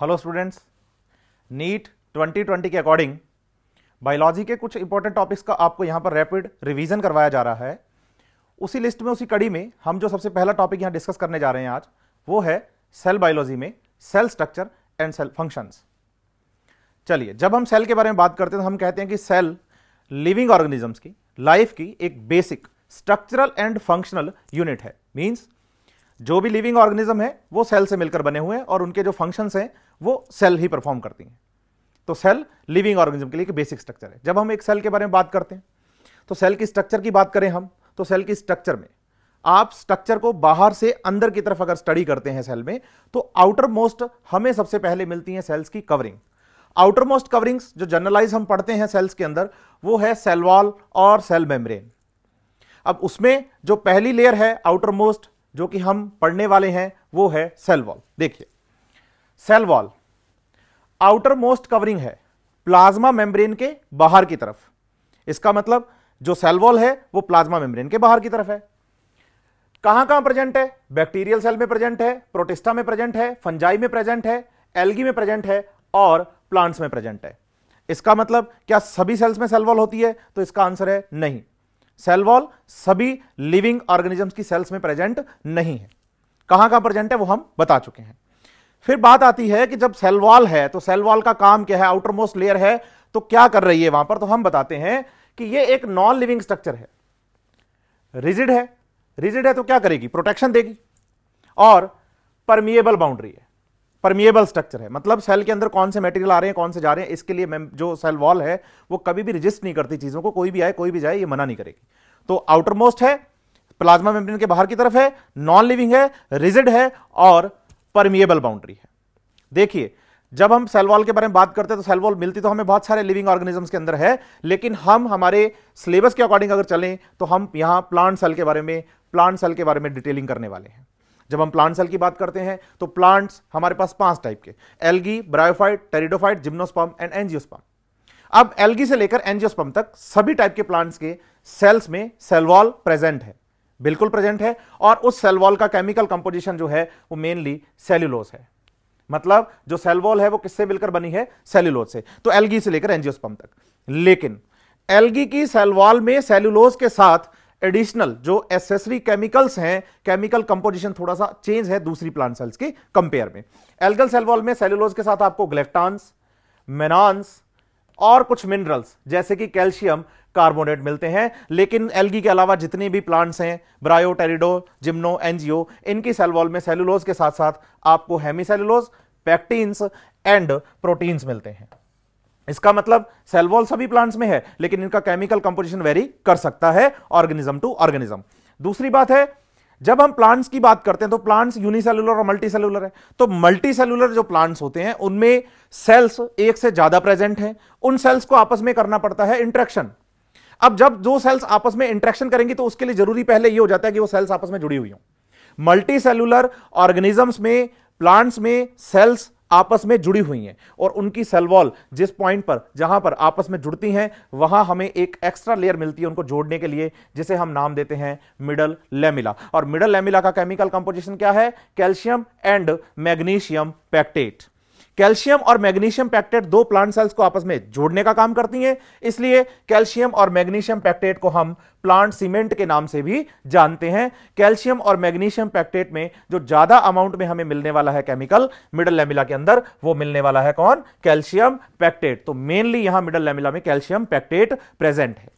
Hello students NEET 2020 के according biology के कुछ इंपॉर्टेंट टॉपिक्स का आपको यहां पर रैपिड रिवीजन करवाया जा रहा है उसी लिस्ट में उसी कड़ी में हम जो सबसे पहला टॉपिक यहां डिस्कस करने जा रहे हैं आज वो है सेल बायोलॉजी में cell structure and cell functions चलिए जब हम सेल के बारे में बात करते हैं तो हम कहते हैं कि सेल लिविंग ऑर्गेनिजम्स की लाइफ की एक basic structural and functional unit है मीन्स जो भी लिविंग ऑर्गेनिज्म है वो सेल से मिलकर बने हुए हैं और उनके जो फंक्शंस हैं वो सेल ही परफॉर्म करती हैं तो सेल लिविंग ऑर्गेनिज्म के लिए एक बेसिक स्ट्रक्चर है जब हम एक सेल के बारे में बात करते हैं तो सेल की स्ट्रक्चर की बात करें हम तो सेल की स्ट्रक्चर में आप स्ट्रक्चर को बाहर से अंदर की तरफ अगर स्टडी करते हैं सेल में तो आउटर मोस्ट हमें सबसे पहले मिलती है सेल्स की कवरिंग आउटर मोस्ट कवरिंग्स जो जर्नलाइज हम पढ़ते हैं सेल्स के अंदर वो है सेल वॉल और सेल मेम्ब्रेन अब उसमें जो पहली लेयर है आउटर मोस्ट जो कि हम पढ़ने वाले हैं वो है सेल वॉल देखिए cell wall outermost covering है प्लाज्मा मेम्ब्रेन के बाहर की तरफ इसका मतलब जो सेल वॉल है वो प्लाज्मा मेम्ब्रेन के बाहर की तरफ है कहां कहां प्रेजेंट है बैक्टीरियल सेल में प्रेजेंट है प्रोटिस्टा में प्रेजेंट है फंजाई में प्रेजेंट है एल्गी में प्रेजेंट है और प्लांट्स में प्रेजेंट है इसका मतलब क्या सभी सेल्स में सेल वॉल होती है तो इसका आंसर है नहीं सेल वॉल सभी लिविंग ऑर्गेनिजम्स की सेल्स में प्रेजेंट नहीं है कहां कहां प्रेजेंट है वो हम बता चुके हैं फिर बात आती है कि जब सेलवाल है तो सेलवाल का काम क्या है आउटर मोस्ट लेयर है तो क्या कर रही है वहां पर तो हम बताते हैं कि यह एक नॉन लिविंग स्ट्रक्चर है रिजिड है रिजिड है तो क्या करेगी प्रोटेक्शन देगी और परमिएबल बाउंड्री है परमिएबल स्ट्रक्चर है मतलब सेल के अंदर कौन से मटेरियल आ रहे हैं कौन से जा रहे हैं इसके लिए जो सेल वॉल है वो कभी भी रिजिस्ट नहीं करती चीजों को कोई भी आए कोई भी जाए ये मना नहीं करेगी तो आउटर मोस्ट है प्लाज्मा मेम्ब्रेन के बाहर की तरफ है नॉन लिविंग है रिजिड है और परमिएबल बाउंड्री है देखिए जब हम सेलवॉल के बारे में बात करते हैं तो सेलवॉल मिलती तो हमें बहुत सारे लिविंग ऑर्गेनिजम्स के अंदर है लेकिन हम हमारे सिलेबस के अकॉर्डिंग अगर चलें तो हम यहाँ प्लांट सेल के बारे में प्लांट सेल के बारे में डिटेलिंग करने वाले हैं जब हम प्लांट सेल की बात करते हैं तो प्लांट्स हमारे पास पांच टाइप के algae bryophyte pteridophyte gymnosperm and angiosperm अब एलगी से लेकर एनजियोस्पम तक सभी टाइप के प्लांट्स के सेल्स में सेलवॉल प्रेजेंट है बिल्कुल प्रेजेंट है और उस सेल वॉल का केमिकल कंपोजिशन जो है वो मेनली सेल्यूलोज है मतलब जो सेल वॉल है वो किससे मिलकर बनी है सेल्यूलोज से तो एलगी से लेकर एंजियोस्पम तक लेकिन एलगी की सेल वॉल में सेल्यूलोज के साथ एडिशनल जो एसेसरी केमिकल्स हैं केमिकल कंपोजिशन थोड़ा सा चेंज है दूसरी प्लांट सेल्स के कंपेयर में एल्गल सेल वॉल में सेल्यूलोज के साथ आपको ग्लेक्टॉन्स मेनॉन्स और कुछ मिनरल्स जैसे कि कैल्शियम कार्बोनेट मिलते हैं लेकिन एलगी के अलावा जितने भी प्लांट्स हैं ब्रायो टेरिडो जिम्नो एनजीओ इनकी सेल वॉल में सेलुलोज के साथ साथ आपको सेलुलोज पैक्टीन्स एंड प्रोटीन्स मिलते हैं इसका मतलब सेल वॉल सभी प्लांट्स में है लेकिन इनका केमिकल कंपोजिशन वेरी कर सकता है ऑर्गेनिज्म टू ऑर्गेनिज्म दूसरी बात है जब हम प्लांट्स की बात करते हैं तो प्लांट्स यूनिसेलुलर और मल्टी सेलुलर है तो मल्टी सेलुलर जो प्लांट्स होते हैं उनमें सेल्स एक से ज्यादा प्रेजेंट हैं उन सेल्स को आपस में करना पड़ता है इंट्रेक्शन अब जब दो सेल्स आपस में इंट्रैक्शन करेंगी तो उसके लिए जरूरी पहले यह हो जाता है कि वो सेल्स आपस में जुड़ी हुई हो मल्टी सेलुलर ऑर्गेनिजम्स में प्लांट्स में सेल्स आपस में जुड़ी हुई हैं और उनकी सेलवॉल जिस पॉइंट पर जहां पर आपस में जुड़ती हैं वहां हमें एक एक्स्ट्रा लेयर मिलती है उनको जोड़ने के लिए जिसे हम नाम देते हैं मिडल लेमिला और मिडल लेमिला का केमिकल कंपोजिशन क्या है calcium and magnesium pectate calcium और मैग्नीशियम पैक्टेट दो प्लांट सेल्स को आपस में जोड़ने का काम करती हैं इसलिए कैल्शियम और मैग्नीशियम पैक्टेट को हम प्लांट सीमेंट के नाम से भी जानते हैं कैल्शियम और मैग्नीशियम पैक्टेट में जो ज्यादा अमाउंट में हमें मिलने वाला है केमिकल मिडल लेमिला के अंदर वो मिलने वाला है कौन कैल्शियम पैक्टेट तो मेनली यहां मिडल लेमिला में कैल्शियम पैक्टेट प्रेजेंट है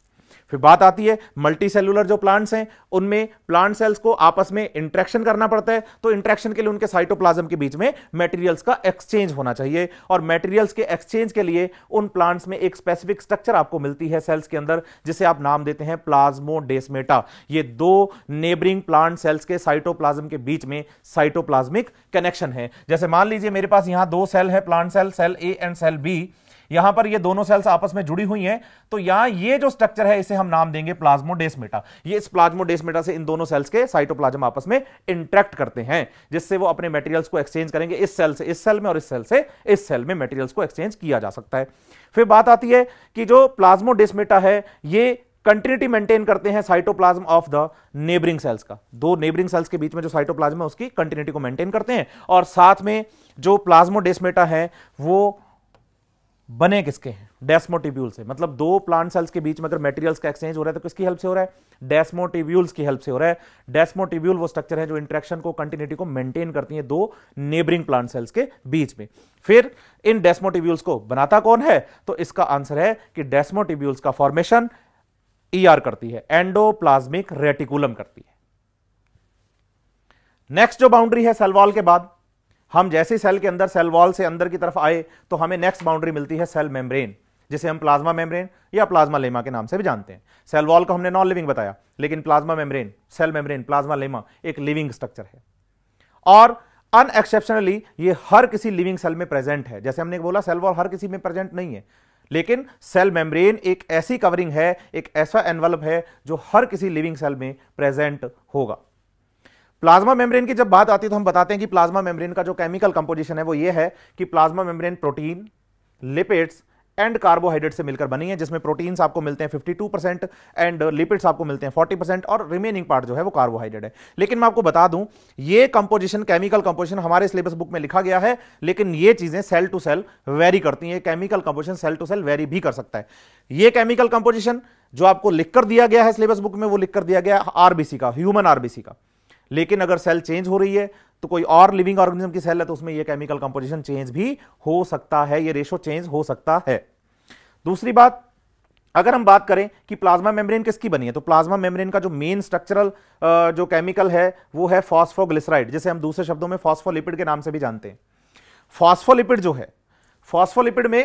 फिर बात आती है मल्टी सेलुलर जो प्लांट्स हैं उनमें प्लांट सेल्स को आपस में इंट्रैक्शन करना पड़ता है तो इंट्रैक्शन के लिए उनके साइटोप्लाज्म के बीच में मटेरियल्स का एक्सचेंज होना चाहिए और मटेरियल्स के एक्सचेंज के लिए उन प्लांट्स में एक स्पेसिफिक स्ट्रक्चर आपको मिलती है सेल्स के अंदर जिसे आप नाम देते हैं प्लाज्मोडेस्मेटा ये दो नेबरिंग प्लांट सेल्स के साइटोप्लाज्म के बीच में साइटोप्लाज्मिक कनेक्शन है जैसे मान लीजिए मेरे पास यहां दो सेल है plant cell cell A and cell B यहां पर ये दोनों सेल्स आपस में जुड़ी हुई हैं तो यहां ये जो स्ट्रक्चर है इसे हम नाम देंगे प्लाज्मोडेस्मेटा ये इस प्लाज्मोडेस्मेटा से इन दोनों सेल्स के साइटोप्लाज्म आपस में इंट्रैक्ट करते हैं जिससे वो अपने मेटेरियल्स को एक्सचेंज करेंगे इस सेल से इस सेल में और इस सेल से इस सेल में मेटेरियल्स को एक्सचेंज किया जा सकता है फिर बात आती है कि जो प्लाज्मोडेस्मेटा है ये कंटिन्यूटी मेंटेन करते हैं cytoplasm of the neighbouring cells का दो नेबरिंग सेल्स के बीच में जो साइटोप्लाज्म है उसकी कंटिन्यूटी को मेंटेन करते हैं और साथ में जो प्लाज्मोडेस्मेटा है वो बने किसके हैं डेस्मोटिब्यूल से मतलब दो प्लांट सेल्स के बीच में अगर मटेरियल्स का एक्सचेंज हो रहा है तो किसकी हेल्प से हो रहा है डेस्मोटिब्यूल्स की हेल्प से हो रहा है डेस्मोटिब्यूल वो स्ट्रक्चर है जो इंट्रेक्शन को कंटिन्यूटी को मेंटेन करती है दो नेबरिंग प्लांट सेल्स के बीच में फिर इन डेस्मोटिब्यूल्स को बनाता कौन है तो इसका आंसर है कि डेस्मोटिब्यूल्स का फॉर्मेशन ई ER करती है एंडोप्लाज्मिक रेटिकुलम करती है नेक्स्ट जो बाउंड्री है सेलवॉल के बाद हम जैसे सेल के अंदर सेल वॉल से अंदर की तरफ आए तो हमें नेक्स्ट बाउंड्री मिलती है सेल मेम्ब्रेन जिसे हम प्लाज्मा मेम्ब्रेन या प्लाज्मा लेमा के नाम से भी जानते हैं सेल वॉल को हमने नॉन लिविंग बताया लेकिन plasma membrane cell membrane plasmalemma एक लिविंग स्ट्रक्चर है और अनएक्सेप्शनली ये हर किसी लिविंग सेल में प्रेजेंट है जैसे हमने बोला सेल वॉल हर किसी में प्रेजेंट नहीं है लेकिन सेल मेम्ब्रेन एक ऐसी कवरिंग है एक ऐसा एनवल्प है जो हर किसी लिविंग सेल में प्रेजेंट होगा प्लाज्मा मेम्ब्रेन की जब बात आती है तो हम बताते हैं कि प्लाज्मा मेम्ब्रेन का जो केमिकल कंपोजिशन है वो ये है कि plasma membrane protein lipids and carbohydrate से मिलकर बनी है जिसमें प्रोटीन्स आपको मिलते हैं 52 परसेंट एंड लिपिड्स आपको मिलते हैं 40 परसेंट और रिमेनिंग पार्ट जो है वो कार्बोहाइड्रेट है लेकिन मैं आपको बता दूं ये कंपोजिशन केमिकल कंपोजिशन हमारे सिलेबस बुक में लिखा गया है लेकिन ये चीजें सेल टू सेल वेरी करती हैं chemical composition cell to cell vary भी कर सकता है ये केमिकल कंपोजिशन जो आपको लिखकर दिया गया है सिलेबस बुक में वो लिखकर दिया गया आरबीसी का ह्यूमन आरबीसी का लेकिन अगर सेल चेंज हो रही है तो कोई और लिविंग ऑर्गेनिज्म की सेल है तो उसमें यह केमिकल कंपोजिशन चेंज भी हो सकता है यह रेशो चेंज हो सकता है दूसरी बात अगर हम बात करें कि प्लाज्मा मेम्ब्रेन किसकी बनी है तो प्लाज्मा मेम्ब्रेन का जो मेन स्ट्रक्चरल जो केमिकल है वो है फॉस्फोग्लिसराइड जिसे हम दूसरे शब्दों में फॉस्फोलिपिड के नाम से भी जानते हैं फॉस्फोलिपिड जो है फॉस्फोलिपिड में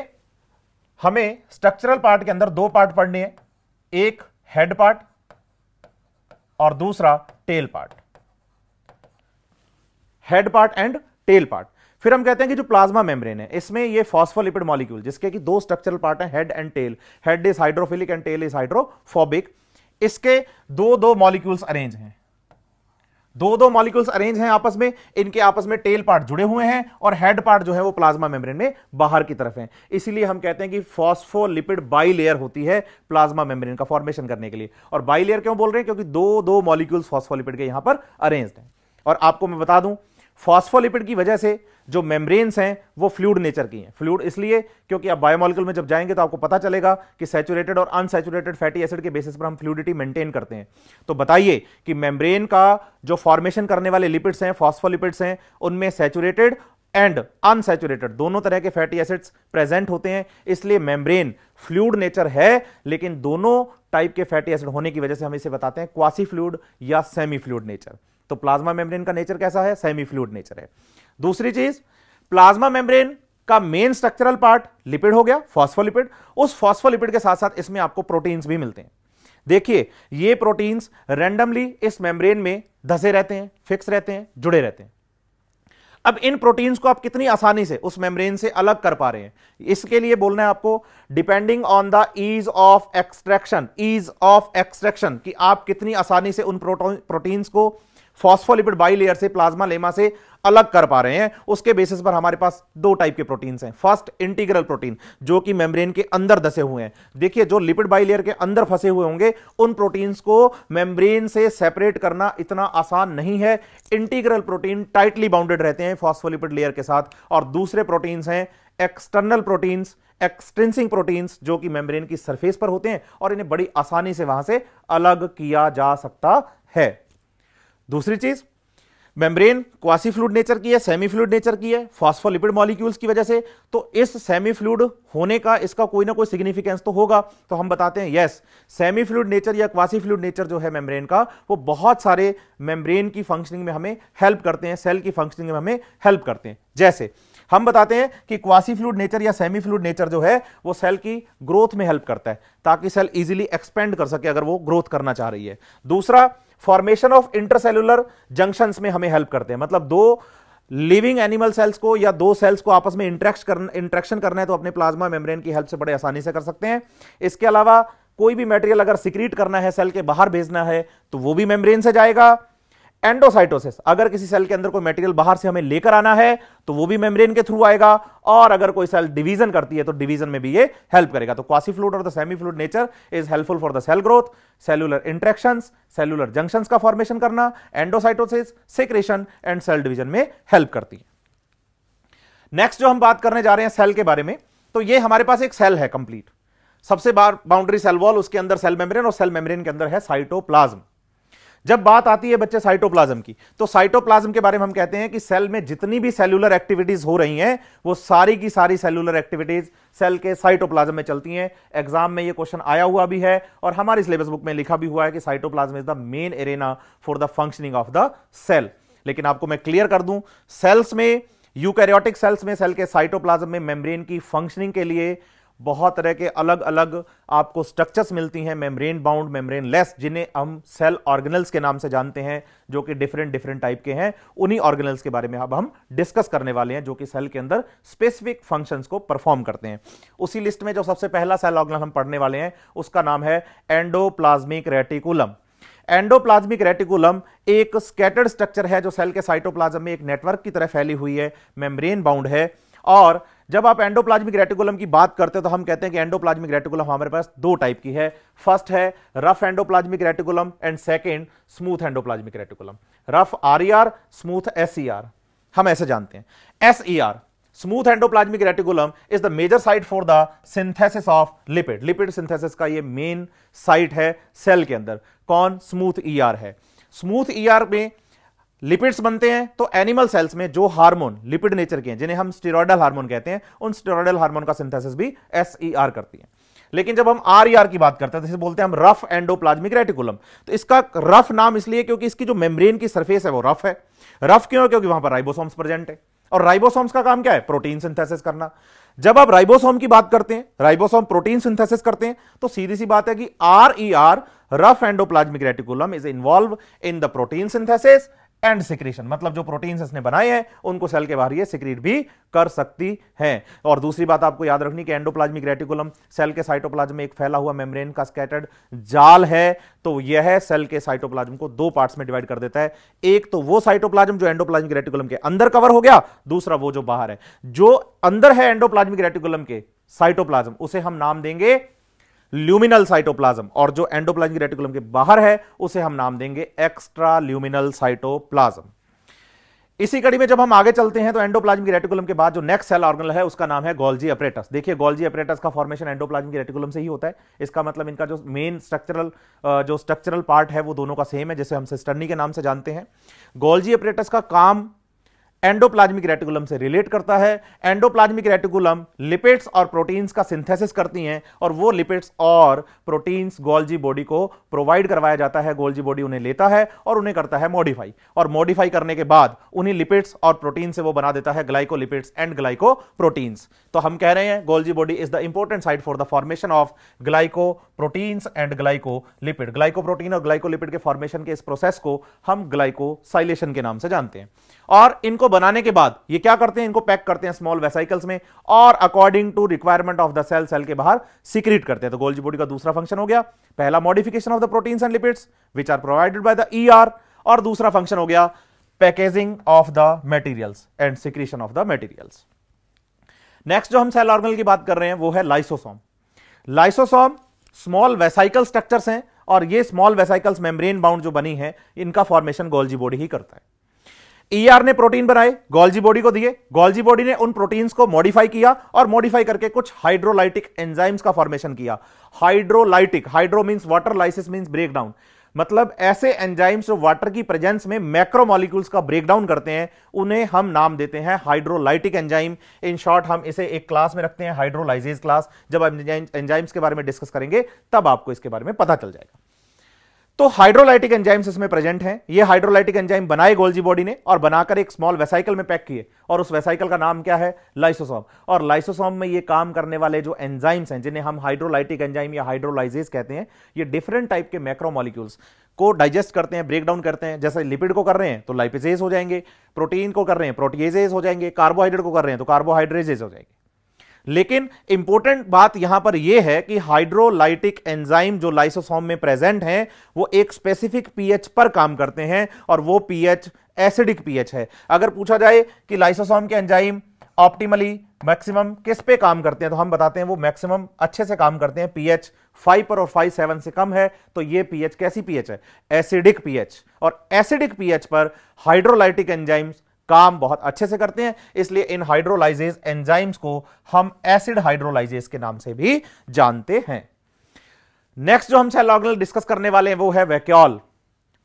हमें स्ट्रक्चरल पार्ट के अंदर दो पार्ट पढ़ने हैं एक हेड पार्ट और दूसरा tail part head part and tail part फिर हम कहते हैं कि जो प्लाज्मा मेम्ब्रेन है इसमें ये फॉस्फोलिपिड मॉलिक्यूल जिसके कि दो स्ट्रक्चरल पार्ट है head and tail head is hydrophilic and tail is hydrophobic इसके दो दो मॉलिक्यूल्स अरेंज हैं दो दो मॉलिक्यूल्स अरेंज हैं आपस में इनके आपस में टेल पार्ट जुड़े हुए हैं और हेड पार्ट जो है वो प्लाज्मा मेम्ब्रेन में बाहर की तरफ है इसीलिए हम कहते हैं कि फॉस्फोलिपिड बाई लेयर होती है प्लाज्मा मेम्ब्रेन का फॉर्मेशन करने के लिए और बाई लेयर क्यों बोल रहे हैं क्योंकि दो दो मॉलिक्यूल्स फॉस्फोलिपिड के यहां पर अरेंज हैं और आपको मैं बता दूं फॉस्फोलिपिड की वजह से जो मेम्ब्रेन्स हैं वो फ्लूड नेचर की हैं फ्लूड इसलिए क्योंकि आप बायोमोलिकल में जब जाएंगे तो आपको पता चलेगा कि सैचुरेटेड और अनसेचुरेटेड फैटी एसिड के बेसिस पर हम फ्लूडिटी मेंटेन करते हैं तो बताइए कि मेम्ब्रेन का जो फॉर्मेशन करने वाले लिपिड्स हैं फॉस्फोलिपिड्स हैं उनमें सैचुरेटेड एंड अनसेचुरेटेड दोनों तरह के फैटी एसिड्स प्रेजेंट होते हैं इसलिए मेम्ब्रेन फ्लूड नेचर है लेकिन दोनों टाइप के फैटी एसिड होने की वजह से हम इसे बताते हैं क्वासी फ्लूड या सेमी फ्लूड नेचर तो प्लाज्मा मेम्ब्रेन का नेचर कैसा है सेमी फ्लूड नेचर है दूसरी चीज प्लाज्मा मेम्ब्रेन का मेन स्ट्रक्चरल पार्ट लिपिड हो गया फॉस्फोलिपिड उस फॉस्फोलिपिड के साथ साथ इसमें आपको प्रोटीन्स भी मिलते हैं देखिए ये प्रोटीन्स रैंडमली इस मेम्ब्रेन में धसे रहते हैं फिक्स रहते हैं जुड़े रहते हैं अब इन प्रोटीन्स को आप कितनी आसानी से उस मेम्ब्रेन से अलग कर पा रहे हैं इसके लिए बोलना है आपको depending on the ease of extraction ease of extraction कि आप कितनी आसानी से उन प्रोटीन्स को फॉस्फोलिपिड बाई लेयर से प्लाज्मा लेमा से अलग कर पा रहे हैं उसके बेसिस पर हमारे पास दो टाइप के प्रोटीन्स हैं फर्स्ट इंटीग्रल प्रोटीन जो कि मेम्ब्रेन के अंदर दसे हुए हैं देखिए जो लिपिड बाई लेयर के अंदर फंसे हुए होंगे उन प्रोटीन्स को मेम्ब्रेन से सेपरेट करना इतना आसान नहीं है इंटीग्रल प्रोटीन टाइटली बाउंडेड रहते हैं फॉस्फोलिपिड लेयर के साथ और दूसरे प्रोटीन्स हैं एक्सटर्नल प्रोटीन्स एक्सटेंसिंग प्रोटीन्स जो कि मेम्ब्रेन की सरफेस पर होते हैं और इन्हें बड़ी आसानी से वहां से अलग किया जा सकता है दूसरी चीज मेम्ब्रेन क्वासी फ्लूड नेचर की है सेमी फ्लूड नेचर की है फॉस्फोलिपिड मॉलिक्यूल्स की वजह से तो इस सेमी फ्लूड होने का इसका कोई ना कोई सिग्निफिकेंस तो होगा तो हम बताते हैं यस सेमी फ्लूड नेचर या क्वासी फ्लूड नेचर जो है मेम्ब्रेन का वो बहुत सारे मेम्ब्रेन की फंक्शनिंग में हमें हेल्प करते हैं सेल की फंक्शनिंग में हमें हेल्प करते हैं जैसे हम बताते हैं कि क्वासी फ्लूड नेचर या सेमी फ्लूड नेचर जो है वो सेल की ग्रोथ में हेल्प करता है ताकि सेल इजिली एक्सपेंड कर सके अगर वो ग्रोथ करना चाह रही है दूसरा फॉर्मेशन ऑफ इंटरसेलुलर जंक्शन में हमें हेल्प करते हैं मतलब दो लिविंग एनिमल सेल्स को या दो सेल्स को आपस में इंटरेक्ट कर इंटरेक्शन करना है तो अपने प्लाज्मा मेम्ब्रेन की हेल्प से बड़े आसानी से कर सकते हैं इसके अलावा कोई भी मटेरियल अगर सिक्रीट करना है सेल के बाहर भेजना है तो वो भी मेम्ब्रेन से जाएगा एंडोसाइटोसिस अगर किसी सेल के अंदर कोई मेटेरियल बाहर से हमें लेकर आना है तो वो भी मेम्ब्रेन के थ्रू आएगा और अगर कोई सेल डिवीजन करती है तो डिवीजन में भी ये हेल्प करेगा तो क्वासी फ्लूड और the semi fluid nature is helpful for the cell growth cellular interaction cellular junction का फॉर्मेशन करना endocytosis secretion and cell division में हेल्प करती है नेक्स्ट जो हम बात करने जा रहे हैं सेल के बारे में तो ये हमारे पास एक सेल है कंप्लीट सबसे बार बाउंड्री सेल वॉल उसके अंदर सेल मेम्ब्रेन और सेल मेम्ब्रेन के अंदर है साइटोप्लाज्म जब बात आती है बच्चे साइटोप्लाज्म की तो साइटोप्लाज्म के बारे में हम कहते हैं कि सेल में जितनी भी सेलुलर एक्टिविटीज हो रही हैं वो सारी की सारी सेलुलर एक्टिविटीज सेल के साइटोप्लाज्म में चलती हैं एग्जाम में ये क्वेश्चन आया हुआ भी है और हमारी सिलेबस बुक में लिखा भी हुआ है कि cytoplasm is the main arena for the functioning of the cell लेकिन आपको मैं क्लियर कर दूं सेल्स में यूकैरियोटिक सेल्स में सेल के साइटोप्लाज्म में मेम्ब्रेन की फंक्शनिंग के लिए बहुत तरह के अलग अलग आपको स्ट्रक्चर्स मिलती हैं मेम्ब्रेन बाउंड मेम्ब्रेन लेस जिन्हें हम सेल ऑर्गेनल्स के नाम से जानते हैं जो कि डिफरेंट डिफरेंट टाइप के हैं उन्हीं ऑर्गेनल्स के बारे में अब हम डिस्कस करने वाले हैं जो कि सेल के अंदर स्पेसिफिक फंक्शंस को परफॉर्म करते हैं उसी लिस्ट में जो सबसे पहला सेल ऑर्गेनल हम पढ़ने वाले हैं उसका नाम है एंडोप्लाज्मिक रेटिकुलम एंडोप्लाज्मिक रेटिकुलम एक स्कैटर्ड स्ट्रक्चर है जो सेल के साइटोप्लाज्म में एक नेटवर्क की तरह फैली हुई है मेम्ब्रेन बाउंड है और जब आप एंडोप्लाज्मिक रेटिकुलम की बात करते हैं तो हम कहते हैं कि एंडोप्लाज्मिक रेटिकुलम हमारे पास दो टाइप की है फर्स्ट है rough endoplasmic reticulum and second smooth endoplasmic reticulum rough R smooth S हम ऐसे जानते हैं S smooth endoplasmic reticulum is the major site for the synthesis of lipid lipid synthesis का ये मेन साइट है सेल के अंदर कौन स्मूथ ईआर e है स्मूथ ईआर e में लिपिड्स बनते हैं तो एनिमल सेल्स में जो हार्मोन लिपिड नेचर के हैं जिन्हें हम स्टेरॉयडल हार्मोन कहते हैं उन स्टेरॉयडल हार्मोन का सिंथेसिस भी एस e करती है लेकिन जब हम आर ई आर की बात करते हैं जैसे तो बोलते हैं हम रफ एंडोप्लाज्मिक रेटिकुलम तो इसका रफ नाम इसलिए क्योंकि इसकी जो मेम्ब्रेन की सरफेस है वो रफ है रफ क्यों है क्योंकि वहां पर राइबोसोम्स प्रेजेंट है और राइबोसोम्स का काम क्या है प्रोटीन सिंथेसिस करना जब आप राइबोसोम की बात करते हैं राइबोसोम प्रोटीन सिंथेसिस करते हैं तो सीधी सी बात है कि R E R rough endoplasmic reticulum is involve in the protein synthesis and secretion मतलब जो प्रोटीन इसने बनाए हैं उनको सेल के बाहर ये सिक्रीट भी कर सकती है और दूसरी बात आपको याद रखनी कि एंडोप्लाज्मिक रेटिकुलम सेल के साइटोप्लाज्म में एक फैला हुआ मेम्ब्रेन का स्कैटर्ड जाल है तो यह सेल के साइटोप्लाज्म को दो पार्ट्स में डिवाइड कर देता है एक तो वो साइटोप्लाज्म जो एंडोप्लाज्मिक रेटिकुलम के अंदर कवर हो गया दूसरा वो जो बाहर है जो अंदर है एंडोप्लाज्मिक रेटिकुलम के साइटोप्लाज्म उसे हम नाम देंगे ल्यूमिनल साइटोप्लाज्म और जो एंडोप्लाज्मिक रेटिकुलम के बाहर है उसे हम नाम देंगे एक्स्ट्रा ल्यूमिनल साइटोप्लाज्म इसी कड़ी में जब हम आगे चलते हैं तो एंडोप्लाज्मिक रेटिकुलम के बाद जो नेक्स्ट सेल ऑर्गन है उसका नाम है गोल्जी अपरेटस देखिए गोल्जी अपरेटस का फॉर्मेशन एंडोप्लाज्मिक रेटिकुलम से ही होता है इसका मतलब इनका जो मेन स्ट्रक्चरल जो स्ट्रक्चरल पार्ट है वो दोनों का सेम है जैसे हम सिस्टर्नी के नाम से जानते हैं गोल्जी अपरेटस का काम एंडोप्लाज्मिक रेटिकुलम से रिलेट करता है एंडोप्लाज्मिक रेटिकुलम लिपिड्स और प्रोटीन्स का सिंथेसिस करती हैं और वो लिपिड्स और प्रोटीन्स गोल्जी बॉडी को प्रोवाइड करवाया जाता है गोल्जी बॉडी उन्हें लेता है और उन्हें करता है मॉडिफाई और मॉडिफाई करने के बाद उन्हीं लिपिड्स और प्रोटीन से वो बना देता है ग्लाइकोलिपिड्स एंड ग्लाइको प्रोटीन्स तो हम कह रहे हैं Golgi body is the important site for the formation of glycoproteins and glycolipid glycoprotein और ग्लाइकोलिपिड के फॉर्मेशन के इस प्रोसेस को हम ग्लाइकोसाइलेशन के नाम से जानते हैं और इनको बनाने के बाद ये क्या करते हैं इनको पैक करते हैं स्मॉल वेसाइकल्स में और according to requirement of the cell cell के बाहर सीक्रेट करते हैं तो गोल्जी बॉडी का दूसरा फंक्शन हो गया पहला modification of the protein and lipids which are provided by the E और दूसरा फंक्शन हो गया packaging of the materials and secretion of the materials next जो हम सेल ऑर्गेनल की बात कर रहे हैं वो है lysosome lysosome small vesicle structures हैं और ये स्मॉल वेसाइकल्स मेम्ब्रेन बाउंड जो बनी है इनका फॉर्मेशन गोल्जी बॉडी ही करता है ईआर e ने प्रोटीन बनाए गोल्जी बॉडी को दिए गोल्जी बॉडी ने उन प्रोटीन्स को मॉडिफाई किया और मॉडिफाई करके कुछ हाइड्रोलाइटिक एंजाइम्स का फॉर्मेशन किया hydrolytic hydro means water lysis means breakdown मतलब ऐसे एंजाइम्स जो वाटर की प्रेजेंस में मैक्रोमोलिक्यूल्स का ब्रेकडाउन करते हैं उन्हें हम नाम देते हैं हाइड्रोलाइटिक एंजाइम इन शॉर्ट हम इसे एक क्लास में रखते हैं हाइड्रोलाइजेज क्लास जब हम एंजाइम्स के बारे में डिस्कस करेंगे तब आपको इसके बारे में पता चल जाएगा तो हाइड्रोलाइटिक एंजाइम्स इसमें प्रेजेंट हैं ये हाइड्रोलाइटिक एंजाइम बनाए गोल्जी बॉडी ने और बनाकर एक स्मॉल वेसाइकल में पैक किए और उस वेसाइकल का नाम क्या है लाइसोसोम और लाइसोसोम में ये काम करने वाले जो एंजाइम्स हैं जिन्हें हम हाइड्रोलाइटिक एंजाइम या हाइड्रोलाइजेस कहते हैं ये डिफरेंट टाइप के मैक्रोमोलिक्यूल्स को डाइजेस्ट करते हैं ब्रेक डाउन करते हैं जैसे लिपिड को कर रहे हैं तो लाइपेजेस हो जाएंगे प्रोटीन को कर रहे हैं प्रोटीजेज हो जाएंगे कार्बोहाइड्रेट को कर रहे हैं तो कार्बोहाइड्रेजेज हो जाएंगे लेकिन इंपॉर्टेंट बात यहां पर यह है कि हाइड्रोलाइटिक एंजाइम जो लाइसोसोम में प्रेजेंट हैं वो एक स्पेसिफिक पीएच पर काम करते हैं और वो पीएच एसिडिक पीएच है अगर पूछा जाए कि लाइसोसोम के एंजाइम ऑप्टिमली मैक्सिमम किस पे काम करते हैं तो हम बताते हैं वो मैक्सिमम अच्छे से काम करते हैं पीएच फाइव पर और फाइव सेवन से कम है तो ये पीएच कैसी पीएच है एसिडिक पीएच और एसिडिक पीएच पर हाइड्रोलाइटिक एंजाइम्स काम बहुत अच्छे से करते हैं इसलिए इन हाइड्रोलाइजेस एंजाइम्स को हम एसिड हाइड्रोलाइजेस के नाम से भी जानते हैं नेक्स्ट जो हम सेल ऑर्गेनल डिस्कस करने वाले हैं वो है वैक्यूल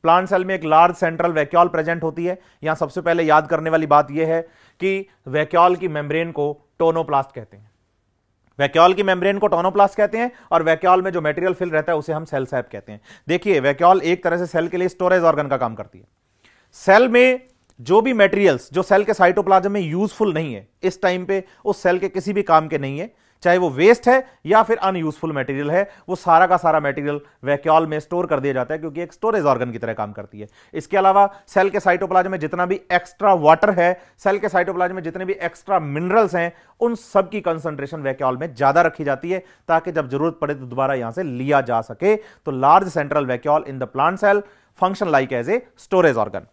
प्लांट सेल में एक लार्ज सेंट्रल वैक्यूल प्रेजेंट होती है यहां सबसे पहले याद करने वाली बात यह है कि वैक्यूल की मेम्ब्रेन को टोनोप्लास्ट कहते हैं वैक्यूल की मेम्ब्रेन को टोनोप्लास्ट कहते हैं और वैक्यूल में जो मटेरियल फिल रहता है उसे हम सेल सैप कहते हैं देखिए वैक्यूल एक तरह से सेल के लिए स्टोरेज ऑर्गन का काम करती है सेल में जो भी मटेरियल्स जो सेल के साइटोप्लाज्म में यूजफुल नहीं है इस टाइम पे उस सेल के किसी भी काम के नहीं है चाहे वो वेस्ट है या फिर अनयूजफुल मटेरियल है वो सारा का सारा मटेरियल वैक्यूल में स्टोर कर दिया जाता है क्योंकि एक स्टोरेज ऑर्गन की तरह काम करती है इसके अलावा सेल के साइटोप्लाज्म में जितना भी एक्स्ट्रा वाटर है सेल के साइटोप्लाज्म में जितने भी एक्स्ट्रा मिनरल्स हैं उन सब की कंसंट्रेशन वैक्यूल में ज्यादा रखी जाती है ताकि जब जरूरत पड़े तो दोबारा यहां से लिया जा सके तो large central vacuole in the plant cell function like as a storage organ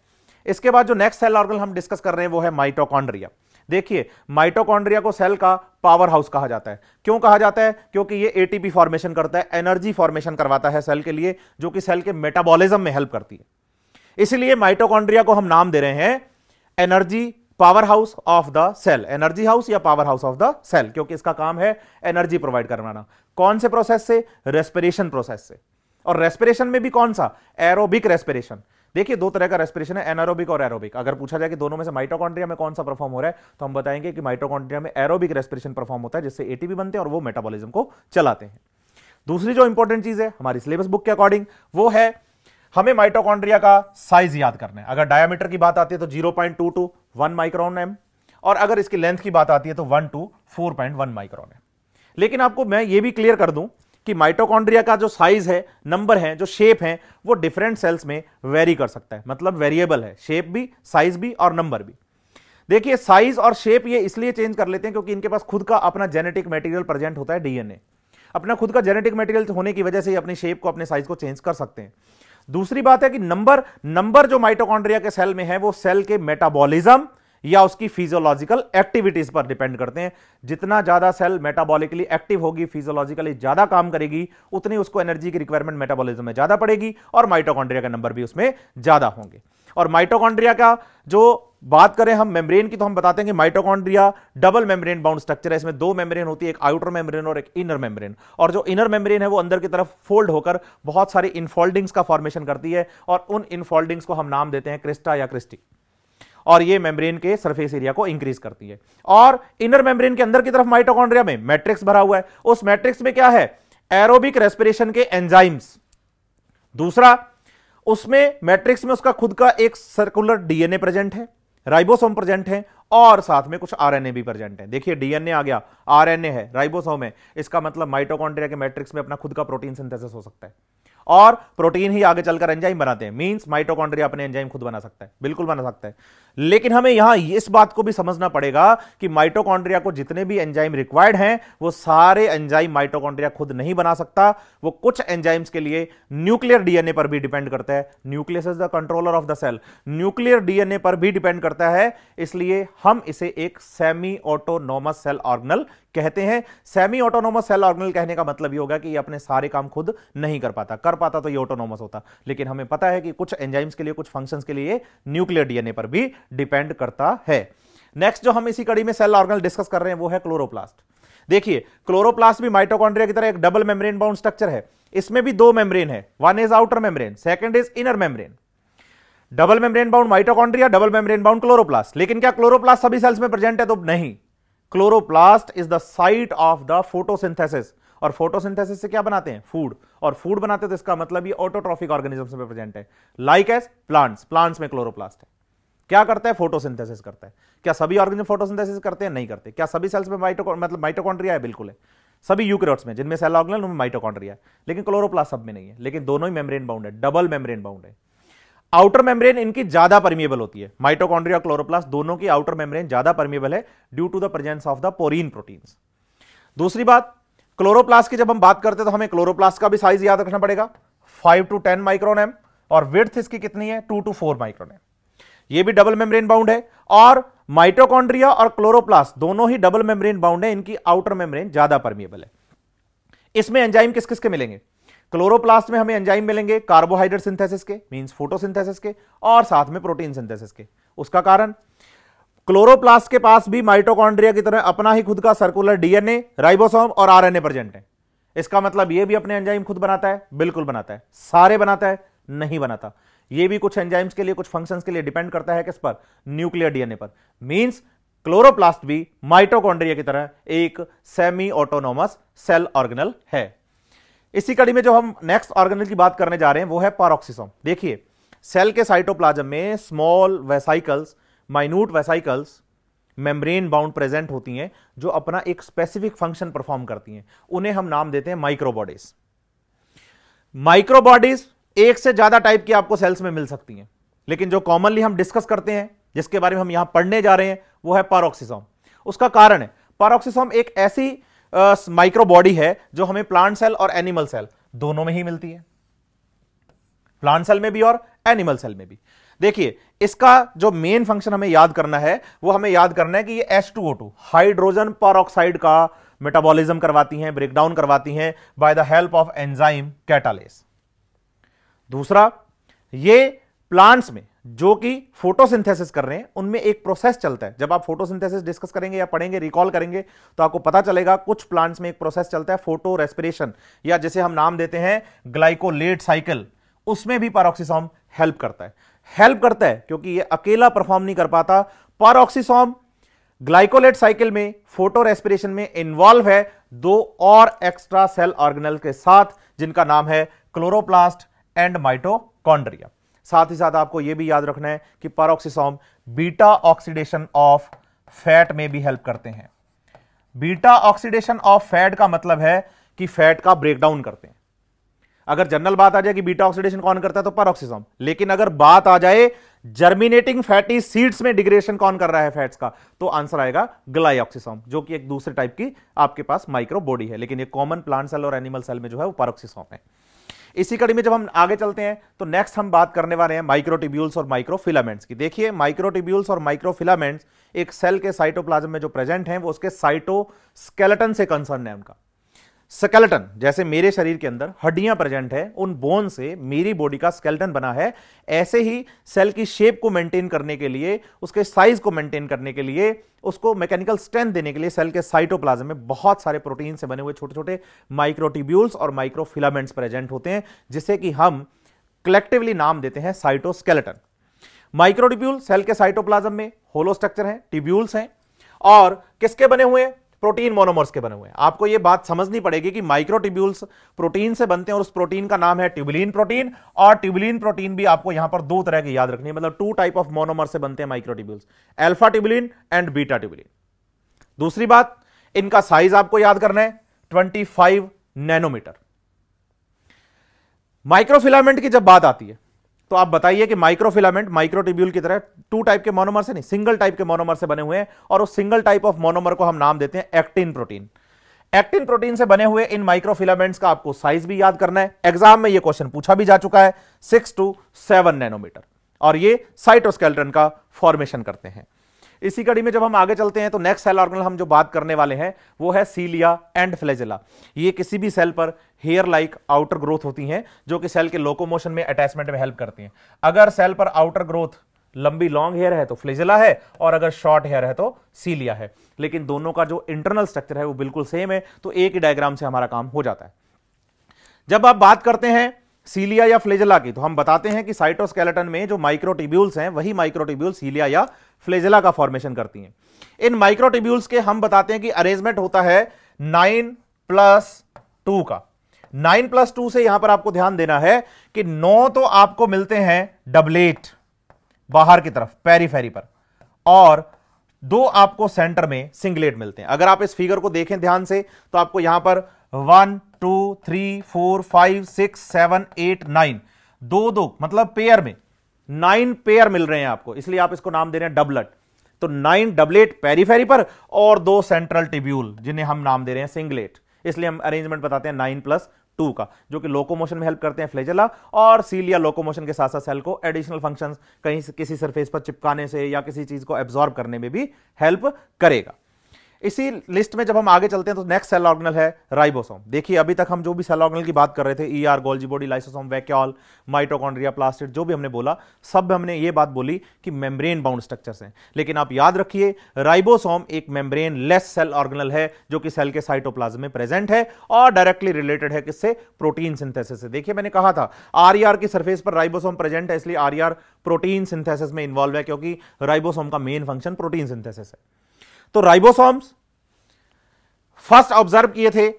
इसके बाद जो नेक्स्ट सेल ऑर्गन हम डिस्कस कर रहे हैं वो है माइटोकॉन्ड्रिया देखिए माइटोकॉन्ड्रिया को सेल का पावर हाउस कहा जाता है क्यों कहा जाता है क्योंकि ये एटीपी फॉर्मेशन करता है एनर्जी फॉर्मेशन करवाता है सेल के लिए जो कि सेल के मेटाबॉलिज्म में हेल्प करती है इसलिए माइटोकॉन्ड्रिया को हम नाम दे रहे हैं energy powerhouse of the cell energy house या powerhouse of the cell क्योंकि इसका काम है एनर्जी प्रोवाइड करवाना कौन से प्रोसेस से रेस्पिरेशन प्रोसेस से और रेस्पिरेशन में भी कौन सा एरोबिक रेस्पिरेशन देखिए दो तरह का रेस्पिरेशन है एनारोबिक और एरोबिक अगर पूछा जाए कि दोनों में से माइटोकॉन्ड्रिया में कौन सा परफॉर्म हो रहा है तो हम बताएंगे कि माइटोकॉन्ड्रिया में एरोबिक रेस्पिरेशन परफॉर्म होता है जिससे एटीपी बनते हैं और वो मेटाबॉलिज्म को चलाते हैं दूसरी जो इंपॉर्टेंट चीज है हमारी सिलेबस बुक के अकॉर्डिंग वो है हमें माइटोकॉन्ड्रिया का साइज याद करना है अगर डायमीटर की बात आती है तो zero point two two one micron m और अगर इसकी लेंथ की बात आती है तो one two four point one micron m लेकिन आपको मैं ये भी क्लियर कर दूं कि माइटोकॉन्ड्रिया का जो साइज है नंबर है जो शेप है वो डिफरेंट सेल्स में वेरी कर सकता है मतलब वेरिएबल है शेप भी साइज भी और नंबर भी देखिए साइज और शेप ये इसलिए चेंज कर लेते हैं क्योंकि इनके पास खुद का अपना जेनेटिक मटेरियल प्रेजेंट होता है डीएनए अपना खुद का जेनेटिक मटेरियल होने की वजह से ही अपनी शेप को अपने साइज को चेंज कर सकते हैं दूसरी बात है कि नंबर नंबर जो माइटोकॉन्ड्रिया के सेल में है वो सेल के मेटाबॉलिज्म या उसकी फिजियोलॉजिकल एक्टिविटीज पर डिपेंड करते हैं जितना ज्यादा सेल मेटाबॉलिकली एक्टिव होगी फिजियोलॉजिकली ज्यादा काम करेगी उतनी उसको एनर्जी की रिक्वायरमेंट मेटाबॉलिज्म में ज्यादा पड़ेगी और माइटोकॉन्ड्रिया का नंबर भी उसमें ज्यादा होंगे और माइटोकॉन्ड्रिया का जो बात करें हम मेम्ब्रेन की तो हम बताते हैं कि mitochondria double membrane bound structure है इसमें दो मेम्ब्रेन होती है एक आउटर मेम्ब्रेन और एक इनर मेम्ब्रेन और जो इनर मेम्ब्रेन है वो अंदर की तरफ फोल्ड होकर बहुत सारी इनफोल्डिंग्स का फॉर्मेशन करती है और उन इनफोल्डिंग्स को हम नाम देते हैं क्रिस्टा या क्रिस्टी और ये मेम्ब्रेन के सरफेस एरिया को इंक्रीज करती है और इनर मेम्ब्रेन के अंदर की तरफ माइटोकॉन्ड्रिया में मैट्रिक्स भरा हुआ है उस मैट्रिक्स में क्या है एरोबिक रेस्पिरेशन के एंजाइम्स दूसरा उसमें मैट्रिक्स में उसका खुद का एक सर्कुलर डीएनए प्रेजेंट है राइबोसोम प्रेजेंट है और साथ में कुछ आरएनए भी प्रेजेंट है देखिए डीएनए आ गया आरएनए है राइबोसोम है इसका मतलब माइटोकॉन्ड्रिया के मैट्रिक्स में अपना खुद का प्रोटीन सिंथेसिस हो सकता है और प्रोटीन ही आगे चलकर एंजाइम बनाते हैं मींस माइटोकॉन्ड्रिया अपने एंजाइम खुद बना सकता है बिल्कुल बना सकता है लेकिन हमें यहां इस बात को भी समझना पड़ेगा कि माइटोकॉन्ड्रिया को जितने भी एंजाइम रिक्वायर्ड हैं वो सारे एंजाइम माइटोकॉन्ड्रिया खुद नहीं बना सकता वो कुछ एंजाइम्स के लिए न्यूक्लियर डीएनए पर भी डिपेंड करता है nucleus is the controller of the cell nuclear DNA पर भी डिपेंड करता है इसलिए हम इसे एक सेमी ऑटोनोमस सेल ऑर्गनल कहते हैं सेमी ऑटोनोमस सेल ऑर्गनल कहने का मतलब ये होगा कि ये अपने सारे काम खुद नहीं कर पाता कर पाता तो ये ऑटोनोमस होता लेकिन हमें पता है कि कुछ एंजाइम्स के लिए कुछ फंक्शंस के लिए न्यूक्लियर डीएनए पर भी डिपेंड करता है नेक्स्ट जो हम इसी कड़ी में सेल ऑर्गेनल डिस्कस कर रहे हैं वो है क्लोरोप्लास्ट देखिए क्लोरोप्लास्ट भी माइटोकॉन्ड्रिया की तरह एक डबल मेम्ब्रेन बाउंड स्ट्रक्चर है इसमें भी दो मेम्ब्रेन है one is outer membrane second is inner membrane double membrane bound mitochondria double membrane bound chloroplast लेकिन क्या क्लोरोप्लास्ट सभी सेल्स में प्रेजेंट है तो नहीं chloroplast is the site of the photosynthesis और फोटोसिंथेसिस से क्या बनाते हैं फूड और फूड बनाते हैं तो इसका मतलब ये ऑटोट्रॉफिक ऑर्गेनिज्म में प्रेजेंट है लाइक एज प्लांट्स प्लांट्स में क्लोरोप्लास्ट है क्या करता है फोटोसिंथेसिस करता है क्या सभी ऑर्गेनिज्म फोटोसिंथेसिस करते हैं नहीं करते क्या सभी सेल्स में माइटो मतलब माइटोकॉन्ड्रिया है बिल्कुल है सभी यूक्रोट्स में जिनमें सेल ऑर्गेनल उनमें माइटोकॉन्ड्रिया है लेकिन क्लोरोप्लास्ट सब में नहीं है लेकिन दोनों ही मेम्ब्रेन बाउंड है डबल मेम्ब्रेन बाउंड है आउटर मेम्ब्रेन इनकी ज्यादा परमिएबल होती है माइटोकॉन्ड्रिया और क्लोरोप्लास्ट दोनों की आउटर मेम्ब्रेन ज्यादा परमिएबल है due to the presence of the porin proteins दूसरी बात क्लोरोप्लास्ट की जब हम बात करते हैं तो हमें क्लोरोप्लास्ट का भी साइज याद रखना पड़ेगा five to ten micron m और विड्थ इसकी कितनी है two to four micron m ये भी डबल मेम्ब्रेन बाउंड है और माइटोकॉन्ड्रिया और क्लोरोप्लास्ट दोनों ही डबल मेम्ब्रेन बाउंड है इनकी आउटर मेम्ब्रेन ज्यादा परमिएबल है इसमें एंजाइम किस किस के मिलेंगे क्लोरोप्लास्ट में हमें एंजाइम मिलेंगे कार्बोहाइड्रेट सिंथेसिस के मींस फोटोसिंथेसिस के और साथ में प्रोटीन सिंथेसिस के उसका कारण क्लोरोप्लास्ट के पास भी माइटोकॉन्ड्रिया की तरह अपना ही खुद का सर्कुलर डीएनए राइबोसोम और आरएनए प्रेजेंट है इसका मतलब यह भी अपने एंजाइम खुद बनाता है बिल्कुल बनाता है सारे बनाता है नहीं बनाता ये भी कुछ एंजाइम्स के लिए कुछ फंक्शंस के लिए डिपेंड करता है किस पर न्यूक्लियर डीएनए पर मींस क्लोरोप्लास्ट भी माइटोकॉन्ड्रिया की तरह एक सेमी ऑटोनोमस सेल ऑर्गेनल है इसी कड़ी में जो हम नेक्स्ट ऑर्गेनल की बात करने जा रहे हैं वो है पारोक्सिसम देखिए सेल के साइटोप्लाज्म में small vesicles minute vesicles membrane bound present होती हैं जो अपना एक स्पेसिफिक फंक्शन परफॉर्म करती हैं उन्हें हम नाम देते हैं माइक्रोबॉडीज माइक्रोबॉडीज एक से ज्यादा टाइप की आपको सेल्स में मिल सकती हैं लेकिन जो कॉमनली हम डिस्कस करते हैं जिसके बारे में हम यहां पढ़ने जा रहे हैं वो है पारोक्सिसम उसका कारण है पारोक्सिसम एक ऐसी माइक्रोबॉडी है जो हमें प्लांट सेल और एनिमल सेल दोनों में ही मिलती है प्लांट सेल में भी और एनिमल सेल में भी देखिए इसका जो मेन फंक्शन हमें याद करना है वो हमें याद करना है कि ये H2O2 हाइड्रोजन परोक्साइड का मेटाबॉलिज्म करवाती हैं ब्रेकडाउन करवाती हैं by the help of enzyme catalase दूसरा ये प्लांट्स में जो कि फोटोसिंथेसिस कर रहे हैं उनमें एक प्रोसेस चलता है जब आप फोटोसिंथेसिस डिस्कस करेंगे या पढ़ेंगे रिकॉल करेंगे तो आपको पता चलेगा कुछ प्लांट्स में एक प्रोसेस चलता है फोटो रेस्पिरेशन या जिसे हम नाम देते हैं ग्लाइकोलेट साइकिल उसमें भी पारोक्सीसॉम हेल्प करता है हेल्प करता है क्योंकि यह अकेला परफॉर्म नहीं कर पाता पारोक्सीसॉम ग्लाइकोलेट साइकिल में फोटो रेस्पिरेशन में इन्वॉल्व है दो और एक्स्ट्रा सेल ऑर्गेनल के साथ जिनका नाम है क्लोरोप्लास्ट एंड माइटोकॉन्ड्रिया साथ ही साथ आपको यह भी याद रखना है कि peroxisome beta oxidation of fat में भी हेल्प करते हैं बीटा ऑक्सीडेशन ऑफ फैट का मतलब है कि फैट का ब्रेकडाउन करते हैं अगर जनरल बात आ जाए कि बीटा ऑक्सीडेशन कौन करता है तो परऑक्सीसोम लेकिन अगर बात आ जाए जर्मिनेटिंग फैटी सीड्स में डिग्रेशन कौन कर रहा है फैट्स का तो आंसर आएगा ग्लाइऑक्सीसोम जो कि एक दूसरे टाइप की आपके पास माइक्रोबॉडी है लेकिन ये कॉमन प्लांट सेल और एनिमल सेल में जो है वो परऑक्सीसोम है इसी कड़ी में जब हम आगे चलते हैं तो नेक्स्ट हम बात करने वाले हैं माइक्रोटिब्यूल्स और माइक्रोफिलामेंट्स की देखिए माइक्रोटिब्यूल्स और माइक्रोफिलामेंट्स एक सेल के साइटोप्लाज्म में जो प्रेजेंट हैं वो उसके साइटोस्केलेटन से कंसर्न है उनका स्केलेटन जैसे मेरे शरीर के अंदर हड्डियां प्रेजेंट है उन बोन से मेरी बॉडी का स्केलेटन बना है ऐसे ही सेल की शेप को मेंटेन करने के लिए उसके साइज को मेंटेन करने के लिए उसको मैकेनिकल स्ट्रेंथ देने के लिए सेल के साइटोप्लाज्म में बहुत सारे प्रोटीन से बने हुए छोटे छोटे माइक्रोटिब्यूल्स और माइक्रोफिलामेंट्स प्रेजेंट होते हैं जिसे कि हम कलेक्टिवली नाम देते हैं साइटोस्केलेटन माइक्रोटिब्यूल सेल के साइटोप्लाज्म में होलो स्ट्रक्चर है टिब्यूल्स हैं और किसके बने हुए हैं प्रोटीन मोनोमर्स के बने हुए हैं आपको यह बात समझनी पड़ेगी कि माइक्रोटिब्यूल्स प्रोटीन से बनते हैं और उस प्रोटीन का नाम है ट्यूबुलिन प्रोटीन और ट्यूबुलिन प्रोटीन भी आपको यहां पर दो तरह की याद रखनी है मतलब टू टाइप ऑफ मोनोमर से बनते हैं microtubules alpha tubulin and beta tubulin दूसरी बात इनका साइज आपको याद करना है फाइव नैनोमीटर माइक्रोफिलामेंट की जब बात आती है तो आप बताइए कि माइक्रोफिलामेंट माइक्रोटिब्यूल की तरह टू टाइप के मोनोमर से नहीं सिंगल टाइप के मोनोमर से बने हुए हैं और उस सिंगल टाइप ऑफ मोनोमर को हम नाम देते हैं एक्टिन प्रोटीन एक्टिन प्रोटीन से बने हुए इन माइक्रोफिलामेंट्स का आपको साइज भी याद करना है एग्जाम में यह क्वेश्चन पूछा भी जा चुका है सिक्स टू सेवन नैनोमीटर और ये साइटोस्केल्टन का फॉर्मेशन करते हैं इसी कड़ी में जब हम आगे चलते हैं तो नेक्स्ट सेल ऑर्गन हम जो बात करने वाले हैं वो है सीलिया एंड फ्लेजिला ये किसी भी सेल पर हेयर लाइक आउटर ग्रोथ होती हैं जो कि सेल के लोकोमोशन में अटैचमेंट में हेल्प करती हैं अगर सेल पर आउटर ग्रोथ लंबी लॉन्ग हेयर है तो फ्लेजिला है और अगर शॉर्ट हेयर है तो सीलिया है लेकिन दोनों का जो इंटरनल स्ट्रक्चर है वो बिल्कुल सेम है तो एक ही डायग्राम से हमारा काम हो जाता है जब आप बात करते हैं सीलिया या फ्लेजला की तो हम बताते हैं कि साइटोस्केलेटन में जो माइक्रोटिब्यूल्स हैं वही माइक्रोटिब्यूल्स सीलिया या फ्लेजला का फॉर्मेशन करती हैं इन माइक्रोटिब्यूल्स के हम बताते हैं कि अरेंजमेंट होता है नाइन प्लस टू का नाइन प्लस टू से यहां पर आपको ध्यान देना है कि नौ तो आपको मिलते हैं डबलेट बाहर की तरफ पेरीफेरी पर और दो आपको सेंटर में सिंगलेट मिलते हैं अगर आप इस फिगर को देखें ध्यान से तो आपको यहां पर one two three four five six seven eight nine दो दो मतलब पेयर में नाइन पेयर मिल रहे हैं आपको इसलिए आप इसको नाम दे रहे हैं डबलट तो नाइन डबलेट पेरीफेरी पर और दो सेंट्रल टिब्यूल जिन्हें हम नाम दे रहे हैं सिंगलेट इसलिए हम अरेंजमेंट बताते हैं नाइन प्लस टू का जो कि लोकोमोशन में हेल्प करते हैं फ्लेजला और सील या लोकोमोशन के साथ साथ सेल को एडिशनल फंक्शंस कहीं किसी सरफेस पर चिपकाने से या किसी चीज को एब्जॉर्ब करने में भी हेल्प करेगा इसी लिस्ट में जब हम आगे चलते हैं तो नेक्स्ट सेल ऑर्गेनल है राइबोसोम देखिए अभी तक हम जो भी सेल ऑर्गेनल की बात कर रहे थे E R Golgi body lysosome vacuole mitochondria plastid जो भी हमने बोला सब हमने ये बात बोली कि मेम्ब्रेन बाउंड स्ट्रक्चर्स हैं लेकिन आप याद रखिए राइबोसोम एक मेम्ब्रेन लेस सेल ऑर्गेनल है जो कि सेल के साइटोप्लाज्म में प्रेजेंट है और डायरेक्टली रिलेटेड है किससे प्रोटीन सिंथेसिस से देखिए मैंने कहा था आरईआर e की सर्फेस पर राइबोसोम प्रेजेंट है इसलिए आरईआर प्रोटीन सिंथेसिस में इन्वॉल्व है क्योंकि राइबोसोम का मेन फंक्शन प्रोटीन सिंथेसिस है तो राइबोसोम्स फर्स्ट ऑब्जर्व किए थे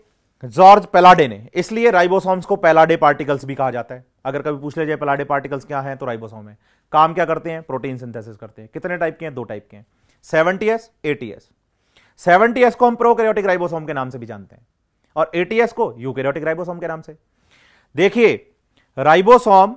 जॉर्ज पेलाडे ने इसलिए राइबोसोम्स को पेलाडे पार्टिकल्स भी कहा जाता है अगर कभी पूछ लिया जाए पेलाडे पार्टिकल्स क्या हैं तो राइबोसोम है काम क्या करते हैं प्रोटीन सिंथेसिस करते हैं कितने टाइप के हैं दो टाइप के हैं seventy S eighty S seventy S को हम प्रोकैरियोटिक राइबोसोम के नाम से भी जानते हैं और एटीएस को यूकैरियोटिक राइबोसोम के नाम से देखिए राइबोसोम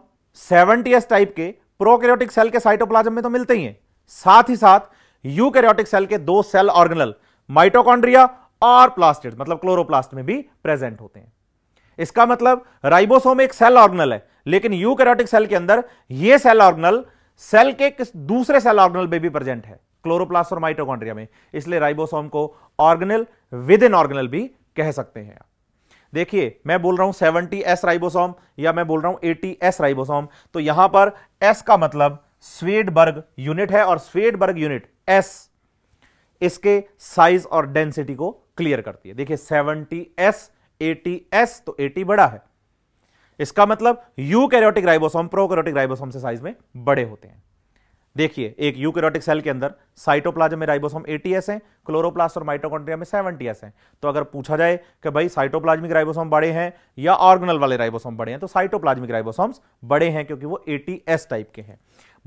सेवनटी एस टाइप के प्रोकैरियोटिक सेल के साइटोप्लाज्म में तो मिलते ही हैं साथ ही साथ यूकैरियोटिक सेल के दो सेल ऑर्गेनल माइटोकॉन्ड्रिया और प्लास्टिड मतलब क्लोरोप्लास्ट में भी प्रेजेंट होते हैं इसका मतलब राइबोसोम एक सेल ऑर्गेनल है लेकिन यूकैरियोटिक सेल के अंदर यह सेल ऑर्गेनल सेल के किस दूसरे सेल ऑर्गेनल में भी प्रेजेंट है क्लोरोप्लास्ट और माइटोकॉन्ड्रिया में इसलिए राइबोसोम को ऑर्गेनल विद इन ऑर्गेनल भी कह सकते हैं देखिए मैं बोल रहा हूं सेवनटी एस राइबोसोम या मैं बोल रहा हूं एटी एस राइबोसोम तो यहां पर एस का मतलब स्वेडबर्ग यूनिट है और स्वेडबर्ग यूनिट एस इसके साइज और डेंसिटी को क्लियर करती है देखिए सेवनटी एस एटी एस तो एटी बड़ा है इसका मतलब यू कैरियोटिक राइबोसोम कैरियोटिक राइबोसोम से साइज में बड़े होते हैं देखिए एक कैरियोटिक सेल के अंदर साइटोप्लाज्म में राइबोसोम एस है क्लोरोप्लास्ट और माइटोकॉन्ड्रिया में सेवनटी एस है तो अगर पूछा जाए कि भाई साइटोप्लाज्मिक राइबोसोम बड़े हैं या ऑर्गनल वाले राइबोसोम बड़े हैं तो साइटोप्लाज्मिक राइबोसोम्स बड़े हैं क्योंकि वो एस टाइप के हैं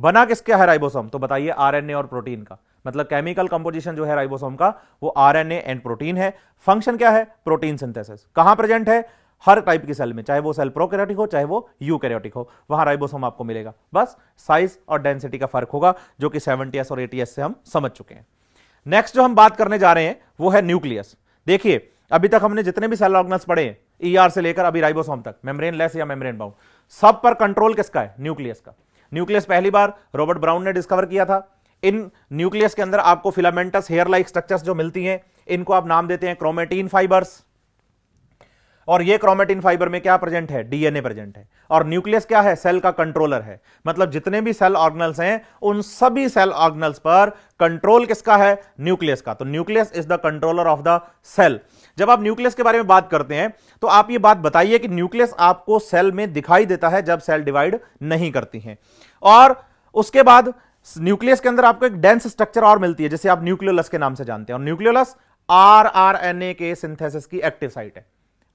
बना किसके है राइबोसोम तो बताइए आरएनए और प्रोटीन का मतलब केमिकल कंपोजिशन जो है राइबोसोम का वो आरएनए एंड प्रोटीन है फंक्शन क्या है प्रोटीन सिंथेसिस कहां प्रेजेंट है हर टाइप की सेल में चाहे वो सेल प्रोकैरियोटिक हो चाहे वो यूकैरियोटिक हो वहां राइबोसोम आपको मिलेगा बस साइज और डेंसिटी का फर्क होगा जो कि 70s और एटी से हम समझ चुके हैं नेक्स्ट जो हम बात करने जा रहे हैं वो है न्यूक्लियस देखिए अभी तक हमने जितने भी सेल ऑर्गन्स पढ़े ई e आर से लेकर अभी राइबोसोम तक मेम्ब्रेन लेस या मेम्ब्रेन बाउंड सब पर कंट्रोल किसका है न्यूक्लियस का न्यूक्लियस पहली बार रॉबर्ट ब्राउन ने डिस्कवर किया था इन न्यूक्लियस के अंदर आपको फिलामेंटस हेयर लाइक स्ट्रक्चर्स जो मिलती हैं इनको आप नाम देते हैं क्रोमेटीन फाइबर्स और ये क्रोमेटिन फाइबर में क्या प्रेजेंट है डीएनए प्रेजेंट है और न्यूक्लियस क्या है सेल का कंट्रोलर है मतलब जितने भी सेल ऑर्गनल्स हैं उन सभी सेल ऑर्गनल्स पर कंट्रोल किसका है न्यूक्लियस का तो nucleus is the controller of the cell जब आप न्यूक्लियस के बारे में बात करते हैं तो आप ये बात बताइए कि न्यूक्लियस आपको सेल में दिखाई देता है जब सेल डिवाइड नहीं करती है और उसके बाद न्यूक्लियस के अंदर आपको एक डेंस स्ट्रक्चर और मिलती है जिसे आप न्यूक्लियोलस के नाम से जानते हैं और nucleolus R R N A के सिंथेसिस की एक्टिव साइट है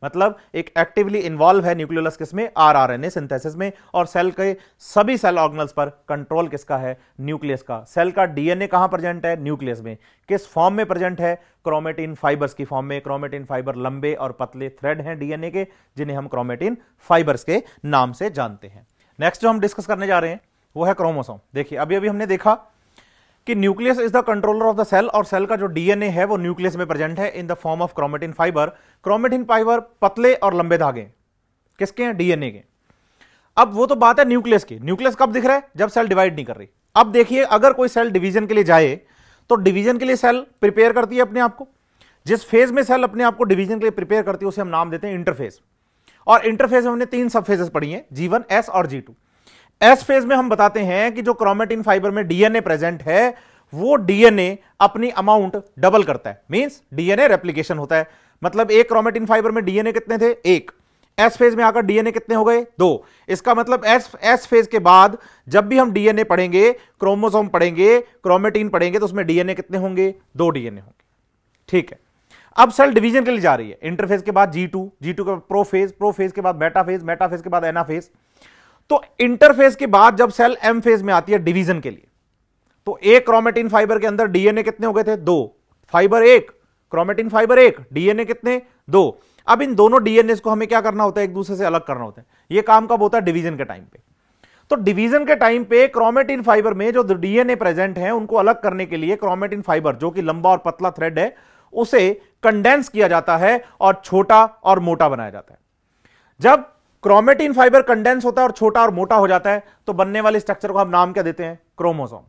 मतलब एक एक्टिवली इन्वॉल्व है न्यूक्लियोलस किसमें R R N A synthesis में और सेल के सभी सेल ऑर्गनल्स पर कंट्रोल किसका है न्यूक्लियस का सेल का डीएनए कहां प्रेजेंट है न्यूक्लियस में किस फॉर्म में प्रेजेंट है क्रोमेटिन फाइबर्स की फॉर्म में क्रोमेटिन फाइबर लंबे और पतले थ्रेड हैं डीएनए के जिन्हें हम क्रोमेटिन फाइबर्स के नाम से जानते हैं नेक्स्ट जो हम डिस्कस करने जा रहे हैं वो है क्रोमोसोम देखिए अभी अभी हमने देखा कि nucleus is the controller of the cell और सेल का जो डीएनए है वो न्यूक्लियस में प्रेजेंट है in the form of chromatin fibre chromatin fibre पतले और लंबे धागे किसके हैं डीएनए के अब वो तो बात है न्यूक्लियस की न्यूक्लियस कब दिख रहा है जब सेल डिवाइड नहीं कर रही अब देखिए अगर कोई सेल डिवीजन के लिए जाए तो डिवीजन के लिए सेल प्रिपेयर करती है अपने आप को जिस फेज में सेल अपने आप को डिवीजन के लिए प्रिपेयर करती है उसे हम नाम देते हैं इंटरफेज और इंटरफेज में हमने तीन सब फेजेस पढ़ी हैं जी वन एस और जी टू एस फेज में हम बताते हैं कि जो क्रोमेटिन फाइबर में डीएनए प्रेजेंट है वो डीएनए अपनी अमाउंट डबल करता है मींस डीएनए रेप्लीकेशन होता है मतलब एक क्रोमेटिन फाइबर में डीएनए कितने थे एक एस फेज में आकर डीएनए कितने हो गए दो इसका मतलब एस एस फेज के बाद जब भी हम डीएनए पढ़ेंगे क्रोमोसोम पढ़ेंगे क्रोमेटिन पढ़ेंगे तो उसमें डीएनए कितने होंगे दो डीएनए होंगे ठीक है अब सेल डिवीजन के लिए जा रही है इंटरफेज के बाद जी टू जी टू के बाद प्रोफेज प्रोफेज के बाद मेटाफेज मेटाफेज के बाद एनाफेज तो इंटरफेस के बाद जब सेल एम फेज में आती है डिवीजन के लिए तो एक क्रोमेटिन फाइबर के अंदर डीएनए कितने हो गए थे दो फाइबर एक क्रोमेटिन फाइबर एक डीएनए कितने दो अब इन दोनों डीएनए को हमें क्या करना होता है एक दूसरे से अलग करना होता है यह काम कब होता है डिवीजन के टाइम पे तो डिवीजन के टाइम पे क्रोमेटिन फाइबर में जो डीएनए प्रेजेंट है उनको अलग करने के लिए क्रोमेटिन फाइबर जो कि लंबा और पतला थ्रेड है उसे कंडेंस किया जाता है और छोटा और मोटा बनाया जाता है जब क्रोमेटिन फाइबर कंडेंस होता है और छोटा और मोटा हो जाता है तो बनने वाले स्ट्रक्चर को हम नाम क्या देते हैं क्रोमोसोम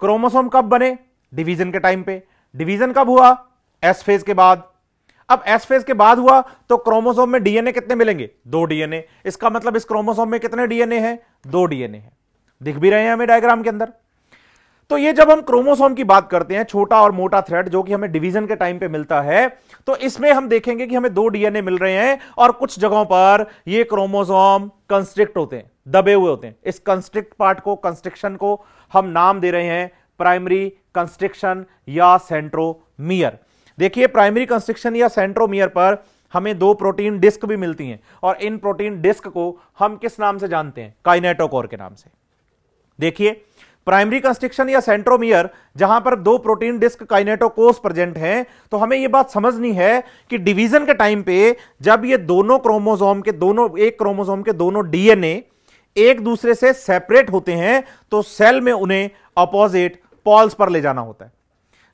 क्रोमोसोम कब बने डिवीजन के टाइम पे डिवीजन कब हुआ एस फेज के बाद अब एस फेज के बाद हुआ तो क्रोमोसोम में डीएनए कितने मिलेंगे दो डीएनए इसका मतलब इस क्रोमोसोम में कितने डीएनए हैं दो डीएनए हैं दिख भी रहे हैं हमें डायग्राम के अंदर तो ये जब हम क्रोमोसोम की बात करते हैं छोटा और मोटा थ्रेड जो कि हमें डिवीजन के टाइम पे मिलता है तो इसमें हम देखेंगे कि हमें दो डीएनए मिल रहे हैं और कुछ जगहों पर ये क्रोमोसोम कंस्ट्रिक्ट होते हैं दबे हुए होते हैं इस कंस्ट्रिक्ट पार्ट को कंस्ट्रिक्शन को हम नाम दे रहे हैं प्राइमरी कंस्ट्रिक्शन या सेंट्रोमियर देखिए प्राइमरी कंस्ट्रिक्शन या सेंट्रोमियर पर हमें दो प्रोटीन डिस्क भी मिलती हैं और इन प्रोटीन डिस्क को हम किस नाम से जानते हैं काइनेटोकोर के नाम से देखिए प्राइमरी कंस्ट्रिक्शन या सेंट्रोमियर जहां पर दो प्रोटीन डिस्क काइनेटोकोस प्रेजेंट हैं तो हमें यह बात समझनी है कि डिवीजन के टाइम पे जब ये दोनों क्रोमोजोम के दोनों एक क्रोमोजोम के दोनों डीएनए एक दूसरे से सेपरेट होते हैं तो सेल में उन्हें अपोजिट पॉल्स पर ले जाना होता है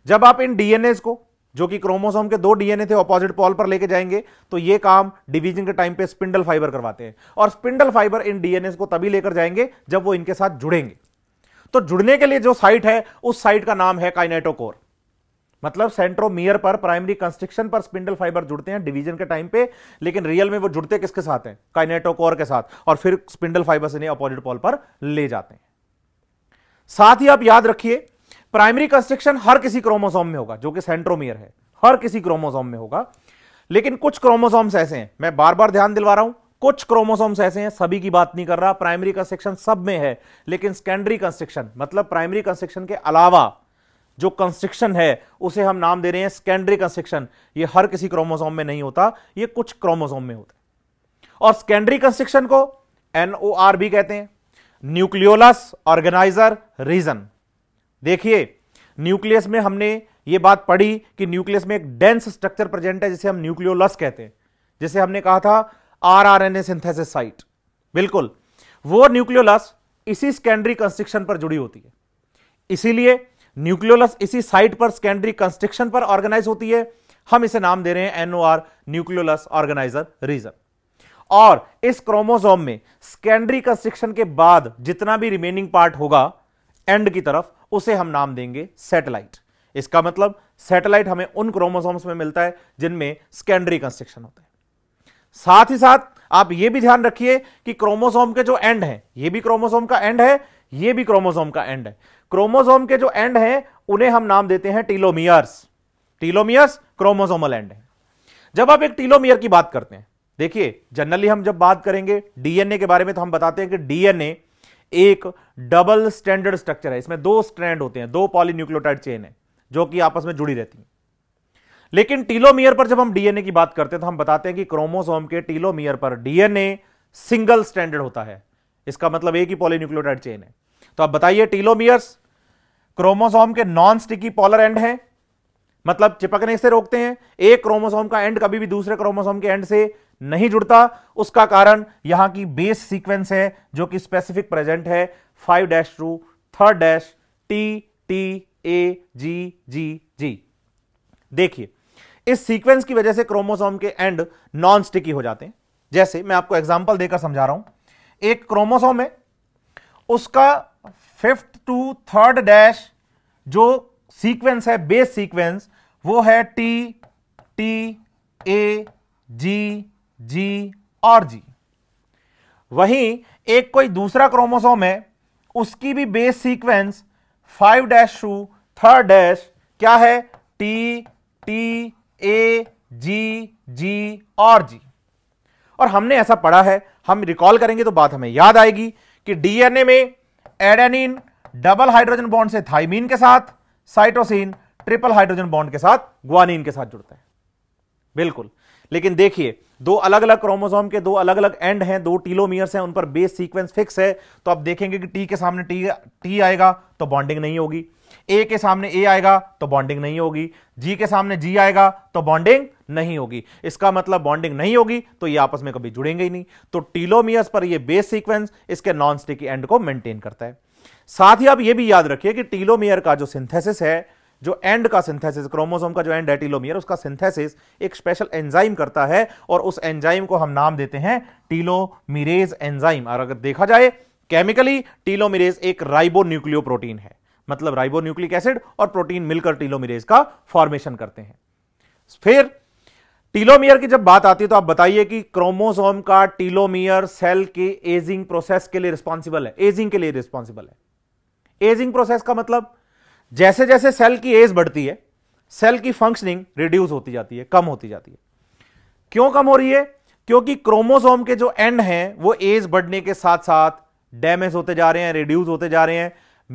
जब आप इन डीएनए को जो कि क्रोमोसोम के दो डीएनए थे अपोजिट पॉल पर लेके जाएंगे तो यह काम डिवीजन के टाइम पे स्पिंडल फाइबर करवाते हैं और स्पिंडल फाइबर इन डीएनए को तभी लेकर जाएंगे जब वो इनके साथ जुड़ेंगे तो जुड़ने के लिए जो साइट है उस साइट का नाम है काइनेटोकोर मतलब सेंट्रोमियर पर प्राइमरी कंस्ट्रक्शन पर स्पिंडल फाइबर जुड़ते हैं डिवीजन के टाइम पे लेकिन रियल में वो जुड़ते किसके साथ हैं काइनेटोकोर के साथ और फिर स्पिंडल फाइबर से अपोजिट पॉल पर ले जाते हैं साथ ही आप याद रखिए प्राइमरी कंस्ट्रक्शन हर किसी क्रोमोसोम में होगा जो कि सेंट्रोमियर है हर किसी क्रोमोसोम में होगा लेकिन कुछ क्रोमोसोम्स ऐसे हैं मैं बार बार ध्यान दिलवा रहा हूं कुछ क्रोमोसोम्स ऐसे हैं सभी की बात नहीं कर रहा प्राइमरी कंस्ट्रक्शन सब में है लेकिन सेकेंडरी कंस्ट्रक्शन मतलब प्राइमरी कंस्ट्रक्शन के अलावा जो कंस्ट्रक्शन है उसे हम नाम दे रहे हैं सेकेंडरी कंस्ट्रक्शन ये हर किसी क्रोमोसोम में नहीं होता ये कुछ क्रोमोसोम में होता और सेकेंडरी कंस्ट्रक्शन को एनओआर भी कहते हैं न्यूक्लियोलस ऑर्गेनाइजर रीजन देखिए न्यूक्लियस में हमने ये बात पढ़ी कि न्यूक्लियस में एक डेंस स्ट्रक्चर प्रेजेंट है जिसे हम न्यूक्लियोलस कहते हैं जिसे हमने कहा था आरआरएनए सिंथेसिस साइट बिल्कुल वो न्यूक्लियोलस इसी स्कैंडरी कंस्ट्रक्शन पर जुड़ी होती है इसीलिए न्यूक्लियोलस इसी साइट पर स्कैंडरी कंस्ट्रक्शन पर ऑर्गेनाइज होती है हम इसे नाम दे रहे हैं एनओआर न्यूक्लियोलस ऑर्गेनाइजर रीजन और इस क्रोमोसोम में स्कैंडरी कंस्ट्रक्शन के बाद जितना भी रिमेनिंग पार्ट होगा एंड की तरफ उसे हम नाम देंगे सैटेलाइट इसका मतलब सैटेलाइट हमें उन क्रोमोसोम्स में मिलता है जिनमें स्कैंडरी कंस्ट्रक्शन होता है साथ ही साथ आप यह भी ध्यान रखिए कि क्रोमोसोम के जो एंड है यह भी क्रोमोसोम का एंड है यह भी क्रोमोसोम का एंड है क्रोमोसोम के जो एंड है उन्हें हम नाम देते हैं टीलोमियर्स टीलोमियर्स क्रोमोसोमल एंड है जब आप एक टीलोमियर की बात करते हैं देखिए जनरली हम जब बात करेंगे डीएनए के बारे में तो हम बताते हैं कि डीएनए एक डबल स्टैंडर्ड स्ट्रक्चर है इसमें दो स्ट्रैंड होते हैं दो पॉलीन्यूक्लियोटाइड चेन है जो कि आपस में जुड़ी रहती है लेकिन टीलोमियर पर जब हम डीएनए की बात करते हैं तो हम बताते हैं कि क्रोमोसोम के टीलोमियर पर डीएनए सिंगल स्टैंडर्ड होता है इसका मतलब एक ही पॉलीन्यूक्लियोटाइड चेन है तो आप बताइए टीलोमियर्स क्रोमोसोम के नॉन स्टिकी पॉलर एंड है मतलब चिपकने से रोकते हैं एक क्रोमोसोम का एंड कभी भी दूसरे क्रोमोसोम के एंड से नहीं जुड़ता उसका कारण यहां की बेस सीक्वेंस है जो कि स्पेसिफिक प्रेजेंट है five dash to third dash T T A G G G देखिए इस सीक्वेंस की वजह से क्रोमोसोम के एंड नॉन स्टिकी हो जाते हैं जैसे मैं आपको एग्जाम्पल देकर समझा रहा हूं एक क्रोमोसोम है उसका फिफ्थ टू थर्ड डैश जो सीक्वेंस है बेस सीक्वेंस वो है टी टी ए जी जी और जी वहीं एक कोई दूसरा क्रोमोसोम है उसकी भी base sequence five dash to third dash क्या है टी टी ए जी जी और जी और हमने ऐसा पढ़ा है हम रिकॉल करेंगे तो बात हमें याद आएगी कि डीएनए में एडेनिन डबल हाइड्रोजन बॉन्ड से थाइमीन के साथ साइटोसिन ट्रिपल हाइड्रोजन बॉन्ड के साथ ग्वानीन के साथ जुड़ता है बिल्कुल लेकिन देखिए दो अलग अलग क्रोमोसोम के दो अलग अलग एंड हैं दो टीलोमियर्स हैं उन पर बेस सीक्वेंस फिक्स है तो आप देखेंगे कि टी के सामने टी टी आएगा तो बॉन्डिंग नहीं होगी ए के सामने ए आएगा तो बॉन्डिंग नहीं होगी जी के सामने जी आएगा तो बॉन्डिंग नहीं होगी इसका मतलब बॉन्डिंग नहीं होगी तो ये आपस में कभी जुड़ेंगे ही नहीं तो टीलोमियस पर ये बेस सीक्वेंस इसके नॉन स्टिक एंड को मेंटेन करता है साथ ही आप ये भी याद रखिए कि टीलोमियर का जो सिंथेसिस है जो एंड का सिंथेसिस क्रोमोसोम का जो एंड है टीलोमियर उसका सिंथेसिस एक स्पेशल एंजाइम करता है और उस एंजाइम को हम नाम देते हैं टीलोमिरेज एंजाइम और अगर देखा जाए केमिकली टीलोमिरेज एक राइबो न्यूक्लियो प्रोटीन है मतलब राइबोन्यूक्लिक एसिड और प्रोटीन मिलकर टीलोमिरेज का फॉर्मेशन करते हैं फिर टीलोमियर की जब बात आती है तो आप बताइए कि क्रोमोसोम का टीलोमियर सेल के एजिंग प्रोसेस के लिए रिस्पॉन्सिबल है एजिंग के लिए रिस्पॉन्सिबल है एजिंग प्रोसेस का मतलब जैसे जैसे सेल की एज बढ़ती है सेल की फंक्शनिंग रिड्यूस होती जाती है कम होती जाती है क्यों कम हो रही है क्योंकि क्रोमोसोम के जो एंड हैं वो एज बढ़ने के साथ साथ डैमेज होते जा रहे हैं रिड्यूस होते जा रहे हैं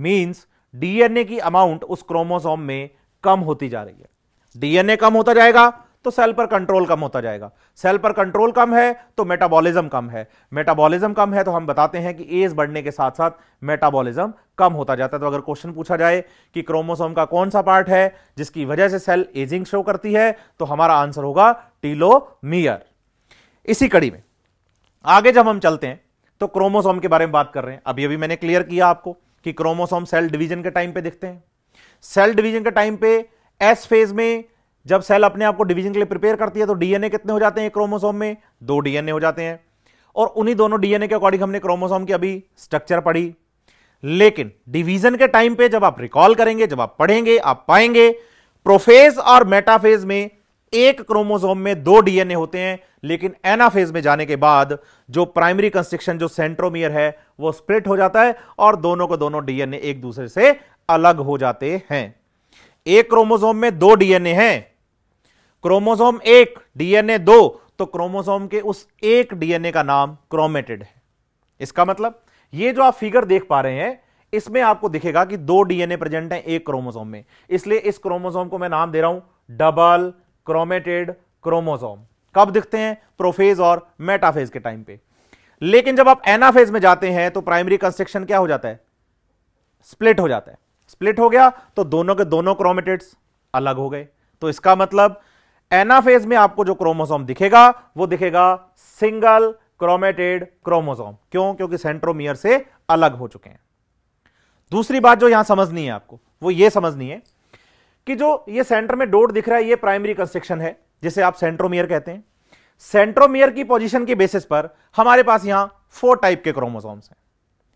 मींस डीएनए की अमाउंट उस क्रोमोसोम में कम होती जा रही है डीएनए कम होता जाएगा तो सेल पर कंट्रोल कम होता जाएगा सेल पर कंट्रोल कम है तो मेटाबॉलिज्म कम है मेटाबॉलिज्म कम है तो हम बताते हैं कि एज बढ़ने के साथ साथ मेटाबॉलिज्म कम होता जाता है तो अगर क्वेश्चन पूछा जाए कि क्रोमोसोम का कौन सा पार्ट है जिसकी वजह से सेल एजिंग शो करती है तो हमारा आंसर होगा टीलोमियर इसी कड़ी में आगे जब हम चलते हैं तो क्रोमोसोम के बारे में बात कर रहे हैं अभी अभी मैंने क्लियर किया आपको कि क्रोमोसोम सेल डिवीजन के टाइम पे देखते हैं सेल डिवीजन के टाइम पे एस फेज में जब सेल अपने आप को डिवीजन के लिए प्रिपेयर करती है तो डीएनए कितने हो जाते हैं क्रोमोसोम में दो डीएनए हो जाते हैं और उन्हीं दोनों डीएनए के अकॉर्डिंग हमने क्रोमोसोम की अभी स्ट्रक्चर पढ़ी लेकिन डिवीजन के टाइम पे जब आप रिकॉल करेंगे जब आप पढ़ेंगे आप पाएंगे प्रोफेज और मेटाफेज में एक क्रोमोसोम में दो डीएनए होते हैं लेकिन एनाफेज में जाने के बाद जो प्राइमरी कंस्ट्रक्शन जो सेंट्रोमियर है वो स्प्रिट हो जाता है और दोनों को दोनों डीएनए एक दूसरे से अलग हो जाते हैं एक क्रोमोसोम में दो डीएनए हैं क्रोमोसोम एक डीएनए दो तो क्रोमोसोम के उस एक डीएनए का नाम क्रोमेटेड है इसका मतलब ये जो आप फिगर देख पा रहे हैं इसमें आपको दिखेगा कि दो डीएनए प्रेजेंट हैं एक क्रोमोसोम में इसलिए इस क्रोमोसोम को मैं नाम दे रहा हूं डबल क्रोमेटेड क्रोमोसोम कब दिखते हैं प्रोफेज और मेटाफेज के टाइम पे लेकिन जब आप एनाफेज में जाते हैं तो प्राइमरी कंस्ट्रक्शन क्या हो जाता है स्प्लिट हो जाता है स्प्लिट हो गया तो दोनों के दोनों क्रोमेटेड्स अलग हो गए तो इसका मतलब एनाफेज में आपको जो क्रोमोसोम दिखेगा वो दिखेगा सिंगल क्रोमेटेड क्रोमोसोम क्यों क्योंकि सेंट्रोमियर से अलग हो चुके हैं दूसरी बात जो यहां समझनी है आपको वो ये समझनी है कि जो ये सेंटर में डोट दिख रहा है ये प्राइमरी कंस्ट्रक्शन है जिसे आप सेंट्रोमियर कहते हैं सेंट्रोमियर की पोजीशन के बेसिस पर हमारे पास यहां फोर टाइप के क्रोमोसोम्स हैं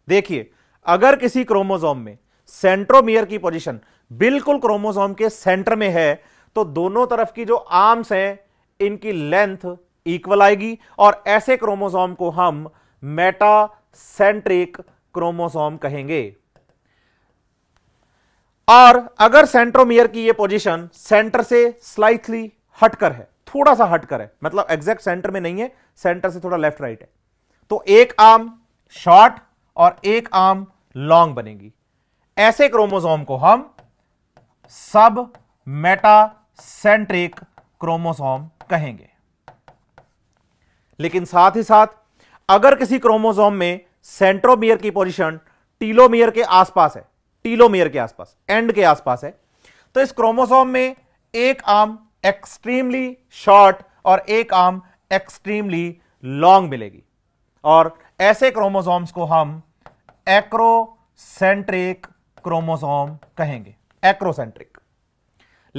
देखिए अगर किसी क्रोमोसोम में सेंट्रोमियर की पोजीशन बिल्कुल क्रोमोसोम के सेंटर में है तो दोनों तरफ की जो आर्म्स हैं इनकी लेंथ इक्वल आएगी और ऐसे क्रोमोसोम को हम सेंट्रिक क्रोमोसोम कहेंगे और अगर सेंट्रोमियर की ये पोजीशन सेंटर से स्लाइटली हटकर है थोड़ा सा हटकर है मतलब एग्जैक्ट सेंटर में नहीं है सेंटर से थोड़ा लेफ्ट राइट है तो एक आर्म शॉर्ट और एक आर्म लॉन्ग बनेगी ऐसे क्रोमोसोम को हम सब मेटासेंट्रिक क्रोमोसोम कहेंगे लेकिन साथ ही साथ अगर किसी क्रोमोसोम में सेंट्रोमियर की पोजीशन टीलोमियर के आसपास है टीलोमेयर के आसपास एंड के आसपास है तो इस क्रोमोसोम में एक आर्म एक्सट्रीमली शॉर्ट और एक आर्म एक्सट्रीमली लॉन्ग मिलेगी और ऐसे क्रोमोसोम्स को हम एक्रोसेंट्रिक क्रोमोसोम कहेंगे एक्रोसेंट्रिक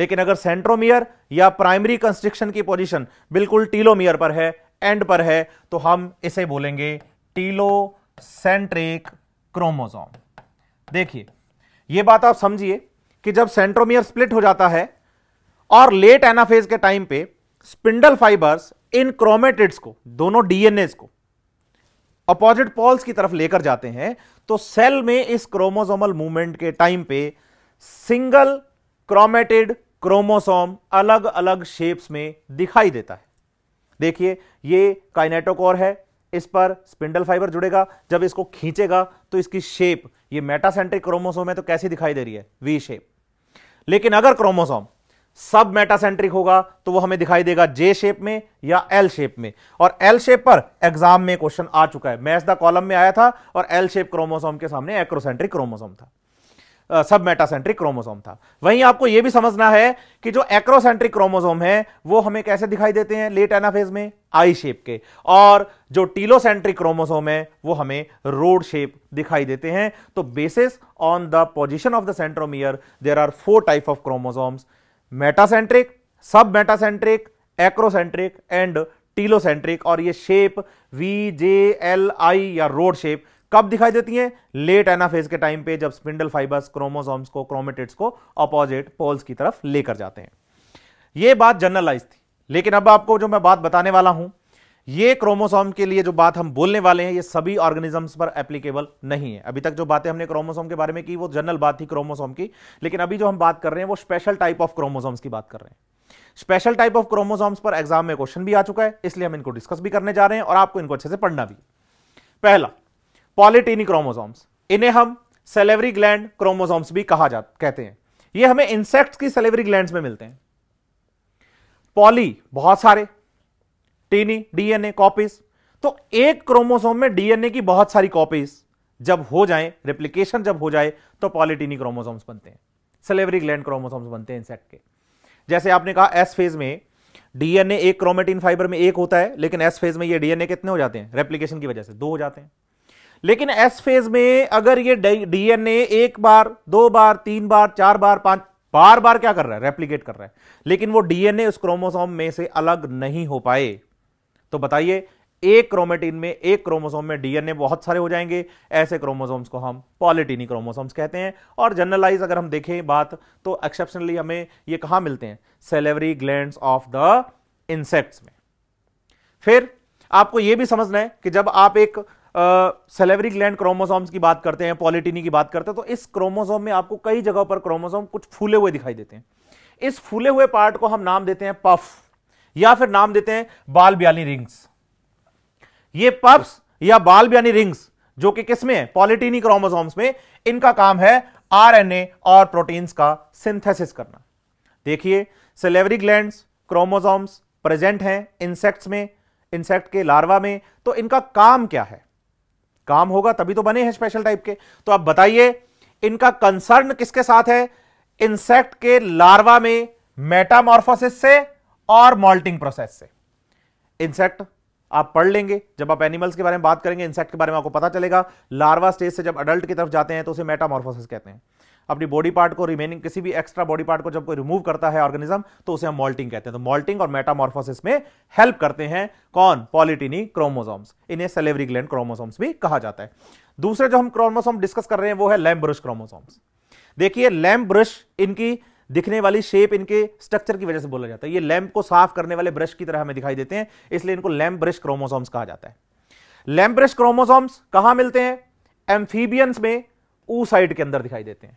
लेकिन अगर सेंट्रोमियर या प्राइमरी कंस्ट्रक्शन की पोजीशन बिल्कुल टीलोमियर पर है एंड पर है तो हम इसे बोलेंगे टीलोसेंट्रिक क्रोमोसोम देखिए यह बात आप समझिए कि जब सेंट्रोमियर स्प्लिट हो जाता है और लेट एनाफेज के टाइम पे स्पिंडल फाइबर्स इन क्रोमेटिड्स को दोनों डीएनए को अपोजिट पॉल्स की तरफ लेकर जाते हैं तो सेल में इस क्रोमोसोमल मूवमेंट के टाइम पे सिंगल क्रोमेटेड क्रोमोसोम अलग अलग शेप्स में दिखाई देता है देखिए ये काइनेटोकोर है इस पर स्पिंडल फाइबर जुड़ेगा जब इसको खींचेगा तो इसकी शेप ये मेटासेंट्रिक क्रोमोसोम है तो कैसी दिखाई दे रही है वी शेप लेकिन अगर क्रोमोसोम सब मेटासेंट्रिक होगा तो वो हमें दिखाई देगा जे शेप में या एल शेप में और एल शेप पर एग्जाम में क्वेश्चन आ चुका है मैच द कॉलम में आया था और एल शेप क्रोमोसोम के सामने एक्रोसेंट्रिक क्रोमोसोम था सब मेटासेंट्रिक क्रोमोसोम था वहीं आपको यह भी समझना है कि जो एक्रोसेंट्रिक क्रोमोसोम है वो हमें कैसे दिखाई देते हैं लेट एनाफेज में आई शेप के और जो टीलोसेंट्रिक क्रोमोसोम है वो हमें रोड शेप दिखाई देते हैं तो basis on the position of the centromere there are four type of chromosomes metacentric sub metacentric acrocentric and telocentric और ये shape V J L I या रोड शेप कब दिखाई देती हैं लेट एनाफेज के टाइम पे जब स्पिंडल फाइबर्स क्रोमोसोम्स को क्रोमेटिड्स को अपोजिट पोल्स की तरफ लेकर जाते हैं यह बात जनरलाइज थी लेकिन अब आपको जो मैं बात बताने वाला हूं ये क्रोमोसोम के लिए जो बात हम बोलने वाले हैं ये सभी ऑर्गेनिजम्स पर एप्लीकेबल नहीं है अभी तक जो बातें हमने क्रोमोसोम के बारे में की वो जनरल बात थी क्रोमोसोम की लेकिन अभी जो हम बात कर रहे हैं वो स्पेशल टाइप ऑफ क्रोमोसोम्स की बात कर रहे हैं स्पेशल टाइप ऑफ क्रोमोसोम्स पर एग्जाम में क्वेश्चन भी आ चुका है इसलिए हम इनको डिस्कस भी करने जा रहे हैं और आपको इनको अच्छे से पढ़ना भी पहला पॉलिटीनी क्रोमोजोम्स इन्हें हम सेलेवरी ग्लैंड क्रोमोजोम्स भी कहा जा कहते हैं ये हमें इंसेक्ट्स की सेलेवरी ग्लैंड में मिलते हैं पॉली बहुत सारे टीनी डीएनए कॉपीज तो एक क्रोमोसोम में डीएनए की बहुत सारी कॉपीज जब हो जाए रिप्लीकेशन जब हो जाए तो पॉलिटीनी क्रोमोसोम्स बनते हैं सेलेवरी ग्लैंड क्रोमोसोम्स बनते हैं इंसेक्ट के जैसे आपने कहा एस फेज में डीएनए एक क्रोमेटिन फाइबर में एक होता है लेकिन एस फेज में ये डीएनए कितने हो जाते हैं रेप्लीकेशन की वजह से दो हो जाते हैं लेकिन एस फेज में अगर ये डीएनए एक बार दो बार तीन बार चार बार पांच बार बार क्या कर रहा है रेप्लीकेट कर रहा है लेकिन वो डीएनए उस क्रोमोसोम में से अलग नहीं हो पाए तो बताइए एक क्रोमेटिन में एक क्रोमोसोम में डीएनए बहुत सारे हो जाएंगे ऐसे क्रोमोसोम्स को हम पॉलिटिनी क्रोमोसोम्स कहते हैं और जनरलाइज अगर हम देखें बात तो एक्सेप्शनली हमें ये कहां मिलते हैं salivary gland of the insects में फिर आपको यह भी समझना है कि जब आप एक सेलेवरी ग्लैंड क्रोमोसोम्स की बात करते हैं पॉलिटिनी की बात करते हैं तो इस क्रोमोसोम में आपको कई जगह पर क्रोमोसोम कुछ फूले हुए दिखाई देते हैं इस फूले हुए पार्ट को हम नाम देते हैं पफ या फिर नाम देते हैं बाल ब्यानी रिंग्स ये पफ्स या बाल ब्यानी रिंग्स जो कि किसमें है पॉलिटिनी क्रोमोसोम्स में इनका काम है आरएनए और प्रोटीन्स का सिंथेसिस करना देखिए सेलेवरी ग्लैंड क्रोमोसोम्स प्रेजेंट हैं इंसेक्ट्स में इंसेक्ट के लार्वा में तो इनका काम क्या है काम होगा तभी तो बने हैं स्पेशल टाइप के तो आप बताइए इनका कंसर्न किसके साथ है इंसेक्ट के लार्वा में मेटामॉर्फोसिस से और मॉल्टिंग प्रोसेस से इंसेक्ट आप पढ़ लेंगे जब आप एनिमल्स के बारे में बात करेंगे इंसेक्ट के बारे में आपको पता चलेगा लार्वा स्टेज से जब अडल्ट की तरफ जाते हैं तो उसे मेटामॉर्फोसिस कहते हैं अपनी बॉडी पार्ट को रिमेनिंग किसी भी एक्स्ट्रा बॉडी पार्ट को जब कोई रिमूव करता है ऑर्गेनिज्म तो उसे हम मॉल्टिंग कहते हैं तो मॉल्टिंग और मेटामॉर्फोसिस में हेल्प करते हैं कौन पॉलिटिनी क्रोमोसोम्स इन्हें सेलेवरी ग्लैंड क्रोमोसोम्स भी कहा जाता है दूसरे जो हम क्रोमोसोम डिस्कस कर रहे हैं वो है लैम ब्रश क्रोमोसोम्स देखिए लैम्प ब्रश इनकी दिखने वाली शेप इनके स्ट्रक्चर की वजह से बोला जाता है ये लैम्प को साफ करने वाले ब्रश की तरह हमें दिखाई देते हैं इसलिए इनको लैम्प ब्रश क्रोमोसोम्स कहा जाता है लैम्प ब्रश क्रोमोसोम्स कहां मिलते हैं एम्फीबियंस में ऊ साइड के अंदर दिखाई देते हैं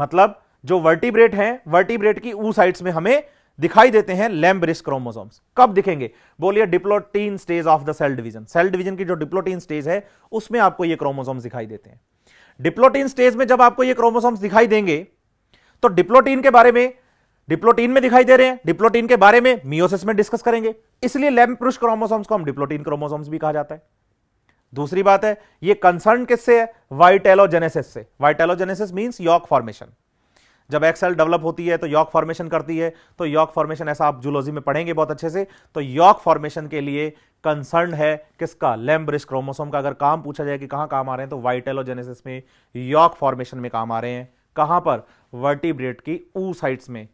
मतलब जो वर्टिब्रेट हैं वर्टिब्रेट की ऊ साइड्स में हमें दिखाई देते हैं लैम्ब्रिस क्रोमोसोम्स कब दिखेंगे बोलिए diplotene stage of the cell division cell division की जो डिप्लोटीन स्टेज है उसमें आपको ये क्रोमोसोम्स दिखाई देते हैं डिप्लोटीन स्टेज में जब आपको ये क्रोमोसोम्स दिखाई देंगे तो डिप्लोटीन के बारे में डिप्लोटीन में दिखाई दे रहे हैं डिप्लोटीन के बारे में मियोसिस में डिस्कस करेंगे इसलिए लैम्प्रुश क्रोमोसोम्स को हम डिप्लोटीन क्रोमोसोम्स भी कहा जाता है दूसरी बात है ये कंसर्न किससे है वाइटेलोजेनेसिस से वाइटेलोजेनेसिस मींस यॉक फॉर्मेशन जब एक्सेल डेवलप होती है तो यॉक फॉर्मेशन करती है तो यॉक फॉर्मेशन ऐसा आप जूलॉजी में पढ़ेंगे बहुत अच्छे से तो यॉक फॉर्मेशन के लिए कंसर्न है किसका लेम्ब्रिस क्रोमोसोम का अगर काम पूछा जाए कि कहां काम आ रहे हैं तो वाइटेलोजेनेसिस में यॉक फॉर्मेशन में काम आ रहे हैं कहां पर वर्टिब्रेट की ऊ साइट्स में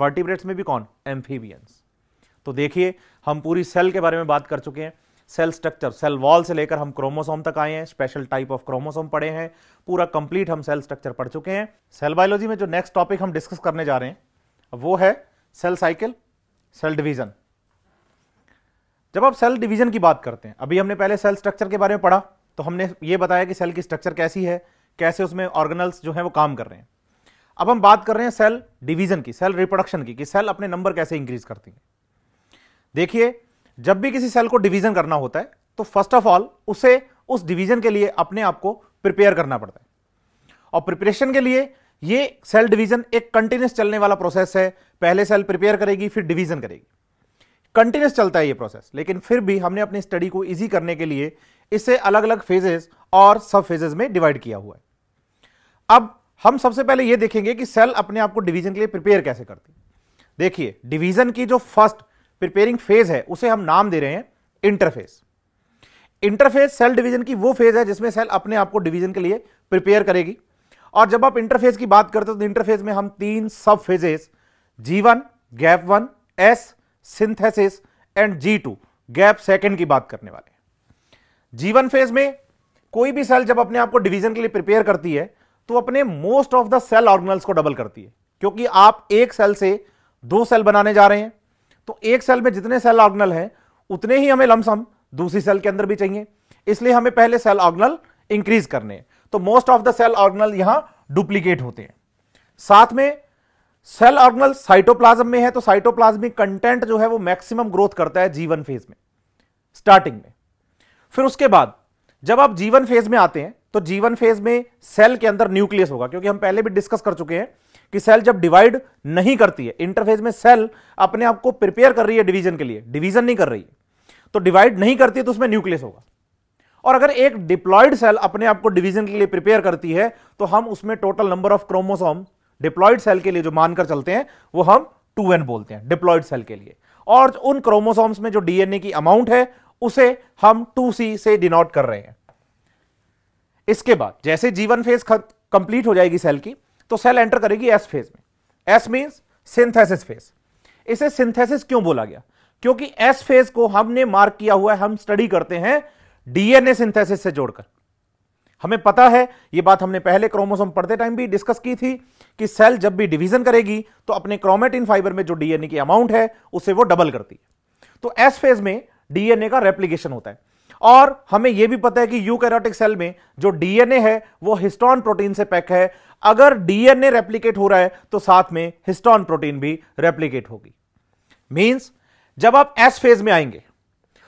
वर्टिब्रेट्स में भी कौन एम्फीबियंस तो देखिए हम पूरी सेल के बारे में बात कर चुके हैं सेल स्ट्रक्चर सेल वॉल से लेकर हम क्रोमोसोम तक आए हैं स्पेशल टाइप ऑफ क्रोमोसोम पढ़े हैं पूरा कंप्लीट हम सेल स्ट्रक्चर पढ़ चुके हैं सेल बायोलॉजी में जो नेक्स्ट टॉपिक हम डिस्कस करने जा रहे हैं वो है सेल साइकिल सेल डिवीजन जब आप सेल डिवीजन की बात करते हैं अभी हमने पहले सेल स्ट्रक्चर के बारे में पढ़ा तो हमने ये बताया कि सेल की स्ट्रक्चर कैसी है कैसे उसमें ऑर्गेनल्स जो है वो काम कर रहे हैं अब हम बात कर रहे हैं सेल डिवीजन की सेल रिप्रोडक्शन की कि सेल अपने नंबर कैसे इंक्रीज करती है देखिए जब भी किसी सेल को डिवीजन करना होता है तो फर्स्ट ऑफ ऑल उसे उस डिवीजन के लिए अपने आप को प्रिपेयर करना पड़ता है और प्रिपरेशन के लिए ये सेल डिवीजन एक कंटिन्यूस चलने वाला प्रोसेस है पहले सेल प्रिपेयर करेगी फिर डिवीजन करेगी कंटिन्यूस चलता है ये प्रोसेस लेकिन फिर भी हमने अपनी स्टडी को इजी करने के लिए इसे अलग अलग फेजेस और सब फेजेस में डिवाइड किया हुआ है अब हम सबसे पहले यह देखेंगे कि सेल अपने आप को डिवीजन के लिए प्रिपेयर कैसे करती देखिए डिवीजन की जो फर्स्ट प्रिपेयरिंग फेज है उसे हम नाम दे रहे हैं इंटरफेस इंटरफेस सेल डिवीजन की वो फेज है जिसमें सेल अपने आप को डिवीजन के लिए प्रिपेयर करेगी और जब आप इंटरफेस की बात करते हो तो इंटरफेस में हम तीन sub phases G one gap one S synthesis and G two gap second की बात करने वाले जीवन फेज में कोई भी सेल जब अपने आप को डिवीजन के लिए प्रिपेयर करती है तो अपने most of the cell organelles को डबल करती है क्योंकि आप एक सेल से दो सेल बनाने जा रहे हैं तो एक सेल में जितने सेल ऑर्गनल हैं उतने ही हमें लमसम दूसरी सेल के अंदर भी चाहिए इसलिए हमें पहले सेल ऑर्गनल इंक्रीज करने हैं तो most of the cell organelle यहां डुप्लीकेट होते हैं साथ में सेल ऑर्गनल साइटोप्लाज्म में है तो साइटोप्लाज्मिक कंटेंट जो है वो मैक्सिमम ग्रोथ करता है जीवन फेज में स्टार्टिंग में फिर उसके बाद जब आप जीवन फेज में आते हैं तो जीवन फेज में सेल के अंदर न्यूक्लियस होगा क्योंकि हम पहले भी डिस्कस कर चुके हैं कि सेल जब डिवाइड नहीं करती है इंटरफेज में सेल अपने आप को प्रिपेयर कर रही है डिवीजन के लिए डिवीजन नहीं कर रही है तो डिवाइड नहीं करती है तो उसमें न्यूक्लियस होगा और अगर एक डिप्लॉयड सेल अपने आप को डिवीजन के लिए प्रिपेयर करती है तो हम उसमें total number of chromosome diploid cell के लिए जो मानकर चलते हैं वो हम टू एन बोलते हैं डिप्लॉयड सेल के लिए और उन क्रोमोसोम्स में जो डीएनए की अमाउंट है उसे हम टू सी से डिनोट कर रहे हैं इसके बाद जैसे जीवन फेज कंप्लीट हो जाएगी सेल की तो सेल एंटर करेगी एस फेज में एस मीन्स सिंथेसिस फेज इसे सिंथेसिस क्यों बोला गया क्योंकि एस फेज को हमने मार्क किया हुआ है हम स्टडी करते हैं डीएनए सिंथेसिस से जोड़कर हमें पता है यह बात हमने पहले क्रोमोसोम पढ़ते टाइम भी डिस्कस की थी कि सेल जब भी डिवीजन करेगी तो अपने क्रोमेटिन फाइबर में जो डीएनए की अमाउंट है उसे वो डबल करती है तो एस फेज में डीएनए का रेप्लीकेशन होता है और हमें यह भी पता है कि यूकैरियोटिक सेल में जो डीएनए है वो हिस्टोन प्रोटीन से पैक है अगर डीएनए रेप्लीकेट हो रहा है तो साथ में हिस्टोन प्रोटीन भी रेप्लीकेट होगी मींस जब आप एस फेज में आएंगे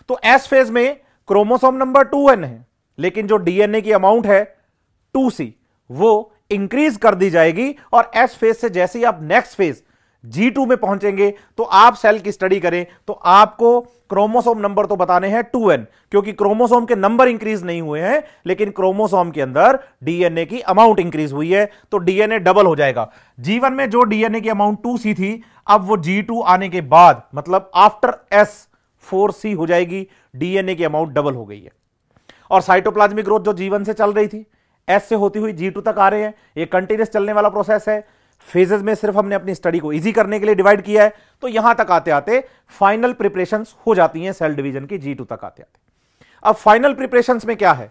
तो एस फेज में क्रोमोसोम नंबर टू एन है लेकिन जो डीएनए की अमाउंट है टू सी वो इंक्रीज कर दी जाएगी और एस फेज से जैसे ही आप नेक्स्ट फेज जी टू में पहुंचेंगे तो आप सेल की स्टडी करें तो आपको क्रोमोसोम नंबर तो बताने हैं टू एन क्योंकि क्रोमोसोम के नंबर इंक्रीज नहीं हुए हैं लेकिन क्रोमोसोम के अंदर डीएनए की अमाउंट इंक्रीज हुई है तो डीएनए डबल हो जाएगा जीवन में जो डीएनए की अमाउंट टू सी थी अब वो जी टू आने के बाद मतलब आफ्टर एस फोर सी हो जाएगी डीएनए की अमाउंट डबल हो गई है और साइटोप्लाज्मिक ग्रोथ जो जीवन से चल रही थी एस से होती हुई जी टू तक आ रहे हैं ये कंटिन्यूस चलने वाला प्रोसेस है फेजेस में सिर्फ हमने अपनी स्टडी को इजी करने के लिए डिवाइड किया है तो यहां तक आते आते फाइनल प्रिपरेशन हो जाती हैं सेल डिवीजन की जी टू तक आते आते अब फाइनल प्रिपरेशन में क्या है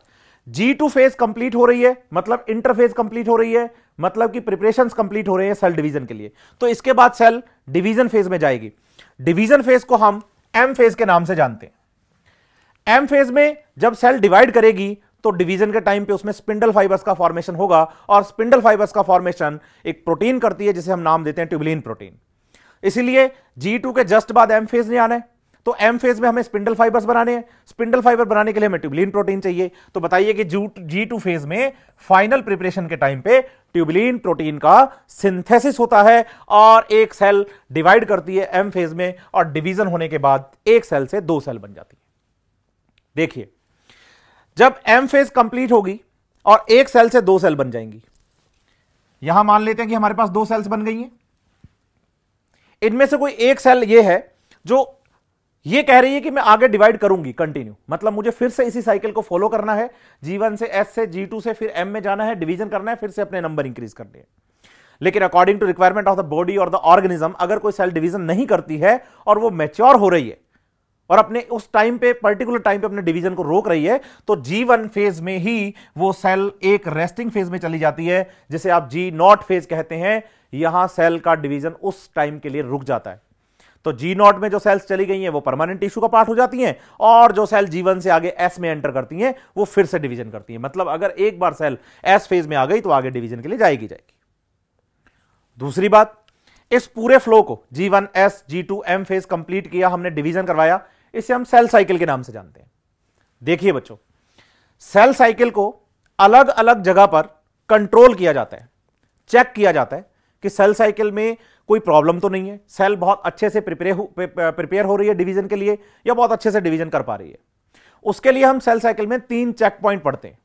जी टू फेज कंप्लीट हो रही है मतलब इंटरफेज कंप्लीट हो रही है मतलब कि प्रिपरेशन कंप्लीट हो रहे हैं सेल डिवीजन के लिए तो इसके बाद सेल डिवीजन फेज में जाएगी डिवीजन फेज को हम एम फेज के नाम से जानते हैं एम फेज में जब सेल डिवाइड करेगी तो डिवीजन के टाइम पे उसमें स्पिंडल फाइबर्स का फॉर्मेशन होगा और स्पिंडल फाइबर्स का फॉर्मेशन एक प्रोटीन करती है जिसे हम नाम देते हैं ट्यूबलिन प्रोटीन इसीलिए जी के जस्ट बाद एम फेज नहीं आना है तो एम फेज में हमें स्पिंडल फाइबर्स बनाने हैं स्पिंडल फाइबर बनाने के लिए हमें ट्यूबलिन प्रोटीन चाहिए तो बताइए कि जी टू फेज में फाइनल प्रिपरेशन के टाइम पे ट्यूबलिन प्रोटीन का सिंथेसिस होता है और एक सेल डिवाइड करती है एम फेज में और डिवीजन होने के बाद एक सेल से दो सेल बन जाती है देखिए जब एम फेज कंप्लीट होगी और एक सेल से दो सेल बन जाएंगी यहां मान लेते हैं कि हमारे पास दो सेल्स बन गई हैं इनमें से कोई एक सेल ये है जो ये कह रही है कि मैं आगे डिवाइड करूंगी कंटिन्यू मतलब मुझे फिर से इसी साइकिल को फॉलो करना है वन से एस से टू से फिर एम में जाना है डिवीजन करना है फिर से अपने नंबर इंक्रीज करने हैं लेकिन according to requirement of the body और द ऑर्गेनिज्म अगर कोई सेल डिवीजन नहीं करती है और वो मेच्योर हो रही है और अपने उस टाइम पे पर्टिकुलर टाइम पे अपने डिवीजन को रोक रही है तो जी वन फेज में ही वो सेल एक रेस्टिंग फेज में चली जाती है जिसे आप जी नॉट फेज कहते हैं यहां सेल का डिवीजन उस टाइम के लिए रुक जाता है तो जी नॉट में जो सेल्स चली गई हैं वो परमानेंट टिश्यू का पार्ट हो जाती हैं और जो सेल जीवन से आगे एस में एंटर करती हैं वो फिर से डिवीजन करती हैं मतलब अगर एक बार सेल एस फेज में आ गई तो आगे डिवीजन के लिए जाएगी जाएगी दूसरी बात इस पूरे फ्लो को G one S G two M phase complete किया हमने डिवीजन करवाया इसे हम सेल साइकिल के नाम से जानते हैं देखिए बच्चों सेल साइकिल को अलग अलग जगह पर कंट्रोल किया जाता है चेक किया जाता है कि सेल साइकिल में कोई प्रॉब्लम तो नहीं है सेल बहुत अच्छे से प्रिपेयर प्रिपेयर हो रही है डिवीजन के लिए या बहुत अच्छे से डिवीजन कर पा रही है उसके लिए हम सेल साइकिल में तीन चेक पॉइंट पढ़ते हैं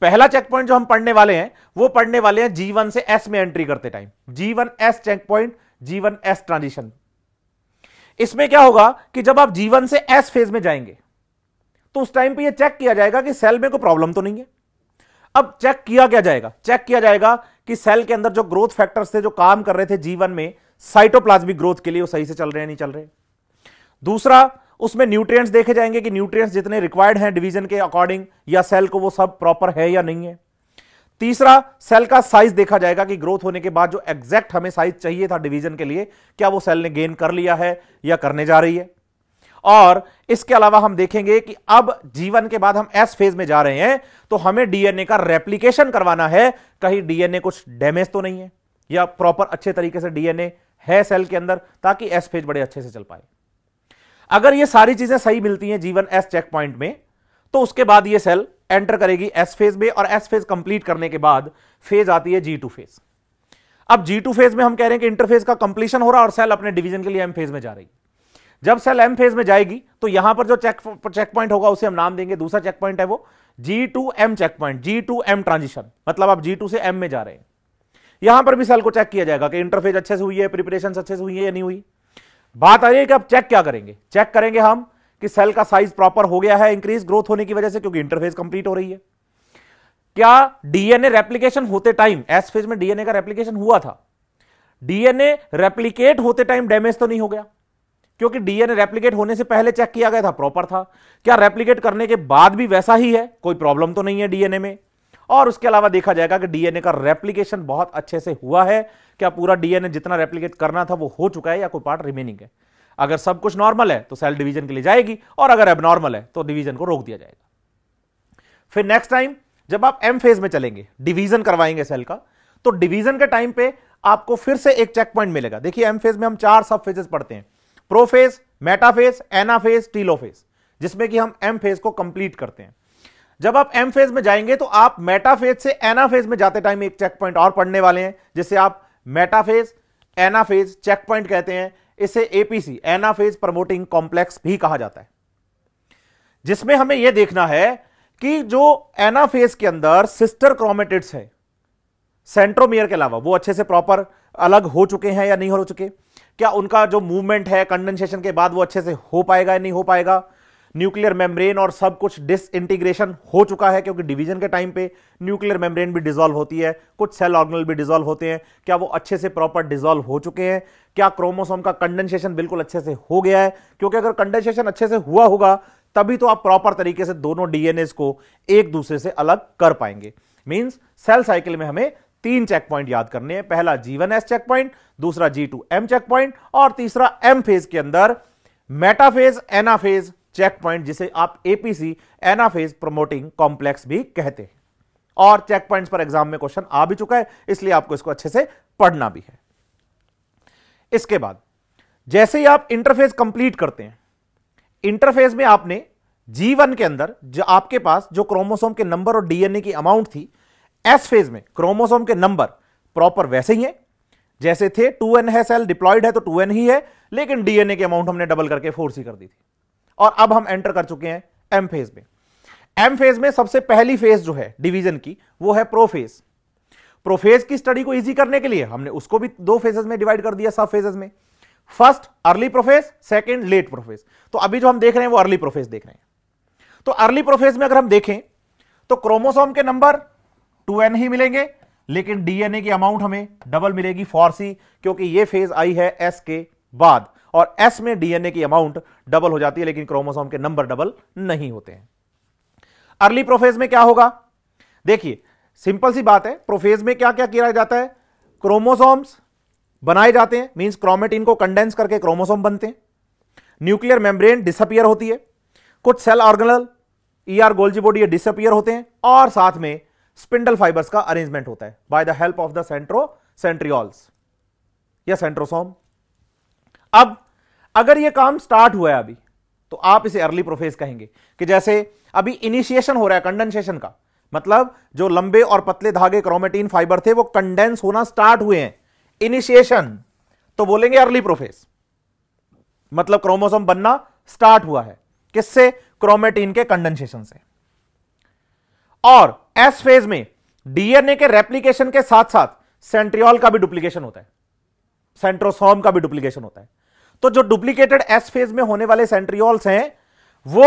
पहला चेक पॉइंट जो हम पढ़ने वाले हैं वो पढ़ने वाले हैं जीवन से एस में एंट्री करते time G one S checkpoint G one S transition इसमें क्या होगा कि जब आप जीवन से एस फेज में जाएंगे तो उस टाइम पे ये चेक किया जाएगा कि सेल में कोई प्रॉब्लम तो नहीं है अब चेक किया क्या जाएगा चेक किया जाएगा कि सेल के अंदर जो ग्रोथ फैक्टर्स थे जो काम कर रहे थे जीवन में साइटोप्लाज्मिक ग्रोथ के लिए वो सही से चल रहे हैं नहीं चल रहे दूसरा उसमें न्यूट्रिएंट्स देखे जाएंगे कि न्यूट्रिएंट्स जितने रिक्वायर्ड हैं डिवीजन के अकॉर्डिंग या सेल को वो सब प्रॉपर है या नहीं है तीसरा सेल का साइज देखा जाएगा कि ग्रोथ होने के बाद जो एग्जैक्ट हमें साइज चाहिए था डिवीजन के लिए क्या वो सेल ने गेन कर लिया है या करने जा रही है और इसके अलावा हम देखेंगे कि अब जीवन के बाद हम एस फेज में जा रहे हैं तो हमें डीएनए का रेप्लीकेशन करवाना है कहीं डीएनए कुछ डैमेज तो नहीं है या प्रॉपर अच्छे तरीके से डीएनए है सेल के अंदर ताकि एस फेज बड़े अच्छे से चल पाए अगर ये सारी चीजें सही मिलती हैं जीवन एस चेक पॉइंट में तो उसके बाद ये सेल एंटर करेगी एस फेज में और एस फेज कंप्लीट करने के बाद फेज आती है जी टू फेज अब जी टू फेज में हम कह रहे हैं कि इंटरफेज का कंप्लीशन हो रहा है और सेल अपने डिवीजन के लिए एम फेज में जा रही जब सेल एम फेज में जाएगी तो यहां पर जो चेक चेक पॉइंट होगा उसे हम नाम देंगे दूसरा चेक पॉइंट है वो G two M checkpoint G two M transition मतलब आप जी टू से एम में जा रहे हैं यहां पर भी सेल को चेक किया जाएगा कि इंटरफेज अच्छे से हुई है प्रिपरेशन अच्छे से हुई है या नहीं हुई बात आ रही है कि आप चेक क्या करेंगे चेक करेंगे हम कि सेल का साइज प्रॉपर हो गया है इंक्रीज ग्रोथ होने की वजह से क्योंकि इंटरफेज कंप्लीट हो रही है क्या डीएनए रेप्लीकेशन होते टाइम एस फेज में डीएनए का रेप्लीकेशन हुआ था डीएनए रेप्लीकेट होते टाइम डैमेज तो नहीं हो गया क्योंकि डीएनए रेप्लीकेट होने से पहले चेक किया गया था प्रॉपर था क्या रेप्लीकेट करने के बाद भी वैसा ही है कोई प्रॉब्लम तो नहीं है डीएनए में और उसके अलावा देखा जाएगा कि डीएनए का रेप्लीकेशन बहुत अच्छे से हुआ है क्या पूरा डीएनए जितना रेप्लीकेट करना था वो हो चुका है या कोई पार्ट रिमेनिंग है अगर सब कुछ नॉर्मल है तो सेल डिवीजन के लिए जाएगी और अगर एबनॉर्मल है तो डिवीजन को रोक दिया जाएगा फिर नेक्स्ट टाइम जब आप एम फेज में चलेंगे डिवीजन करवाएंगे सेल का तो डिवीजन के टाइम पे आपको फिर से एक चेक पॉइंट मिलेगा देखिए एम फेज में हम चार सब फेजेस पढ़ते हैं प्रोफेज मेटाफेज एनाफेज टीलोफेज जिसमें कि हम एम फेज को कंप्लीट करते हैं जब आप एम फेज में जाएंगे तो आप मेटाफेज से एनाफेज में जाते टाइम एक चेक पॉइंट और पढ़ने वाले हैं जिसे आप मेटाफेज एनाफेज चेक पॉइंट कहते हैं इसे एपीसी एनाफेज प्रमोटिंग कॉम्प्लेक्स भी कहा जाता है जिसमें हमें यह देखना है कि जो एनाफेज के अंदर सिस्टर क्रोमेटिड्स है सेंट्रोमियर के अलावा वो अच्छे से प्रॉपर अलग हो चुके हैं या नहीं हो चुके क्या उनका जो मूवमेंट है कंडेंसेशन के बाद वो अच्छे से हो पाएगा या नहीं हो पाएगा न्यूक्लियर मेम्ब्रेन और सब कुछ डिसइंटीग्रेशन हो चुका है क्योंकि डिवीजन के टाइम पे न्यूक्लियर मेम्ब्रेन भी डिजोल्व होती है कुछ सेल ऑर्गनल भी डिजोल्व होते हैं क्या वो अच्छे से प्रॉपर डिजोल्व हो चुके हैं क्या क्रोमोसोम का कंडेंसेशन बिल्कुल अच्छे से हो गया है क्योंकि अगर कंडेंसेशन अच्छे से हुआ होगा तभी तो आप प्रॉपर तरीके से दोनों डीएनए को एक दूसरे से अलग कर पाएंगे मीन्स सेल साइकिल में हमें तीन चेक पॉइंट याद करने हैं पहला G one S checkpoint दूसरा G two M checkpoint और तीसरा एम फेज के अंदर मेटाफेज एनाफेज चेक पॉइंट जिसे आप एपीसी एनाफेज प्रोमोटिंग कॉम्प्लेक्स भी कहते हैं और चेक पॉइंट्स पर एग्जाम में क्वेश्चन आ भी चुका है इसलिए आपको इसको अच्छे से पढ़ना भी है इसके बाद जैसे ही आप इंटरफेस कंप्लीट करते हैं इंटरफेस में आपने जी वन के अंदर जो आपके पास जो क्रोमोसोम के नंबर और डीएनए की अमाउंट थी एस फेज में क्रोमोसोम के नंबर प्रॉपर वैसे ही है जैसे थे टू एन है सेल डिप्लॉयड है तो टू एन ही है लेकिन डीएनए के अमाउंट हमने डबल करके फोर सी कर दी थी और अब हम एंटर कर चुके हैं एम फेज में एम फेज में सबसे पहली फेज जो है डिवीजन की वो है प्रोफेज प्रोफेज की स्टडी को इजी करने के लिए हमने उसको भी दो फेजेस में डिवाइड कर दिया सब फेजेस में first early prophase second late prophase तो अभी जो हम देख रहे हैं वो अर्ली प्रोफेज देख रहे हैं तो अर्ली प्रोफेज में अगर हम देखें तो क्रोमोसोम के नंबर टू एन ही मिलेंगे लेकिन डीएनए की अमाउंट हमें डबल मिलेगी फॉर सी क्योंकि ये फेज आई है एस के बाद और एस में डीएनए की अमाउंट डबल हो जाती है लेकिन क्रोमोसोम के नंबर डबल नहीं होते हैं अर्ली प्रोफेज में क्या होगा देखिए सिंपल सी बात है प्रोफेज में क्या क्या किया जाता है क्रोमोसोम्स बनाए जाते हैं मींस क्रोमेटिन को कंडेंस करके क्रोमोसोम बनते हैं न्यूक्लियर मेम्ब्रेन डिसअपियर होती है कुछ cell organelle E R Golgi body disappear होते हैं और साथ में स्पिंडल फाइबर्स का अरेंजमेंट होता है by the help of the centro centrioles या सेंट्रोसोम अब अगर यह काम स्टार्ट हुआ है अभी तो आप इसे अर्ली प्रोफेस कहेंगे कि जैसे अभी इनिशिएशन हो रहा है कंडेंसेशन का मतलब जो लंबे और पतले धागे क्रोमेटीन फाइबर थे वो कंडेंस होना स्टार्ट हुए हैं इनिशिएशन तो बोलेंगे अर्ली प्रोफेस मतलब क्रोमोसोम बनना स्टार्ट हुआ है किससे क्रोमेटीन के कंडेंसेशन से और एस फेज में डीएनए के रेप्लीकेशन के साथ साथ सेंट्रियोल का भी डुप्लीकेशन होता है सेंट्रोसोम का भी डुप्लीकेशन होता है तो जो डुप्लीकेटेड एस फेज में होने वाले सेंट्रियोल्स हैं वो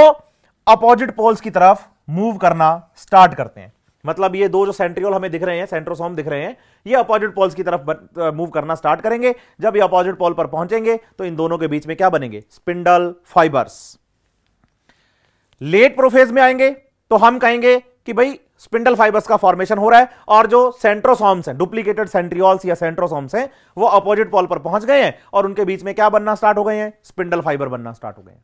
अपोजिट पोल्स की तरफ मूव करना स्टार्ट करते हैं मतलब ये दो जो सेंट्रियोल हमें दिख रहे हैं सेंट्रोसोम दिख रहे हैं ये अपोजिट पोल्स की तरफ मूव करना स्टार्ट करेंगे जब ये अपोजिट पोल पर पहुंचेंगे तो इन दोनों के बीच में क्या बनेंगे स्पिंडल फाइबर्स लेट प्रोफेज में आएंगे तो हम कहेंगे कि भाई स्पिंडल फाइबर्स का फॉर्मेशन हो रहा है और जो सेंट्रोसॉम्स हैं डुप्लीकेटेड सेंट्रियोल्स या सेंट्रोसॉम्स हैं वो अपोजिट पॉल पर पहुंच गए हैं और उनके बीच में क्या बनना स्टार्ट हो गए हैं स्पिंडल फाइबर बनना स्टार्ट हो गए हैं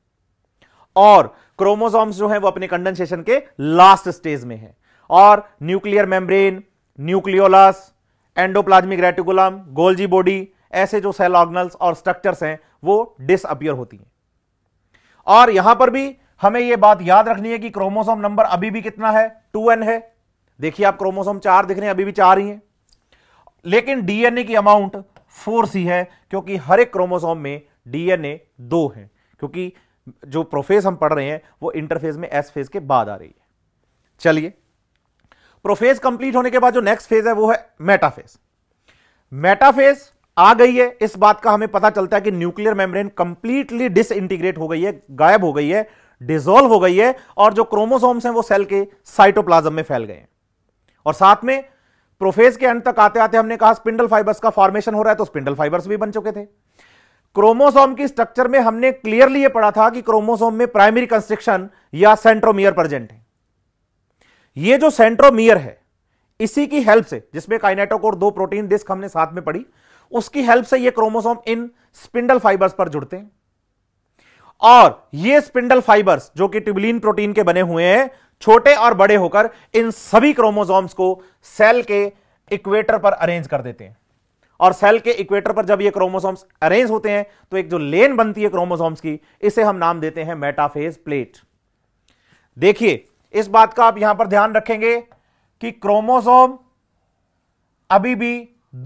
और क्रोमोसोम्स जो हैं वो अपने कंडेंसेशन के लास्ट स्टेज में है और nuclear membrane nucleolus endoplasmic reticulum Golgi body ऐसे जो सेल ऑर्गनल्स और स्ट्रक्चर्स हैं वो डिसअपियर होती हैं और यहां पर भी हमें यह बात याद रखनी है कि क्रोमोसोम नंबर अभी भी कितना है टू एन है देखिए आप क्रोमोसोम चार दिख रहे हैं अभी भी चार ही हैं लेकिन डीएनए की अमाउंट फोर सी है क्योंकि हर एक क्रोमोसोम में डीएनए दो है क्योंकि जो प्रोफेज हम पढ़ रहे हैं वो इंटरफेज में एस फेज के बाद आ रही है चलिए प्रोफेज कंप्लीट होने के बाद जो नेक्स्ट फेज है वो है मेटाफेज मेटाफेज आ गई है इस बात का हमें पता चलता है कि न्यूक्लियर मेम्ब्रेन कंप्लीटली डिसइंटीग्रेट हो गई है गायब हो गई है डिजोल्व हो गई है और जो क्रोमोसोम्स हैं वो सेल के साइटोप्लाज्म में फैल गए हैं और साथ में प्रोफेज के अंत तक आते आते हमने कहा स्पिंडल फाइबर्स का फॉर्मेशन हो रहा है तो स्पिंडल फाइबर्स भी बन चुके थे क्रोमोसोम की स्ट्रक्चर में हमने क्लियरली यह पढ़ा था कि क्रोमोसोम में प्राइमरी कंस्ट्रक्शन या सेंट्रोमियर प्रेजेंट है यह जो सेंट्रोमियर है इसी की हेल्प से जिसमें काइनेटोकोर दो प्रोटीन डिस्क हमने साथ में पढ़ी उसकी हेल्प से ये क्रोमोसोम इन स्पिंडल फाइबर्स पर जुड़ते हैं और ये स्पिंडल फाइबर्स जो कि ट्यूबलिन प्रोटीन के बने हुए हैं छोटे और बड़े होकर इन सभी क्रोमोसोम्स को सेल के इक्वेटर पर अरेंज कर देते हैं और सेल के इक्वेटर पर जब ये क्रोमोसोम्स अरेंज होते हैं तो एक जो लेन बनती है क्रोमोसोम्स की इसे हम नाम देते हैं मेटाफेज प्लेट देखिए इस बात का आप यहां पर ध्यान रखेंगे कि क्रोमोसोम अभी भी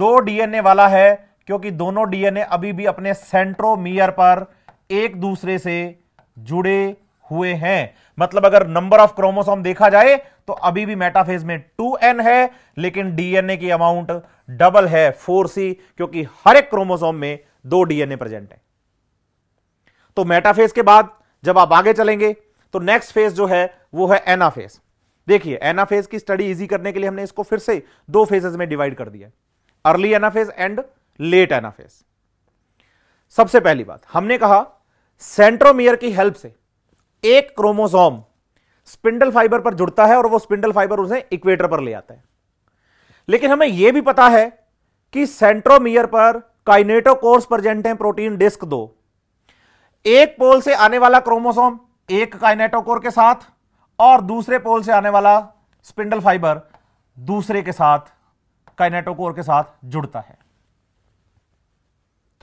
दो डीएनए वाला है क्योंकि दोनों डीएनए अभी भी अपने सेंट्रोमियर पर एक दूसरे से जुड़े हुए हैं मतलब अगर नंबर ऑफ क्रोमोसोम देखा जाए तो अभी भी मेटाफेज में 2n है लेकिन डीएनए की अमाउंट डबल है 4c क्योंकि हर एक क्रोमोसोम में दो डीएनए प्रेजेंट है तो मेटाफेज के बाद जब आप आगे चलेंगे तो नेक्स्ट फेज जो है वो है एनाफेज देखिए एनाफेज की स्टडी इजी करने के लिए हमने इसको फिर से दो फेजेस में डिवाइड कर दिया early anaphase and late anaphase सबसे पहली बात हमने कहा सेंट्रोमियर की हेल्प से एक क्रोमोसोम स्पिंडल फाइबर पर जुड़ता है और वो स्पिंडल फाइबर उसे इक्वेटर पर ले आता है लेकिन हमें यह भी पता है कि सेंट्रोमियर पर कोर्स प्रजेंट है प्रोटीन डिस्क दो एक पोल से आने वाला क्रोमोसोम एक काइनेटोकोर के साथ और दूसरे पोल से आने वाला स्पिंडल फाइबर दूसरे के साथ काइनेटोकोर के साथ जुड़ता है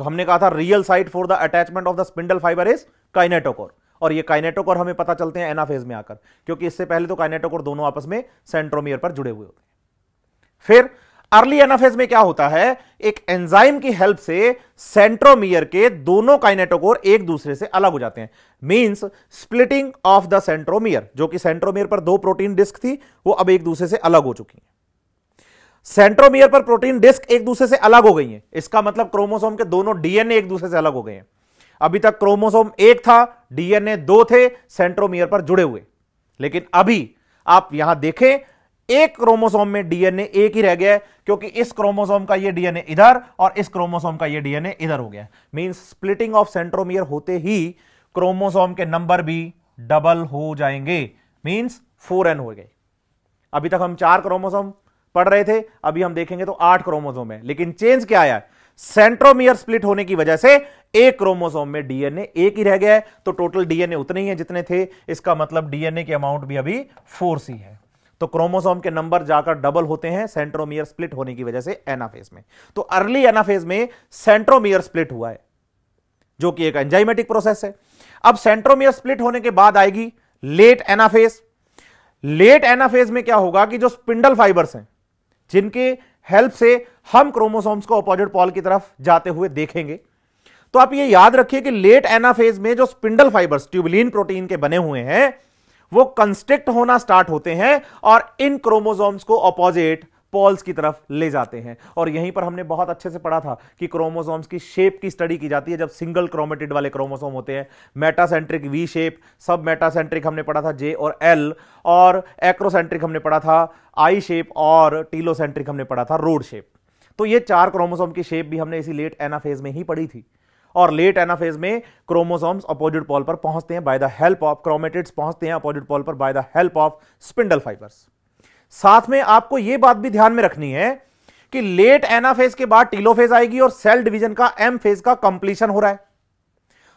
तो हमने कहा था real site for the attachment of the spindle fibre is kinetochore और ये काइनेटोकोर हमें पता चलते हैं एनाफेज में आकर क्योंकि इससे पहले तो काइनेटोकोर दोनों आपस में सेंट्रोमियर पर जुड़े हुए होते हैं फिर अर्ली एनाफेज में क्या होता है एक एंजाइम की हेल्प से सेंट्रोमियर के दोनों काइनेटोकोर एक दूसरे से अलग हो जाते हैं means splitting of the centromere जो कि सेंट्रोमियर पर दो प्रोटीन डिस्क थी वो अब एक दूसरे से अलग हो चुकी है सेंट्रोमियर पर प्रोटीन डिस्क एक दूसरे से अलग हो गई है इसका मतलब क्रोमोसोम के दोनों डीएनए एक दूसरे से अलग हो गए हैं अभी तक क्रोमोसोम एक था डीएनए दो थे सेंट्रोमियर पर जुड़े हुए लेकिन अभी आप यहां देखें एक क्रोमोसोम में डीएनए एक ही रह गया है क्योंकि इस क्रोमोसोम का ये डीएनए इधर और इस क्रोमोसोम का ये डीएनए इधर हो गया मींस स्प्लिटिंग ऑफ सेंट्रोमियर होते ही क्रोमोसोम के नंबर भी डबल हो जाएंगे मींस फोर एन हो गए अभी तक हम चार क्रोमोसोम पढ़ रहे थे अभी हम देखेंगे तो आठ क्रोमोजोम है लेकिन चेंज क्या आया सेंट्रोमियर स्प्लिट होने की वजह से एक क्रोमोसोम में डीएनए एक ही रह गया है तो टोटल डीएनए उतने ही है जितने थे इसका मतलब डीएनए के अमाउंट भी अभी फोर सी है तो क्रोमोसोम के नंबर जाकर डबल होते हैं सेंट्रोमियर स्प्लिट होने की वजह से एनाफेज में तो अर्ली एनाफेज में सेंट्रोमियर स्प्लिट हुआ है जो कि एक एंजाइमेटिक प्रोसेस है अब सेंट्रोमियर स्प्लिट होने के बाद आएगी लेट एनाफेज लेट एनाफेज में क्या होगा कि जो स्पिंडल फाइबर्स हैं जिनके हेल्प से हम क्रोमोसोम्स को अपोजिट पॉल की तरफ जाते हुए देखेंगे तो आप ये याद रखिए कि लेट एनाफेज में जो स्पिंडल फाइबर्स ट्यूबलिन प्रोटीन के बने हुए हैं वो कंस्ट्रिक्ट होना स्टार्ट होते हैं और इन क्रोमोसोम्स को अपोजिट पॉल्स की तरफ ले जाते हैं और यहीं पर हमने बहुत अच्छे से पढ़ा था कि क्रोमोसोम्स की शेप की स्टडी की जाती है जब सिंगल क्रोमेटेड वाले क्रोमोसोम होते हैं मेटासेंट्रिक वी शेप सब मेटासेंट्रिक हमने पढ़ा था जे और एल और एक्रोसेंट्रिक हमने पढ़ा था आई शेप और टीलोसेंट्रिक हमने पढ़ा था रोड शेप तो ये चार क्रोमोसोम की शेप भी हमने इसी लेट एनाफेज में ही पढ़ी थी और लेट एनाफेज में क्रोमोसोम्स अपोजिट पॉल पर पहुंचते हैं by the help of chromatids पहुंचते हैं अपोजिट पॉल पर by the help of spindle fibres साथ में आपको यह बात भी ध्यान में रखनी है कि लेट एनाफेज के बाद टीलो फेज आएगी और सेल डिवीजन का एम फेज का कंप्लीशन हो रहा है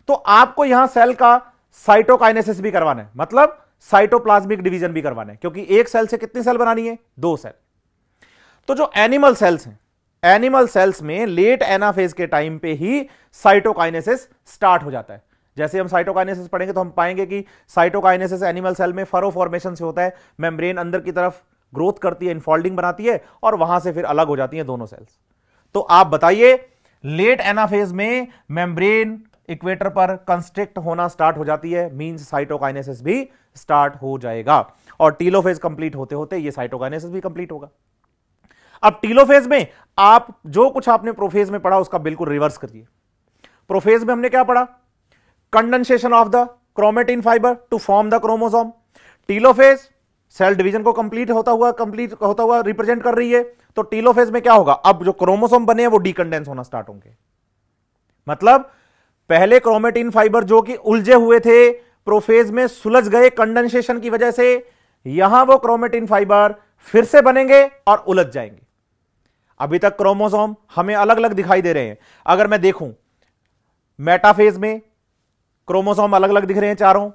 तो आपको यहां सेल का साइटोकाइनेसिस भी करवाना है मतलब साइटोप्लाज्मिक डिवीजन भी करवाना है क्योंकि एक सेल से कितनी सेल बनानी है दो सेल तो जो एनिमल सेल्स हैं एनिमल सेल्स में लेट एनाफेज के टाइम पे ही साइटोकाइनेसिस स्टार्ट हो जाता है जैसे हम साइटोकाइनेसिस पढ़ेंगे तो हम पाएंगे कि साइटोकाइनेसिस एनिमल सेल में फरो फॉर्मेशन से होता है मेम्ब्रेन अंदर की तरफ ग्रोथ करती है इनफॉल्डिंग बनाती है और वहां से फिर अलग हो जाती है दोनों सेल्स तो आप बताइए लेट एनाफेज में मेम्ब्रेन इक्वेटर पर कंस्ट्रिक्ट होना स्टार्ट हो जाती है मींस साइटोकाइनेसिस भी स्टार्ट हो जाएगा और टीलोफेज कंप्लीट होते होते ये साइटोकाइनेसिस भी कंप्लीट होगा अब टीलोफेज में आप जो कुछ आपने प्रोफेज में पढ़ा उसका बिल्कुल रिवर्स करिए प्रोफेज में हमने क्या पढ़ा condensation of the chromatin fibre to form the chromosome telophase cell division को कंप्लीट होता हुआ कंप्लीट होता हुआ रिप्रेजेंट कर रही है तो टीलोफेज में क्या होगा अब जो क्रोमोसोम बने हैं वो डीकंडेंस होना स्टार्ट होंगे मतलब पहले क्रोमेटिन फाइबर जो कि उलझे हुए थे प्रोफेज में सुलझ गए कंडेंसेशन की वजह से यहां वो क्रोमेटिन फाइबर फिर से बनेंगे और उलझ जाएंगे अभी तक क्रोमोसोम हमें अलग अलग दिखाई दे रहे हैं अगर मैं देखूं मेटाफेज में क्रोमोसोम अलग अलग दिख रहे हैं चारों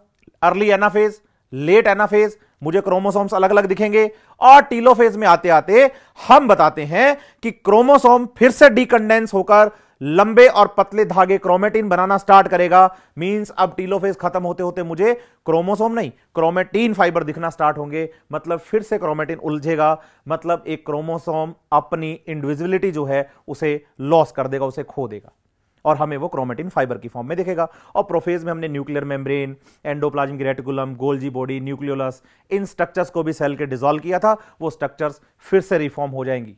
अर्ली एनाफेज लेट एनाफेज मुझे क्रोमोसोम्स अलग अलग दिखेंगे और टीलोफेज में आते आते हम बताते हैं कि क्रोमोसोम फिर से डिकंडेंस होकर लंबे और पतले धागे क्रोमेटिन बनाना स्टार्ट करेगा मींस अब टीलोफेज खत्म होते होते मुझे क्रोमोसोम नहीं क्रोमेटिन फाइबर दिखना स्टार्ट होंगे मतलब फिर से क्रोमेटिन उलझेगा मतलब एक क्रोमोसोम अपनी इंडिविजुअलिटी जो है उसे लॉस कर देगा उसे खो देगा और हमें वो क्रोमेटिन फाइबर की फॉर्म में दिखेगा और प्रोफेज में हमने nuclear membrane endoplasmic reticulum Golgi body nucleolus इन स्ट्रक्चर्स को भी सेल के डिजोल्व किया था वो स्ट्रक्चर्स फिर से रिफॉर्म हो जाएंगी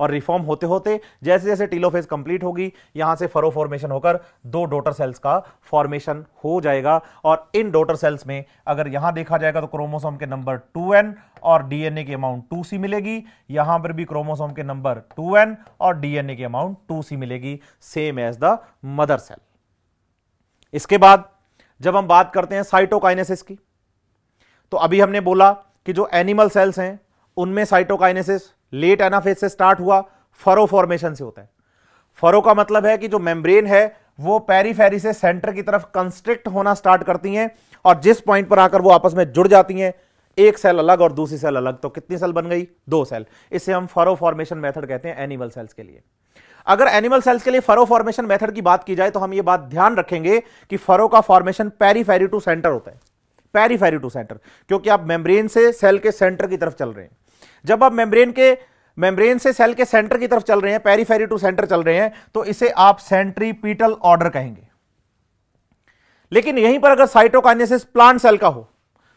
और रिफॉर्म होते होते जैसे जैसे टीलोफेज कंप्लीट होगी यहां से फरो फॉर्मेशन होकर दो डोटर सेल्स का फॉर्मेशन हो जाएगा और इन डोटर सेल्स में अगर यहां देखा जाएगा तो क्रोमोसोम के नंबर 2n और डीएनए की अमाउंट 2c मिलेगी यहां पर भी क्रोमोसोम के नंबर 2n और डीएनए की अमाउंट 2c मिलेगी same as the mother cell इसके बाद जब हम बात करते हैं साइटोकाइनेसिस की तो अभी हमने बोला कि जो एनिमल सेल्स हैं उनमें साइटोकाइनेसिस लेट एनाफेज से स्टार्ट हुआ फरो फॉर्मेशन से होता है फरो का मतलब है कि जो मेम्ब्रेन है वो पेरीफेरी से सेंटर की तरफ कंस्ट्रिक्ट होना स्टार्ट करती हैं और जिस पॉइंट पर आकर वो आपस में जुड़ जाती हैं एक सेल अलग और दूसरी सेल अलग तो कितनी सेल बन गई दो सेल इसे हम फरो फॉर्मेशन मेथड कहते हैं एनिमल सेल्स के लिए अगर एनिमल सेल्स के लिए फरो फॉर्मेशन मेथड की बात की जाए तो हम ये बात ध्यान रखेंगे कि फरो का फॉर्मेशन पेरीफेरी टू सेंटर होता है पेरीफेरी टू सेंटर क्योंकि आप मेम्ब्रेन से सेल के सेंटर की तरफ चल रहे हैं जब आप मेम्ब्रेन के मेम्ब्रेन से सेल के सेंटर की तरफ चल रहे हैं पेरीफेरी टू सेंटर चल रहे हैं तो इसे आप सेंट्रीपीटल ऑर्डर कहेंगे लेकिन यहीं पर अगर साइटोकाइनेसिस प्लांट सेल का हो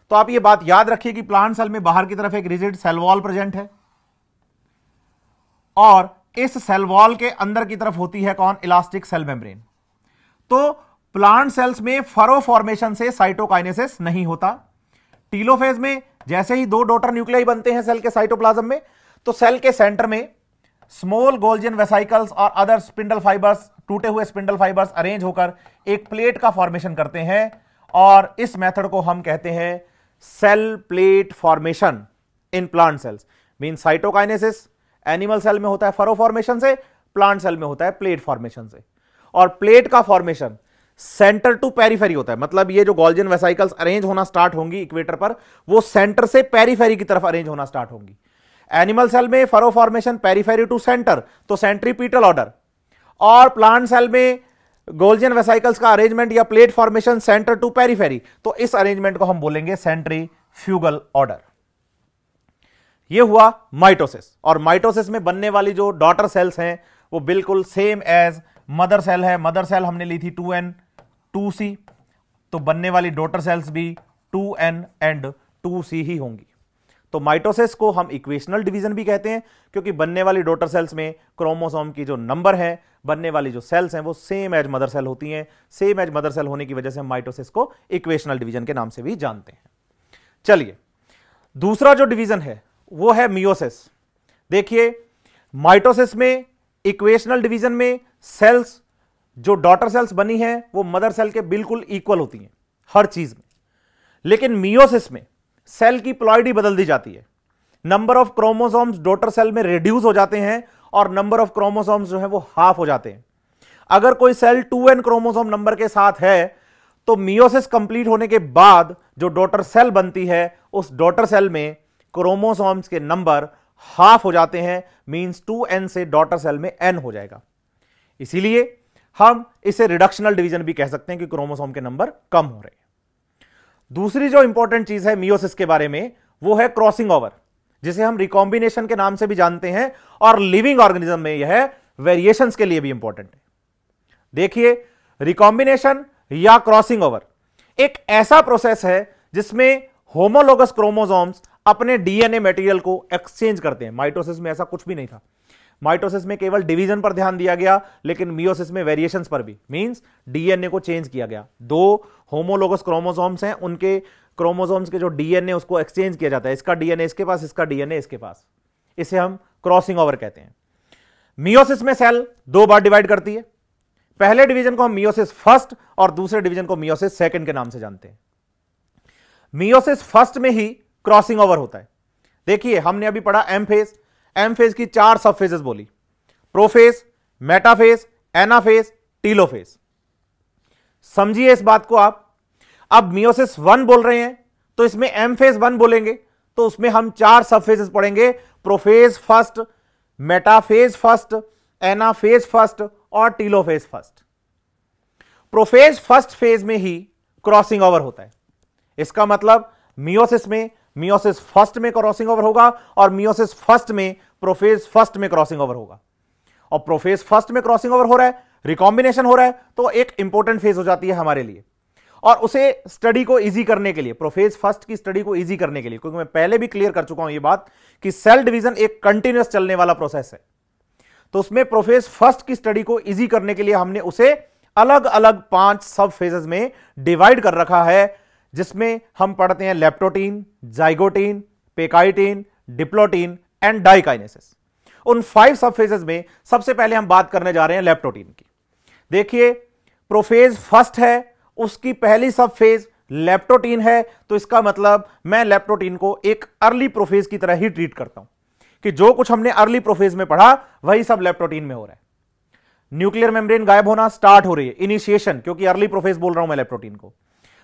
तो आप यह बात याद रखिए कि प्लांट सेल में बाहर की तरफ एक रिजिड सेल वॉल प्रेजेंट है और इस सेल वॉल के अंदर की तरफ होती है कौन इलास्टिक सेल मेम्ब्रेन तो प्लांट सेल्स में फरो फॉर्मेशन से साइटोकाइनेसिस नहीं होता टीलोफेज में जैसे ही दो डोटर न्यूक्लियाई बनते हैं सेल के साइटोप्लाज्म में तो सेल के सेंटर में स्मॉल गोल्जन वेसाइकल्स और अदर स्पिंडल फाइबर्स टूटे हुए स्पिंडल फाइबर्स अरेंज होकर एक प्लेट का फॉर्मेशन करते हैं और इस मेथड को हम कहते हैं cell plate formation in plant cells mean cytokinesis animal cell में होता है फरो फॉर्मेशन से प्लांट सेल में होता है प्लेट फॉर्मेशन से और प्लेट का फॉर्मेशन सेंटर टू पेरीफेरी होता है मतलब ये जो गोल्जन वेसाइकल्स अरेंज होना स्टार्ट होंगी इक्वेटर पर वो सेंटर से पेरीफेरी की तरफ अरेंज होना स्टार्ट होंगी एनिमल सेल में furrow formation periphery to centre तो सेंट्रीपीटल ऑर्डर और प्लांट सेल में गोल्जन वेसाइकल्स का अरेंजमेंट या plate formation centre to periphery तो इस अरेंजमेंट को हम बोलेंगे सेंट्री फ्यूगल ऑर्डर ये हुआ माइटोसिस और माइटोसिस में बनने वाली जो डॉटर सेल्स हैं वो बिल्कुल सेम एज मदर सेल है मदर सेल हमने ली थी टू एन टू सी तो बनने वाली डोटर सेल्स भी two N and two C ही होंगी तो माइटोसिस को हम इक्वेशनल डिवीजन भी कहते हैं क्योंकि बनने वाली डॉटर सेल्स में क्रोमोसोम की जो नंबर है बनने वाली जो सेल्स हैं वो सेम एज मदर सेल होती हैं सेम एज मदर सेल होने की वजह से हम माइटोसिस को इक्वेशनल डिवीजन के नाम से भी जानते हैं चलिए दूसरा जो डिवीजन है वो है मियोसिस देखिए माइटोसिस में इक्वेशनल डिवीजन में सेल्स जो डॉटर सेल्स बनी हैं वो मदर सेल के बिल्कुल इक्वल होती हैं हर चीज में लेकिन मियोसिस में सेल की प्लॉइडी बदल दी जाती है number of chromosomes daughter cell में रिड्यूस हो जाते हैं और नंबर ऑफ क्रोमोसोम्स जो है वो हाफ हो जाते हैं अगर कोई cell two N chromosome number के साथ है तो मियोसिस कंप्लीट होने के बाद जो डॉटर सेल बनती है उस डॉटर सेल में क्रोमोसोम्स के नंबर हाफ हो जाते हैं मींस टू एन से डॉटर सेल में एन हो जाएगा इसीलिए हम इसे रिडक्शनल डिवीजन भी कह सकते हैं कि क्रोमोसोम के नंबर कम हो रहे हैं दूसरी जो इंपॉर्टेंट चीज है मियोसिस के बारे में वो है क्रॉसिंग ओवर जिसे हम रिकॉम्बिनेशन के नाम से भी जानते हैं और लिविंग ऑर्गेनिज्म में यह वेरिएशन के लिए भी इंपॉर्टेंट है देखिए रिकॉम्बिनेशन या क्रॉसिंग ओवर एक ऐसा प्रोसेस है जिसमें होमोलोगस क्रोमोजोम्स अपने डीएनए मटेरियल को एक्सचेंज करते हैं माइटोसिस में ऐसा कुछ भी नहीं था माइटोसिस में केवल डिवीजन पर ध्यान दिया गया लेकिन मियोसिस में वेरिएशंस पर भी मींस डीएनए को चेंज किया गया दो होमोलोगस क्रोमोसोम्स हैं उनके क्रोमोसोम्स के जो डीएनए उसको एक्सचेंज किया जाता है इसका डीएनए इसके पास इसका डीएनए इसके पास इसे हम क्रॉसिंग ओवर कहते हैं मियोसिस में सेल दो बार डिवाइड करती है पहले डिवीजन को हम मियोसिस फर्स्ट और दूसरे डिवीजन को मियोसिस सेकंड के नाम से जानते हैं मियोसिस फर्स्ट में ही क्रॉसिंग ओवर होता है देखिए हमने अभी पढ़ा एम फेज एम फेज की चार सब फेजेस बोली प्रोफेज मेटाफेज एनाफेज टीलोफेज समझिए इस बात को आप अब मियोसिस वन बोल रहे हैं तो इसमें एम फेज वन बोलेंगे तो उसमें हम चार सब फेजेस पढ़ेंगे prophase first metaphase first anaphase first और telophase first prophase first phase में ही क्रॉसिंग ओवर होता है इसका मतलब मियोसिस में मियोसिस फर्स्ट में क्रॉसिंग ओवर होगा और मियोसिस फर्स्ट में प्रोफेज फर्स्ट में क्रॉसिंग ओवर होगा और प्रोफेज फर्स्ट में क्रॉसिंग ओवर हो रहा है रिकॉम्बिनेशन हो रहा है तो एक इंपॉर्टेंट फेज हो जाती है हमारे लिए और उसे स्टडी को इजी करने के लिए प्रोफेज फर्स्ट की स्टडी को इजी करने के लिए क्योंकि मैं पहले भी क्लियर कर चुका हूं ये बात कि सेल डिवीजन एक कंटिन्यूस चलने वाला प्रोसेस है तो उसमें प्रोफेज फर्स्ट की स्टडी को इजी करने के लिए हमने उसे अलग अलग पांच सब फेजेस में डिवाइड कर रखा है जिसमें हम पढ़ते हैं leptotene zygotene pachytene diplotene and diakinesis उन फाइव सबफेजेस में सबसे पहले हम बात करने जा रहे हैं लेप्टोटीन की देखिए प्रोफेज फर्स्ट है उसकी पहली सबफेज लेप्टोटीन है तो इसका मतलब मैं लेप्टोटीन को एक अर्ली प्रोफेज की तरह ही ट्रीट करता हूं कि जो कुछ हमने अर्ली प्रोफेज में पढ़ा वही सब लेप्टोटीन में हो रहा है न्यूक्लियर मेम्ब्रेन गायब होना स्टार्ट हो रही है इनिशिएशन क्योंकि अर्ली प्रोफेज बोल रहा हूं मैं लेप्टोटीन को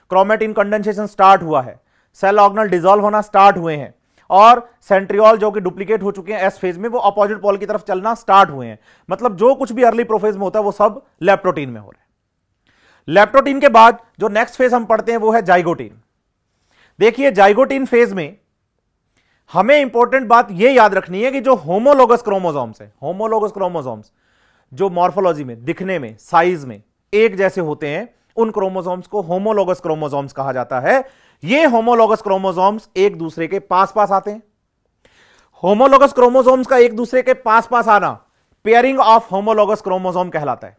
क्रोमेटिन कंडेंसेशन स्टार्ट हुआ है सेल ऑर्गनल डिजोल्व होना स्टार्ट हुए हैं और सेंट्रियोल जो कि डुप्लीकेट हो चुके हैं एस फेज में वो अपोजिट पॉल की तरफ चलना स्टार्ट हुए हैं मतलब जो कुछ भी अर्ली प्रोफेज में होता है वो सब लेप्टोटीन में हो रहा है लेप्टोटीन के बाद जो नेक्स्ट फेज हम पढ़ते हैं वो है जाइगोटीन देखिए जाइगोटीन फेज में हमें इंपॉर्टेंट बात यह याद रखनी है कि जो होमोलोगस क्रोमोजोम्स है होमोलोगस क्रोमोजोम्स जो मॉर्फोलॉजी में दिखने में साइज में एक जैसे होते हैं उन क्रोमोजोम्स को होमोलोगस क्रोमोजोम्स कहा जाता है ये होमोलोगस क्रोमोजोम्स एक दूसरे के पास पास आते हैं होमोलोगस क्रोमोजोम्स का एक दूसरे के पास पास आना पेयरिंग ऑफ होमोलोगस क्रोमोजोम कहलाता है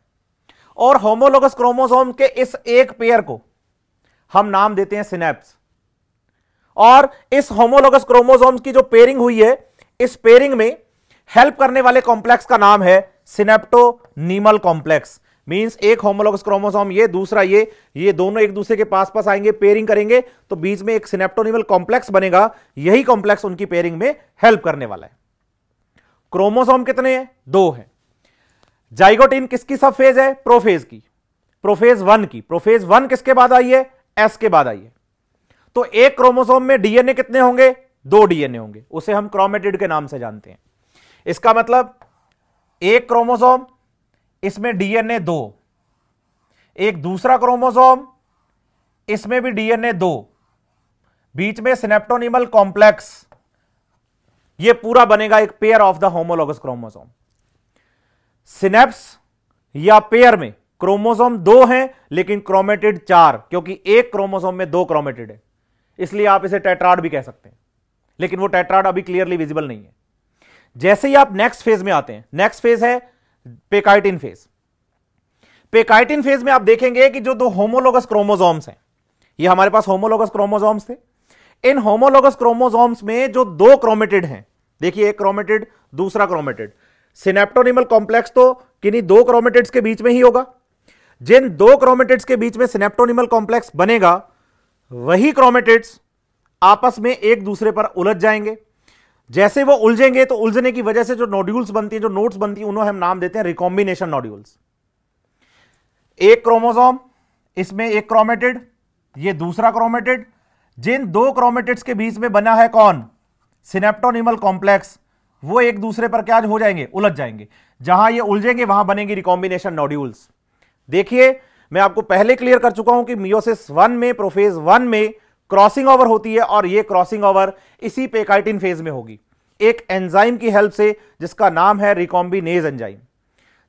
और होमोलोगस क्रोमोजोम के इस एक पेयर को हम नाम देते हैं सिनेप्स और इस होमोलोगस क्रोमोजोम की जो पेयरिंग हुई है इस पेयरिंग में हेल्प करने वाले कॉम्प्लेक्स का नाम है नीमल कॉम्प्लेक्स मींस एक होमोलॉगस क्रोमोसोम ये दूसरा ये ये दोनों एक दूसरे के पास पास आएंगे पेयरिंग करेंगे तो बीच में एक सिनेप्टोनिमल कॉम्प्लेक्स बनेगा यही कॉम्प्लेक्स उनकी पेयरिंग में हेल्प करने वाला है क्रोमोसोम कितने है? दो है जाइगोटिन किसकी सब फेज है प्रोफेज की प्रोफेज वन की प्रोफेज वन किसके बाद आई है एस के बाद आई है तो एक क्रोमोसोम में डीएनए कितने होंगे दो डीएनए होंगे उसे हम क्रोमेटिड के नाम से जानते हैं इसका मतलब एक क्रोमोसोम इसमें डीएनए दो एक दूसरा क्रोमोसोम इसमें भी डीएनए दो बीच में सिनेप्टोनिमल कॉम्प्लेक्स ये पूरा बनेगा एक pair of the homologous chromosome synapse या पेयर में क्रोमोसोम दो हैं लेकिन क्रोमेटेड चार क्योंकि एक क्रोमोसोम में दो क्रोमेटेड है इसलिए आप इसे टेट्राड भी कह सकते हैं लेकिन वो टेट्राड अभी क्लियरली विजिबल नहीं है जैसे ही आप नेक्स्ट फेज में आते हैं नेक्स्ट फेज है पेकाइटिन फेज पेकाइटिन फेज में आप देखेंगे कि जो दो होमोलोगस क्रोमोजोम्स हैं ये हमारे पास होमोलोगस क्रोमोजोम्स थे इन होमोलोगस क्रोमोजोम्स में जो दो क्रोमेटेड हैं देखिए एक क्रोमेटेड दूसरा क्रोमेटेड सिनेप्टोनिमल कॉम्प्लेक्स तो किन्हीं दो क्रोमेटेड्स के बीच में ही होगा जिन दो क्रोमेटेड्स के बीच में सिनेप्टोनिमल कॉम्प्लेक्स बनेगा वही क्रोमेटेड्स आपस में एक दूसरे पर उलझ जाएंगे जैसे वो उलझेंगे तो उलझने की वजह से जो नोड्यूल्स बनती है जो नोट्स बनती है उन्हें हम नाम देते हैं रिकॉम्बिनेशन नोड्यूल्स एक क्रोमोसोम इसमें एक क्रोमेटेड ये दूसरा क्रोमेटेड जिन दो क्रोमेटेड्स के बीच में बना है कौन सिनेप्टोनिमल कॉम्प्लेक्स वो एक दूसरे पर क्या हो जाएंगे उलझ जाएंगे जहां ये उलझेंगे वहां बनेंगे रिकॉम्बिनेशन नोड्यूल्स देखिए मैं आपको पहले क्लियर कर चुका हूं कि मियोसिस वन में प्रोफेज वन में क्रॉसिंग ओवर होती है और ये क्रॉसिंग ओवर इसी पेकाइटिन फेज में होगी एक एंजाइम की हेल्प से जिसका नाम है रिकॉम्बिनेज एंजाइम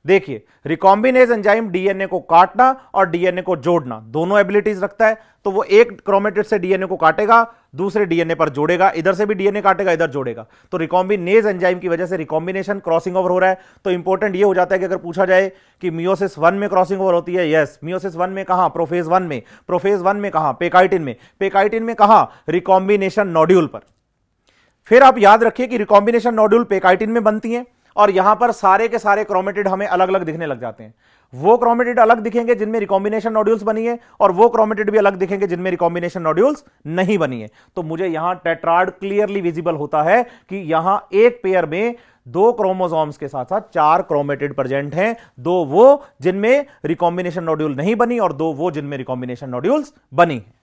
देखिए रिकॉम्बिनेज एंजाइम डीएनए को काटना और डीएनए को जोड़ना दोनों एबिलिटीज रखता है तो वो एक क्रोमेटेड से डीएनए को काटेगा दूसरे डीएनए पर जोड़ेगा इधर से भी डीएनए काटेगा इधर जोड़ेगा तो रिकॉम्बिनेज एंजाइम की वजह से रिकॉम्बिनेशन क्रॉसिंग ओवर हो रहा है तो इंपॉर्टेंट ये हो जाता है कि अगर पूछा जाए कि मियोसिस वन में क्रॉसिंग ओवर होती है यस मियोसिस वन में कहा प्रोफेज वन में प्रोफेज वन में कहा पेकाइटिन में पेकाइटिन में कहा रिकॉम्बिनेशन नॉड्यूल पर फिर आप याद रखिए कि रिकॉम्बिनेशन नॉड्यूल पेकाइटिन में बनती है और यहां पर सारे के सारे क्रोमेटेड हमें अलग अलग दिखने लग जाते हैं वो क्रोमेटेड अलग दिखेंगे जिनमें रिकॉम्बिनेशन नॉड्यूल्स बनी है और वो क्रोमेटेड भी अलग दिखेंगे जिनमें रिकॉम्बिनेशन नॉड्यूल्स नहीं बनी है तो मुझे यहां टेट्राड क्लियरली विजिबल होता है कि यहां एक पेयर में दो क्रोमोसोम्स के साथ साथ चार क्रोमेटेड प्रेजेंट हैं दो वो जिनमें रिकॉम्बिनेशन नॉड्यूल नहीं बनी और दो वो जिनमें रिकॉम्बिनेशन नॉड्यूल्स बनी है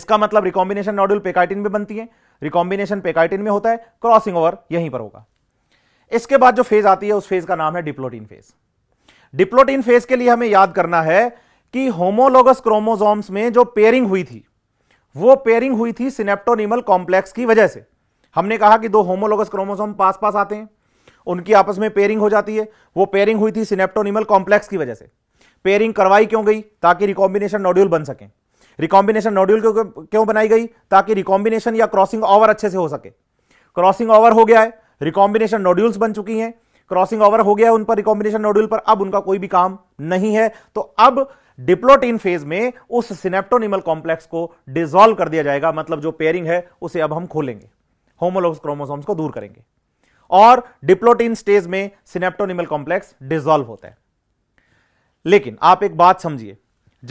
इसका मतलब रिकॉम्बिनेशन नॉड्यूल पेकाइटिन में बनती है रिकॉम्बिनेशन पेकाइटिन में होता है क्रॉसिंग ओवर यहीं पर होगा इसके बाद जो फेज आती है उस फेज का नाम है डिप्लोटीन फेज डिप्लोटीन फेज के लिए हमें याद करना है कि होमोलोगस क्रोमोजोम्स में जो पेयरिंग हुई थी वो पेयरिंग हुई थी सिनेप्टोनिमल कॉम्प्लेक्स की वजह से हमने कहा कि दो होमोलोगस क्रोमोजोम पास पास आते हैं उनकी आपस में पेयरिंग हो जाती है वो पेयरिंग हुई थी सिनेप्टोनिमल कॉम्प्लेक्स की वजह से पेयरिंग करवाई क्यों गई ताकि रिकॉम्बिनेशन नोड्यूल बन सके रिकॉम्बिनेशन नोड्यूल क्यों बनाई गई ताकि रिकॉम्बिनेशन या क्रॉसिंग ओवर अच्छे से हो सके क्रॉसिंग ओवर हो गया है रिकॉम्बिनेशन नोड्यूल्स बन चुकी हैं क्रॉसिंग ओवर हो गया उन पर रिकॉम्बिनेशन नोड्यूल पर अब उनका कोई भी काम नहीं है तो अब डिप्लोटीन फेज में उस सिनेप्टोनिमल कॉम्प्लेक्स को डिजोल्व कर दिया जाएगा मतलब जो पेयरिंग है उसे अब हम खोलेंगे होमोलोग्स क्रोमोसोम्स को दूर करेंगे और डिप्लोटीन स्टेज में सिनेप्टोनिमल कॉम्प्लेक्स डिजोल्व होता है लेकिन आप एक बात समझिए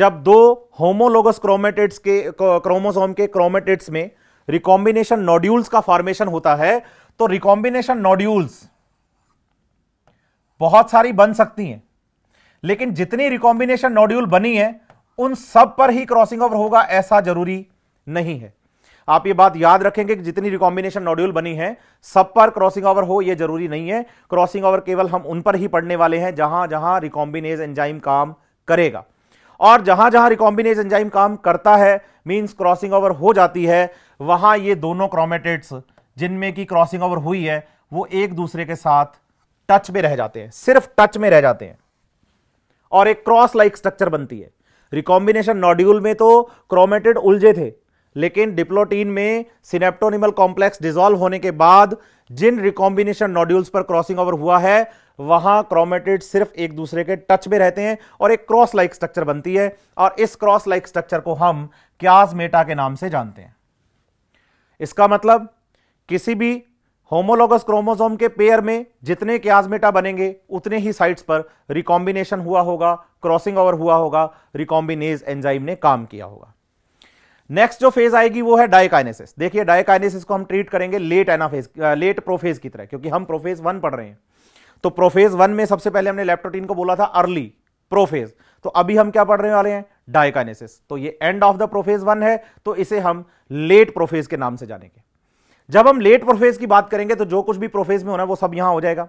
जब दो होमोलोगस क्रोमेटेड्स के क्रोमोसोम के क्रोमेटेड्स में रिकॉम्बिनेशन नोड्यूल्स का फॉर्मेशन होता है तो रिकॉम्बिनेशन नोड्यूल्स बहुत सारी बन सकती हैं लेकिन जितनी रिकॉम्बिनेशन नॉड्यूल बनी है उन सब पर ही क्रॉसिंग ओवर होगा ऐसा जरूरी नहीं है आप ये बात याद रखेंगे कि जितनी रिकॉम्बिनेशन नॉड्यूल बनी है सब पर क्रॉसिंग ओवर हो यह जरूरी नहीं है क्रॉसिंग ओवर केवल हम उन पर ही पढ़ने वाले हैं जहां जहां रिकॉम्बिनेज एंजाइम काम करेगा और जहां जहां रिकॉम्बिनेज एंजाइम काम करता है मीन्स क्रॉसिंग ओवर हो जाती है वहां ये दोनों क्रोमेटेट्स जिनमें की क्रॉसिंग ओवर हुई है वो एक दूसरे के साथ टच में रह जाते हैं सिर्फ टच में रह जाते हैं और एक क्रॉस लाइक स्ट्रक्चर बनती है रिकॉम्बिनेशन नॉड्यूल में तो क्रोमेटेड उलझे थे लेकिन डिप्लोटीन में सिनेप्टोनिमल कॉम्प्लेक्स डिजोल्व होने के बाद जिन रिकॉम्बिनेशन नॉड्यूल्स पर क्रॉसिंग ओवर हुआ है वहां क्रोमेटेड सिर्फ एक दूसरे के टच में रहते हैं और एक क्रॉस लाइक स्ट्रक्चर बनती है और इस क्रॉस लाइक स्ट्रक्चर को हम क्याज मेटा के नाम से जानते हैं इसका मतलब किसी भी होमोलोगस क्रोमोसोम के पेयर में जितने क्याजमेटा बनेंगे उतने ही साइट्स पर रिकॉम्बिनेशन हुआ होगा क्रॉसिंग ओवर हुआ होगा रिकॉम्बिनेज एंजाइम ने काम किया होगा नेक्स्ट जो फेज आएगी वो है डायकाइनेसिस देखिए डायकाइनेसिस को हम ट्रीट करेंगे लेट एनाफेज लेट प्रोफेज की तरह क्योंकि हम प्रोफेज वन पढ़ रहे हैं तो प्रोफेज वन में सबसे पहले हमने लेप्टोटीन को बोला था अर्ली प्रोफेज तो अभी हम क्या पढ़ रहे वाले हैं डायकाइनेसिस तो ये end of the prophase one है तो इसे हम लेट प्रोफेज के नाम से जानेंगे जब हम लेट प्रोफेज की बात करेंगे तो जो कुछ भी प्रोफेज में होना है वो सब यहां हो जाएगा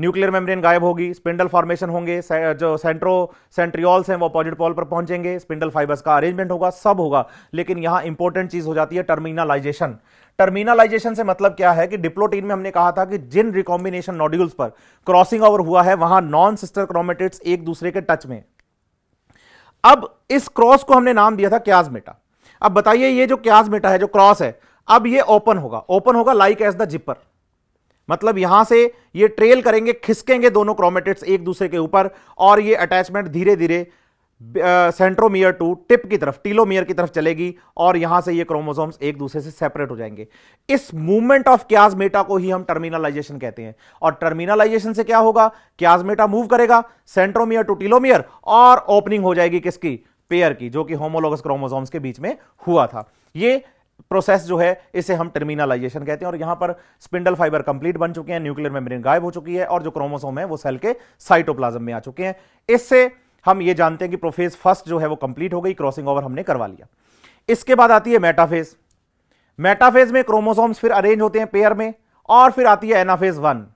न्यूक्लियर मेम्ब्रेन गायब होगी स्पिंडल फॉर्मेशन होंगे जो सेंट्रो सेंट्रियोल्स हैं वो अपोजिट पॉल पर पहुंचेंगे स्पिंडल फाइबर्स का अरेंजमेंट होगा सब होगा लेकिन यहां इंपॉर्टेंट चीज हो जाती है टर्मिनलाइजेशन टर्मिनलाइजेशन से मतलब क्या है कि डिप्लोटीन में हमने कहा था कि जिन रिकॉम्बिनेशन नॉड्यूल्स पर क्रॉसिंग ओवर हुआ है वहां नॉन सिस्टर क्रोमेटेट्स एक दूसरे के टच में अब इस क्रॉस को हमने नाम दिया था क्याजमेटा अब बताइए ये जो क्याजमेटा है जो क्रॉस है अब ये ओपन होगा ओपन होगा लाइक एज द जिपर मतलब यहां से ये ट्रेल करेंगे खिसकेंगे दोनों क्रोमेटेट्स एक दूसरे के ऊपर और ये अटैचमेंट धीरे धीरे सेंट्रोमियर टू टिप की तरफ टीलोमियर की तरफ चलेगी और यहां से ये क्रोमोसोम्स एक दूसरे से सेपरेट हो जाएंगे इस मूवमेंट ऑफ क्याजमेटा को ही हम टर्मिनलाइजेशन कहते हैं और टर्मिनलाइजेशन से क्या होगा क्याजमेटा मूव करेगा सेंट्रोमियर टू टीलोमियर और ओपनिंग हो जाएगी किसकी पेयर की जो कि होमोलोगस क्रोमोसोम्स के बीच में हुआ था ये प्रोसेस जो है इसे हम टर्मिनलाइजेशन कहते हैं और यहां पर स्पिंडल फाइबर कंप्लीट बन चुके हैं न्यूक्लियर मेम्ब्रेन गायब हो चुकी है और जो क्रोमोसोम है वो सेल के साइटोप्लाज्म में आ चुके हैं इससे हम ये जानते हैं कि प्रोफेज फर्स्ट जो है वो कंप्लीट हो गई क्रॉसिंग ओवर हमने करवा लिया इसके बाद आती है मेटाफेज मेटाफेज में क्रोमोसोम्स फिर अरेंज होते हैं पेयर में और फिर आती है एनाफेज वन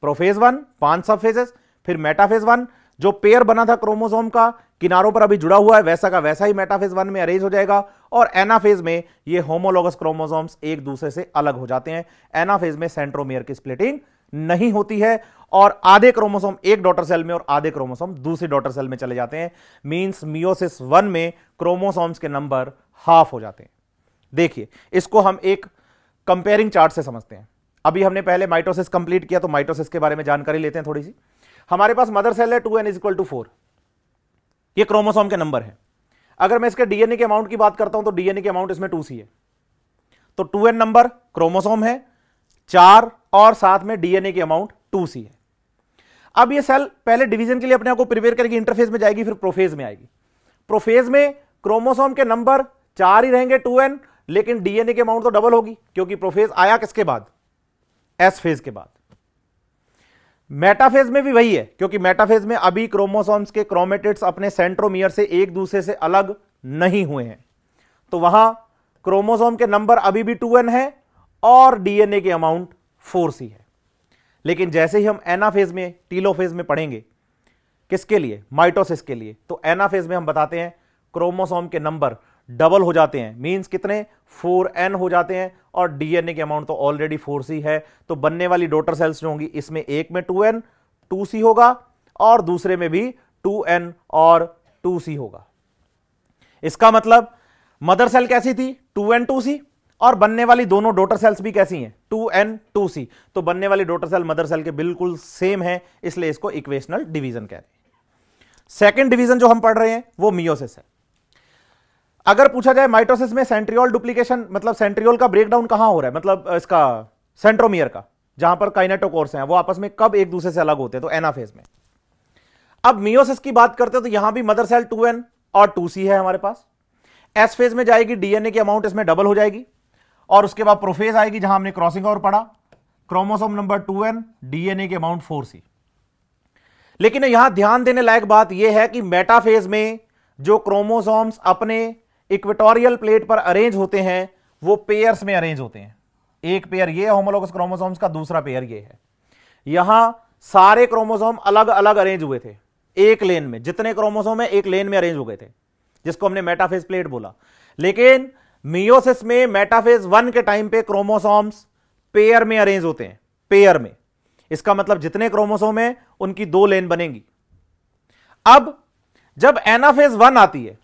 प्रोफेज वन पांच सब फेजेस फिर मेटाफेज वन जो पेयर बना था क्रोमोसोम का किनारों पर अभी जुड़ा हुआ है वैसा का वैसा ही मेटाफेज वन में अरेंज हो जाएगा और एनाफेज में ये होमोलोगस क्रोमोसोम्स एक दूसरे से अलग हो जाते हैं एनाफेज में सेंट्रोमियर की स्प्लिटिंग नहीं होती है और आधे क्रोमोसोम एक डॉटर सेल में और आधे क्रोमोसोम दूसरी डॉटर सेल में चले जाते हैं मीन्स मियोसिस वन में क्रोमोसोम्स के नंबर हाफ हो जाते हैं देखिए इसको हम एक कंपेयरिंग चार्ट से समझते हैं अभी हमने पहले माइटोसिस कंप्लीट किया तो माइटोसिस के बारे में जानकारी लेते हैं थोड़ी सी हमारे पास मदर सेल है two n is equal to four ये क्रोमोसोम के नंबर है अगर मैं इसके डीएनए के अमाउंट की बात करता हूं तो डीएनए के अमाउंट इसमें टू सी है तो टू एन नंबर क्रोमोसोम है चार और साथ में डीएनए के अमाउंट टू सी है अब ये सेल पहले डिवीजन के लिए अपने आप को प्रिपेयर करेगी इंटरफेस में जाएगी फिर प्रोफेज में आएगी प्रोफेज में क्रोमोसोम के नंबर चार ही रहेंगे टू एन लेकिन डीएनए के अमाउंट तो डबल होगी क्योंकि प्रोफेज आया किसके बाद एस फेज के बाद मेटाफेज में भी वही है क्योंकि मेटाफेज में अभी क्रोमोसोम्स के क्रोमेटिड्स अपने सेंट्रोमियर से एक दूसरे से अलग नहीं हुए हैं तो वहां क्रोमोसोम के नंबर अभी भी टू एन है और डीएनए के अमाउंट फोर सी है लेकिन जैसे ही हम एनाफेज में टीलोफेज में पढ़ेंगे किसके लिए माइटोसिस के लिए तो एनाफेज में हम बताते हैं क्रोमोसोम के नंबर डबल हो जाते हैं मींस कितने फोर एन हो जाते हैं और डीएनए के अमाउंट तो ऑलरेडी फोर सी है तो बनने वाली डोटर सेल्स जो होंगी इसमें एक में टू एन टू सी होगा और दूसरे में भी टू एन और टू सी होगा इसका मतलब मदर सेल कैसी थी टू एन टू सी और बनने वाली दोनों डोटर सेल्स भी कैसी हैं टू एन टू सी तो बनने वाली डोटर सेल मदर सेल के बिल्कुल सेम है इसलिए इसको इक्वेशनल डिवीजन कह रहे हैं सेकेंड डिवीजन जो हम पढ़ रहे हैं वो मियोसिस है अगर पूछा जाए माइटोसिस में सेंट्रियोल डुप्लीकेशन मतलब सेंट्रियोल का ब्रेकडाउन कहां हो रहा है मतलब इसका सेंट्रोमियर का जहां पर काइनेटोकोर्स हैं वो आपस में कब एक दूसरे से अलग होते हैं तो एनाफेज में अब मियोसिस की बात करते हैं तो यहां भी मदर सेल 2n और 2c है हमारे पास एस फेज में जाएगी डीएनए की अमाउंट इसमें डबल हो जाएगी और उसके बाद प्रोफेज आएगी जहां हमने क्रॉसिंग और पढ़ा क्रोमोसोम नंबर 2n डीएनए की अमाउंट 4c लेकिन यहां ध्यान देने लायक बात यह है कि मेटाफेज में जो क्रोमोसोम्स अपने इक्वेटोरियल प्लेट पर अरेंज होते हैं वो पेयर्स में अरेंज होते हैं एक पेयर ये होमोलोगस क्रोमोसोम्स का दूसरा पेयर ये है यहां सारे क्रोमोसोम अलग अलग अरेंज हुए थे एक लेन में जितने क्रोमोसोम है एक लेन में अरेंज हो गए थे जिसको हमने मेटाफेज प्लेट बोला लेकिन मियोसिस में मेटाफेज वन के टाइम पे क्रोमोसोम्स पेयर में अरेंज होते हैं पेयर में इसका मतलब जितने क्रोमोसोम है उनकी दो लेन बनेगी अब जब एनाफेज वन आती है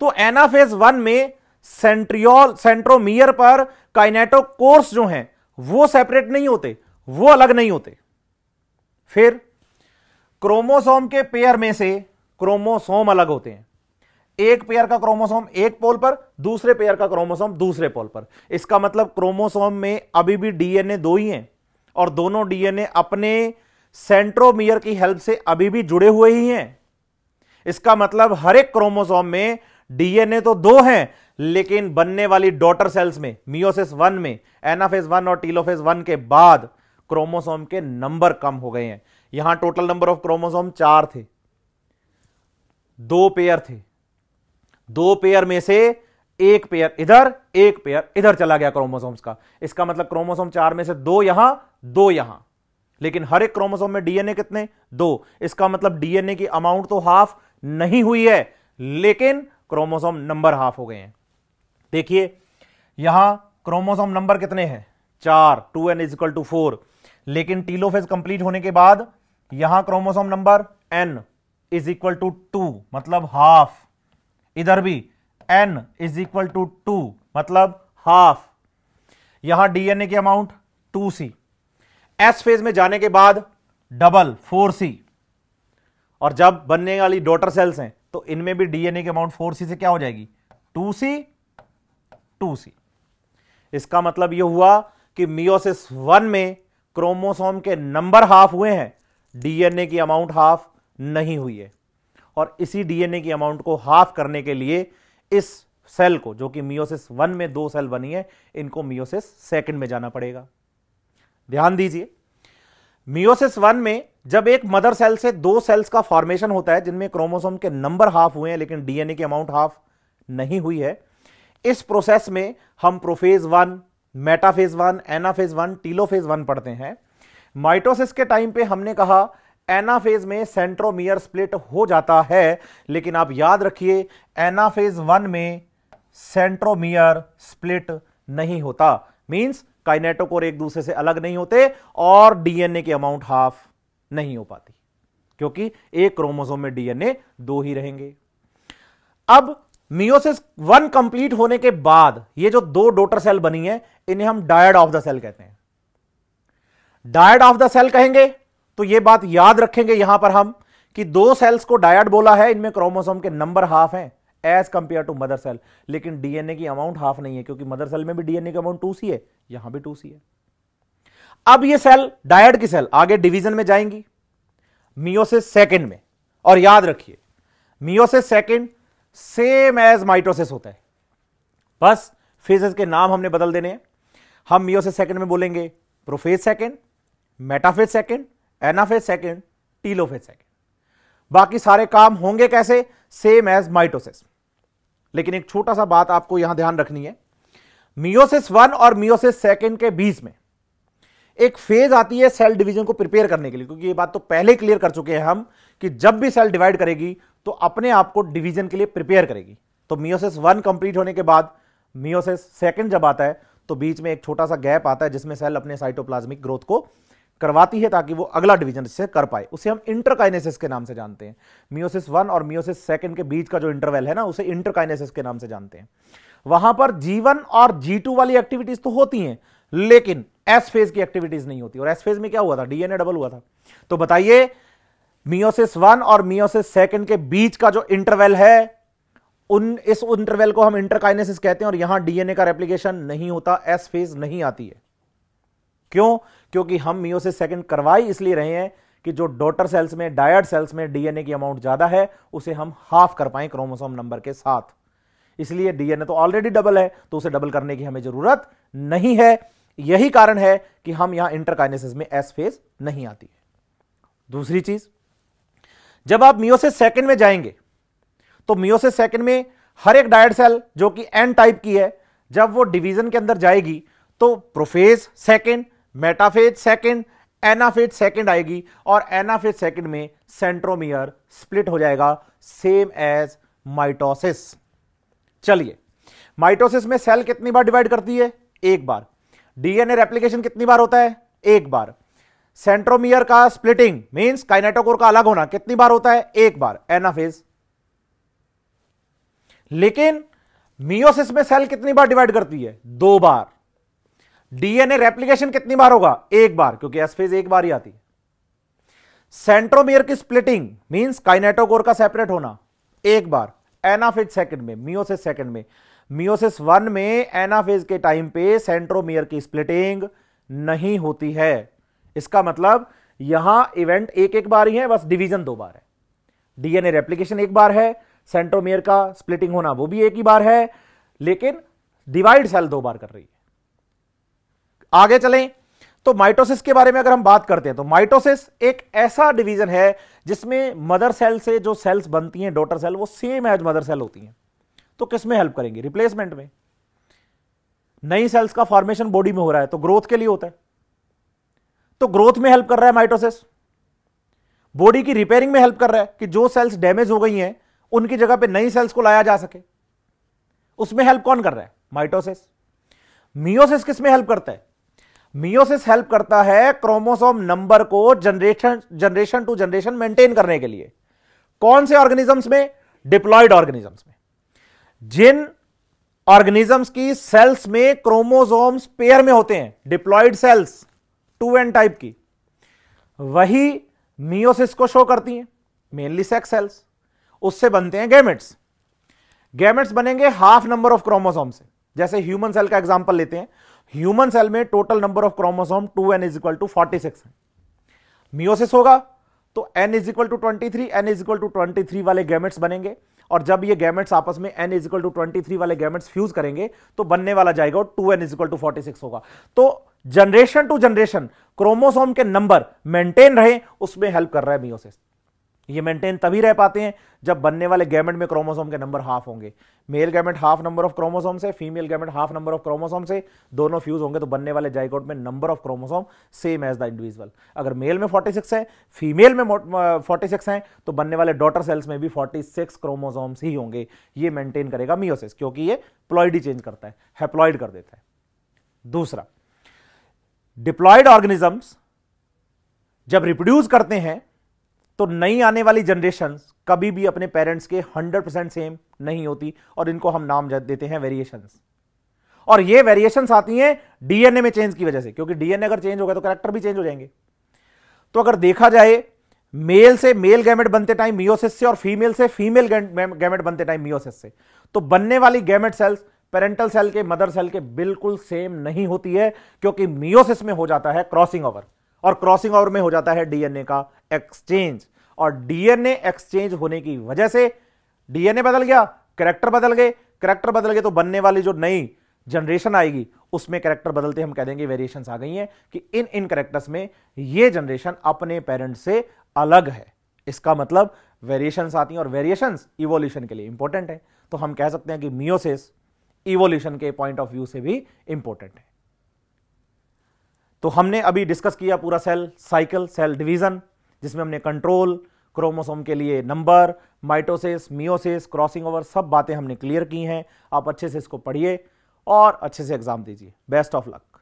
तो एनाफेज वन में सेंट्रियोल सेंट्रोमियर पर काइनेटो कोर्स जो हैं वो सेपरेट नहीं होते वो अलग नहीं होते फिर क्रोमोसोम के पेयर में से क्रोमोसोम अलग होते हैं एक पेयर का क्रोमोसोम एक पोल पर दूसरे पेयर का क्रोमोसोम दूसरे पोल पर इसका मतलब क्रोमोसोम में अभी भी डीएनए दो ही हैं और दोनों डीएनए अपने सेंट्रोमियर की हेल्प से अभी भी जुड़े हुए ही हैं इसका मतलब हर एक क्रोमोसोम में डीएनए तो दो हैं लेकिन बनने वाली डॉटर सेल्स में मियोसिस वन में एनाफेज वन और टीलोफेज वन के बाद क्रोमोसोम के नंबर कम हो गए हैं यहां टोटल नंबर ऑफ क्रोमोसोम चार थे दो पेयर थे दो पेयर में से एक पेयर इधर एक पेयर इधर चला गया क्रोमोसोम्स का इसका मतलब क्रोमोसोम चार में से दो यहां दो यहां लेकिन हर एक क्रोमोसोम में डीएनए कितने दो इसका मतलब डीएनए की अमाउंट तो हाफ नहीं हुई है लेकिन क्रोमोसोम नंबर हाफ हो गए हैं देखिए यहां क्रोमोसोम नंबर कितने हैं चार two n is equal to four लेकिन टीलोफेज कंप्लीट होने के बाद यहां chromosome number n is equal to two मतलब हाफ इधर भी n is equal to two मतलब हाफ यहां डीएनए की amount two c S phase में जाने के बाद डबल फोर सी और जब बनने वाली डॉटर सेल्स हैं तो इनमें भी डीएनए की अमाउंट फोर सी से क्या हो जाएगी टू सी टू सी इसका मतलब यह हुआ कि मियोसिस वन में क्रोमोसोम के नंबर हाफ हुए हैं डीएनए की अमाउंट हाफ नहीं हुई है और इसी डीएनए की अमाउंट को हाफ करने के लिए इस सेल को जो कि मियोसिस वन में दो सेल बनी है इनको मियोसिस सेकंड में जाना पड़ेगा ध्यान दीजिए मियोसिस वन में जब एक मदर सेल से दो सेल्स का फॉर्मेशन होता है जिनमें क्रोमोसोम के नंबर हाफ हुए हैं लेकिन डीएनए के अमाउंट हाफ नहीं हुई है इस प्रोसेस में हम prophase one metaphase one anaphase one telophase one पढ़ते हैं माइटोसिस के टाइम पे हमने कहा एनाफेज में सेंट्रोमियर स्प्लिट हो जाता है लेकिन आप याद रखिए एनाफेज वन में सेंट्रोमियर स्प्लिट नहीं होता मींस काइनेटोकोर एक दूसरे से अलग नहीं होते और डीएनए के अमाउंट हाफ नहीं हो पाती क्योंकि एक क्रोमोसोम में डीएनए दो ही रहेंगे अब मियोसिस वन कंप्लीट होने के बाद ये जो दो डोटर सेल बनी है इन्हें हम डायड ऑफ द सेल कहते हैं डायड ऑफ द सेल कहेंगे तो ये बात याद रखेंगे यहां पर हम कि दो सेल्स को डायड बोला है इनमें क्रोमोसोम के नंबर हाफ हैं as compare to mother cell लेकिन डीएनए की अमाउंट हाफ नहीं है क्योंकि मदर सेल में भी डीएनए की अमाउंट टू सी है यहां भी टू सी है अब ये सेल डायड की सेल आगे डिवीजन में जाएंगी मियोसिस सेकंड में और याद रखिए meiosis second same as mitosis होता है बस फेजेस के नाम हमने बदल देने हैं हम मियोसिस सेकंड में बोलेंगे prophase second metaphase second anaphase second telophase second बाकी सारे काम होंगे कैसे सेम एज माइटोसिस लेकिन एक छोटा सा बात आपको यहां ध्यान रखनी है मियोसिस वन और मियोसिस सेकंड के बीच में एक फेज आती है सेल डिवीजन को प्रिपेयर करने के लिए क्योंकि ये बात तो पहले क्लियर कर चुके हैं हम कि जब भी सेल डिवाइड करेगी तो अपने आप को डिवीजन के लिए प्रिपेयर करेगी तो मियोसिस वन कंप्लीट होने के बाद मियोसिस सेकंड जब आता है तो बीच में एक छोटा सा गैप आता है जिसमें सेल अपने साइटोप्लाज्मिक ग्रोथ को करवाती है ताकि वो अगला डिवीजन से कर पाए उसे हम इंटरकाइनेसिस के नाम से जानते हैं मियोसिस वन और मियोसिस सेकंड के बीच का जो इंटरवल है ना उसे इंटरकाइनेसिस के नाम से जानते हैं वहां पर जी वन और जी टू वाली एक्टिविटीज तो होती हैं लेकिन एस फेज की एक्टिविटीज नहीं होती और एस फेज में क्या हुआ था डीएनए डबल हुआ था तो बताइए मियोसिस वन और मियोसिस सेकंड के बीच का जो इंटरवेल है उन इस इंटरवेल को हम इंटरकाइनेसिस कहते हैं और यहां डीएनए का रेप्लीकेशन नहीं होता एस फेज नहीं आती है क्यों क्योंकि हम मियोसिस सेकंड करवाई इसलिए रहे हैं कि जो डॉटर सेल्स में डायड सेल्स में डीएनए की अमाउंट ज्यादा है उसे हम हाफ कर पाए क्रोमोसोम नंबर के साथ इसलिए डीएनए तो ऑलरेडी डबल है तो उसे डबल करने की हमें जरूरत नहीं है यही कारण है कि हम यहां इंटरकाइनेसिस में एस फेज नहीं आती है दूसरी चीज जब आप मियोसिस सेकंड में जाएंगे तो मियोसिस सेकंड में हर एक डायड सेल जो कि एन टाइप की है जब वो डिवीजन के अंदर जाएगी तो prophase second metaphase second anaphase second आएगी और एनाफेज सेकंड में सेंट्रोमियर स्प्लिट हो जाएगा सेम एज माइटोसिस चलिए माइटोसिस में सेल कितनी बार डिवाइड करती है एक बार डीएनए रेप्लीकेशन कितनी बार होता है एक बार सेंट्रोमियर का स्प्लिटिंग मींस काइनेटोकोर का अलग होना कितनी बार होता है एक बार एनाफेज लेकिन मियोसिस में सेल कितनी बार डिवाइड करती है दो बार डीएनए रेप्लीकेशन कितनी बार होगा एक बार क्योंकि एस फेज एक बार ही आती है सेंट्रोमियर की स्प्लिटिंग मींस काइनेटोकोर का सेपरेट होना एक बार एनाफेज सेकंड में मियोसिस सेकंड में मियोसिस वन में एनाफेज के टाइम पे सेंट्रोमियर की स्प्लिटिंग नहीं होती है इसका मतलब यहां इवेंट एक एक बार ही है बस डिवीजन दो बार है डीएनए रेप्लिकेशन एक बार है सेंट्रोमियर का स्प्लिटिंग होना वो भी एक ही बार है लेकिन डिवाइड सेल दो बार कर रही है आगे चलें तो माइटोसिस के बारे में अगर हम बात करते हैं तो माइटोसिस एक ऐसा डिवीजन है जिसमें मदर सेल से जो सेल्स बनती हैं डॉटर सेल वो सेम एज मदर सेल होती हैं तो किस में हेल्प करेंगे रिप्लेसमेंट में नई सेल्स का फॉर्मेशन बॉडी में हो रहा है तो ग्रोथ के लिए होता है तो ग्रोथ में हेल्प कर रहा है माइटोसिस बॉडी की रिपेयरिंग में हेल्प कर रहा है कि जो सेल्स डैमेज हो गई हैं उनकी जगह पे नई सेल्स को लाया जा सके उसमें हेल्प कौन कर रहा है माइटोसिस मियोसिस किस में हेल्प करता है मियोसिस हेल्प करता है क्रोमोसोम नंबर को generation generation to generation maintain करने के लिए कौन से ऑर्गेनिजम्स में डिप्लॉयड ऑर्गेनिजम्स में जिन ऑर्गेनिजम्स की सेल्स में क्रोमोसोम्स पेयर में होते हैं diploid cells two n type की वही मियोसिस को शो करती हैं मेनली सेक्स सेल्स उससे बनते हैं गैमेट्स गैमेट्स बनेंगे हाफ नंबर ऑफ क्रोमोसोम से जैसे ह्यूमन सेल का एग्जांपल लेते हैं ह्यूमन सेल में total number of chromosome two n is equal to forty six है मियोसिस होगा तो n is equal to twenty three n is equal to twenty three वाले गैमेट्स बनेंगे और जब ये गैमेट्स आपस में एन इजिकल टू ट्वेंटी वाले गैमेट्स फ्यूज करेंगे तो बनने वाला जाएगा to n is equal to forty होगा तो जनरेशन टू जनरेशन क्रोमोसोम के नंबर मेंटेन रहे उसमें हेल्प कर रहा है मियोसिस ये मेंटेन तभी रह पाते हैं जब बनने वाले गैमेट में क्रोमोसोम के नंबर हाफ होंगे male gamete half number of chromosome से female gamete half number of chromosome से दोनों फ्यूज होंगे तो बनने वाले जाइकोट में number of chromosome same as the individual अगर मेल में 46 है फीमेल में 46 है तो बनने वाले डॉटर सेल्स में भी 46 क्रोमोसोम्स ही होंगे ये मेंटेन करेगा मियोसिस क्योंकि ये प्लॉइड ही चेंज करता है हैप्लॉइड कर देता है दूसरा डिप्लॉयड ऑर्गेनिजम्स जब रिप्रोड्यूस करते हैं तो नई आने वाली जनरेशन कभी भी अपने पेरेंट्स के 100 परसेंट सेम नहीं होती और इनको हम नाम देते हैं वेरिएशन और ये वेरिएशन आती हैं डीएनए में चेंज की वजह से क्योंकि डीएनए अगर चेंज होगा तो करेक्टर भी चेंज हो जाएंगे तो अगर देखा जाए मेल से मेल गैमेट बनते टाइम मियोसिस से और फीमेल से फीमेल गैमेट बनते टाइम मियोसिस से तो बनने वाली गैमेट सेल्स पेरेंटल सेल के मदर सेल के बिल्कुल सेम नहीं होती है क्योंकि मियोसिस में हो जाता है क्रॉसिंग ओवर और क्रॉसिंग ओवर में हो जाता है डीएनए का एक्सचेंज और डीएनए एक्सचेंज होने की वजह से डीएनए बदल गया करेक्टर बदल गए करेक्टर बदल गए तो बनने वाली जो नई जनरेशन आएगी उसमें करेक्टर बदलते हम कह देंगे वेरिएशन आ गई हैं कि इन इन करेक्टर्स में ये जनरेशन अपने पेरेंट्स से अलग है इसका मतलब वेरिएशन आती हैं और वेरिएशन इवोल्यूशन के लिए इंपॉर्टेंट है तो हम कह सकते हैं कि मियोसिस इवोल्यूशन के पॉइंट ऑफ व्यू से भी इंपॉर्टेंट है तो हमने अभी डिस्कस किया पूरा सेल साइकिल सेल डिवीजन जिसमें हमने कंट्रोल क्रोमोसोम के लिए number mitosis meiosis crossing over सब बातें हमने क्लियर की हैं आप अच्छे से इसको पढ़िए और अच्छे से एग्जाम दीजिए बेस्ट ऑफ लक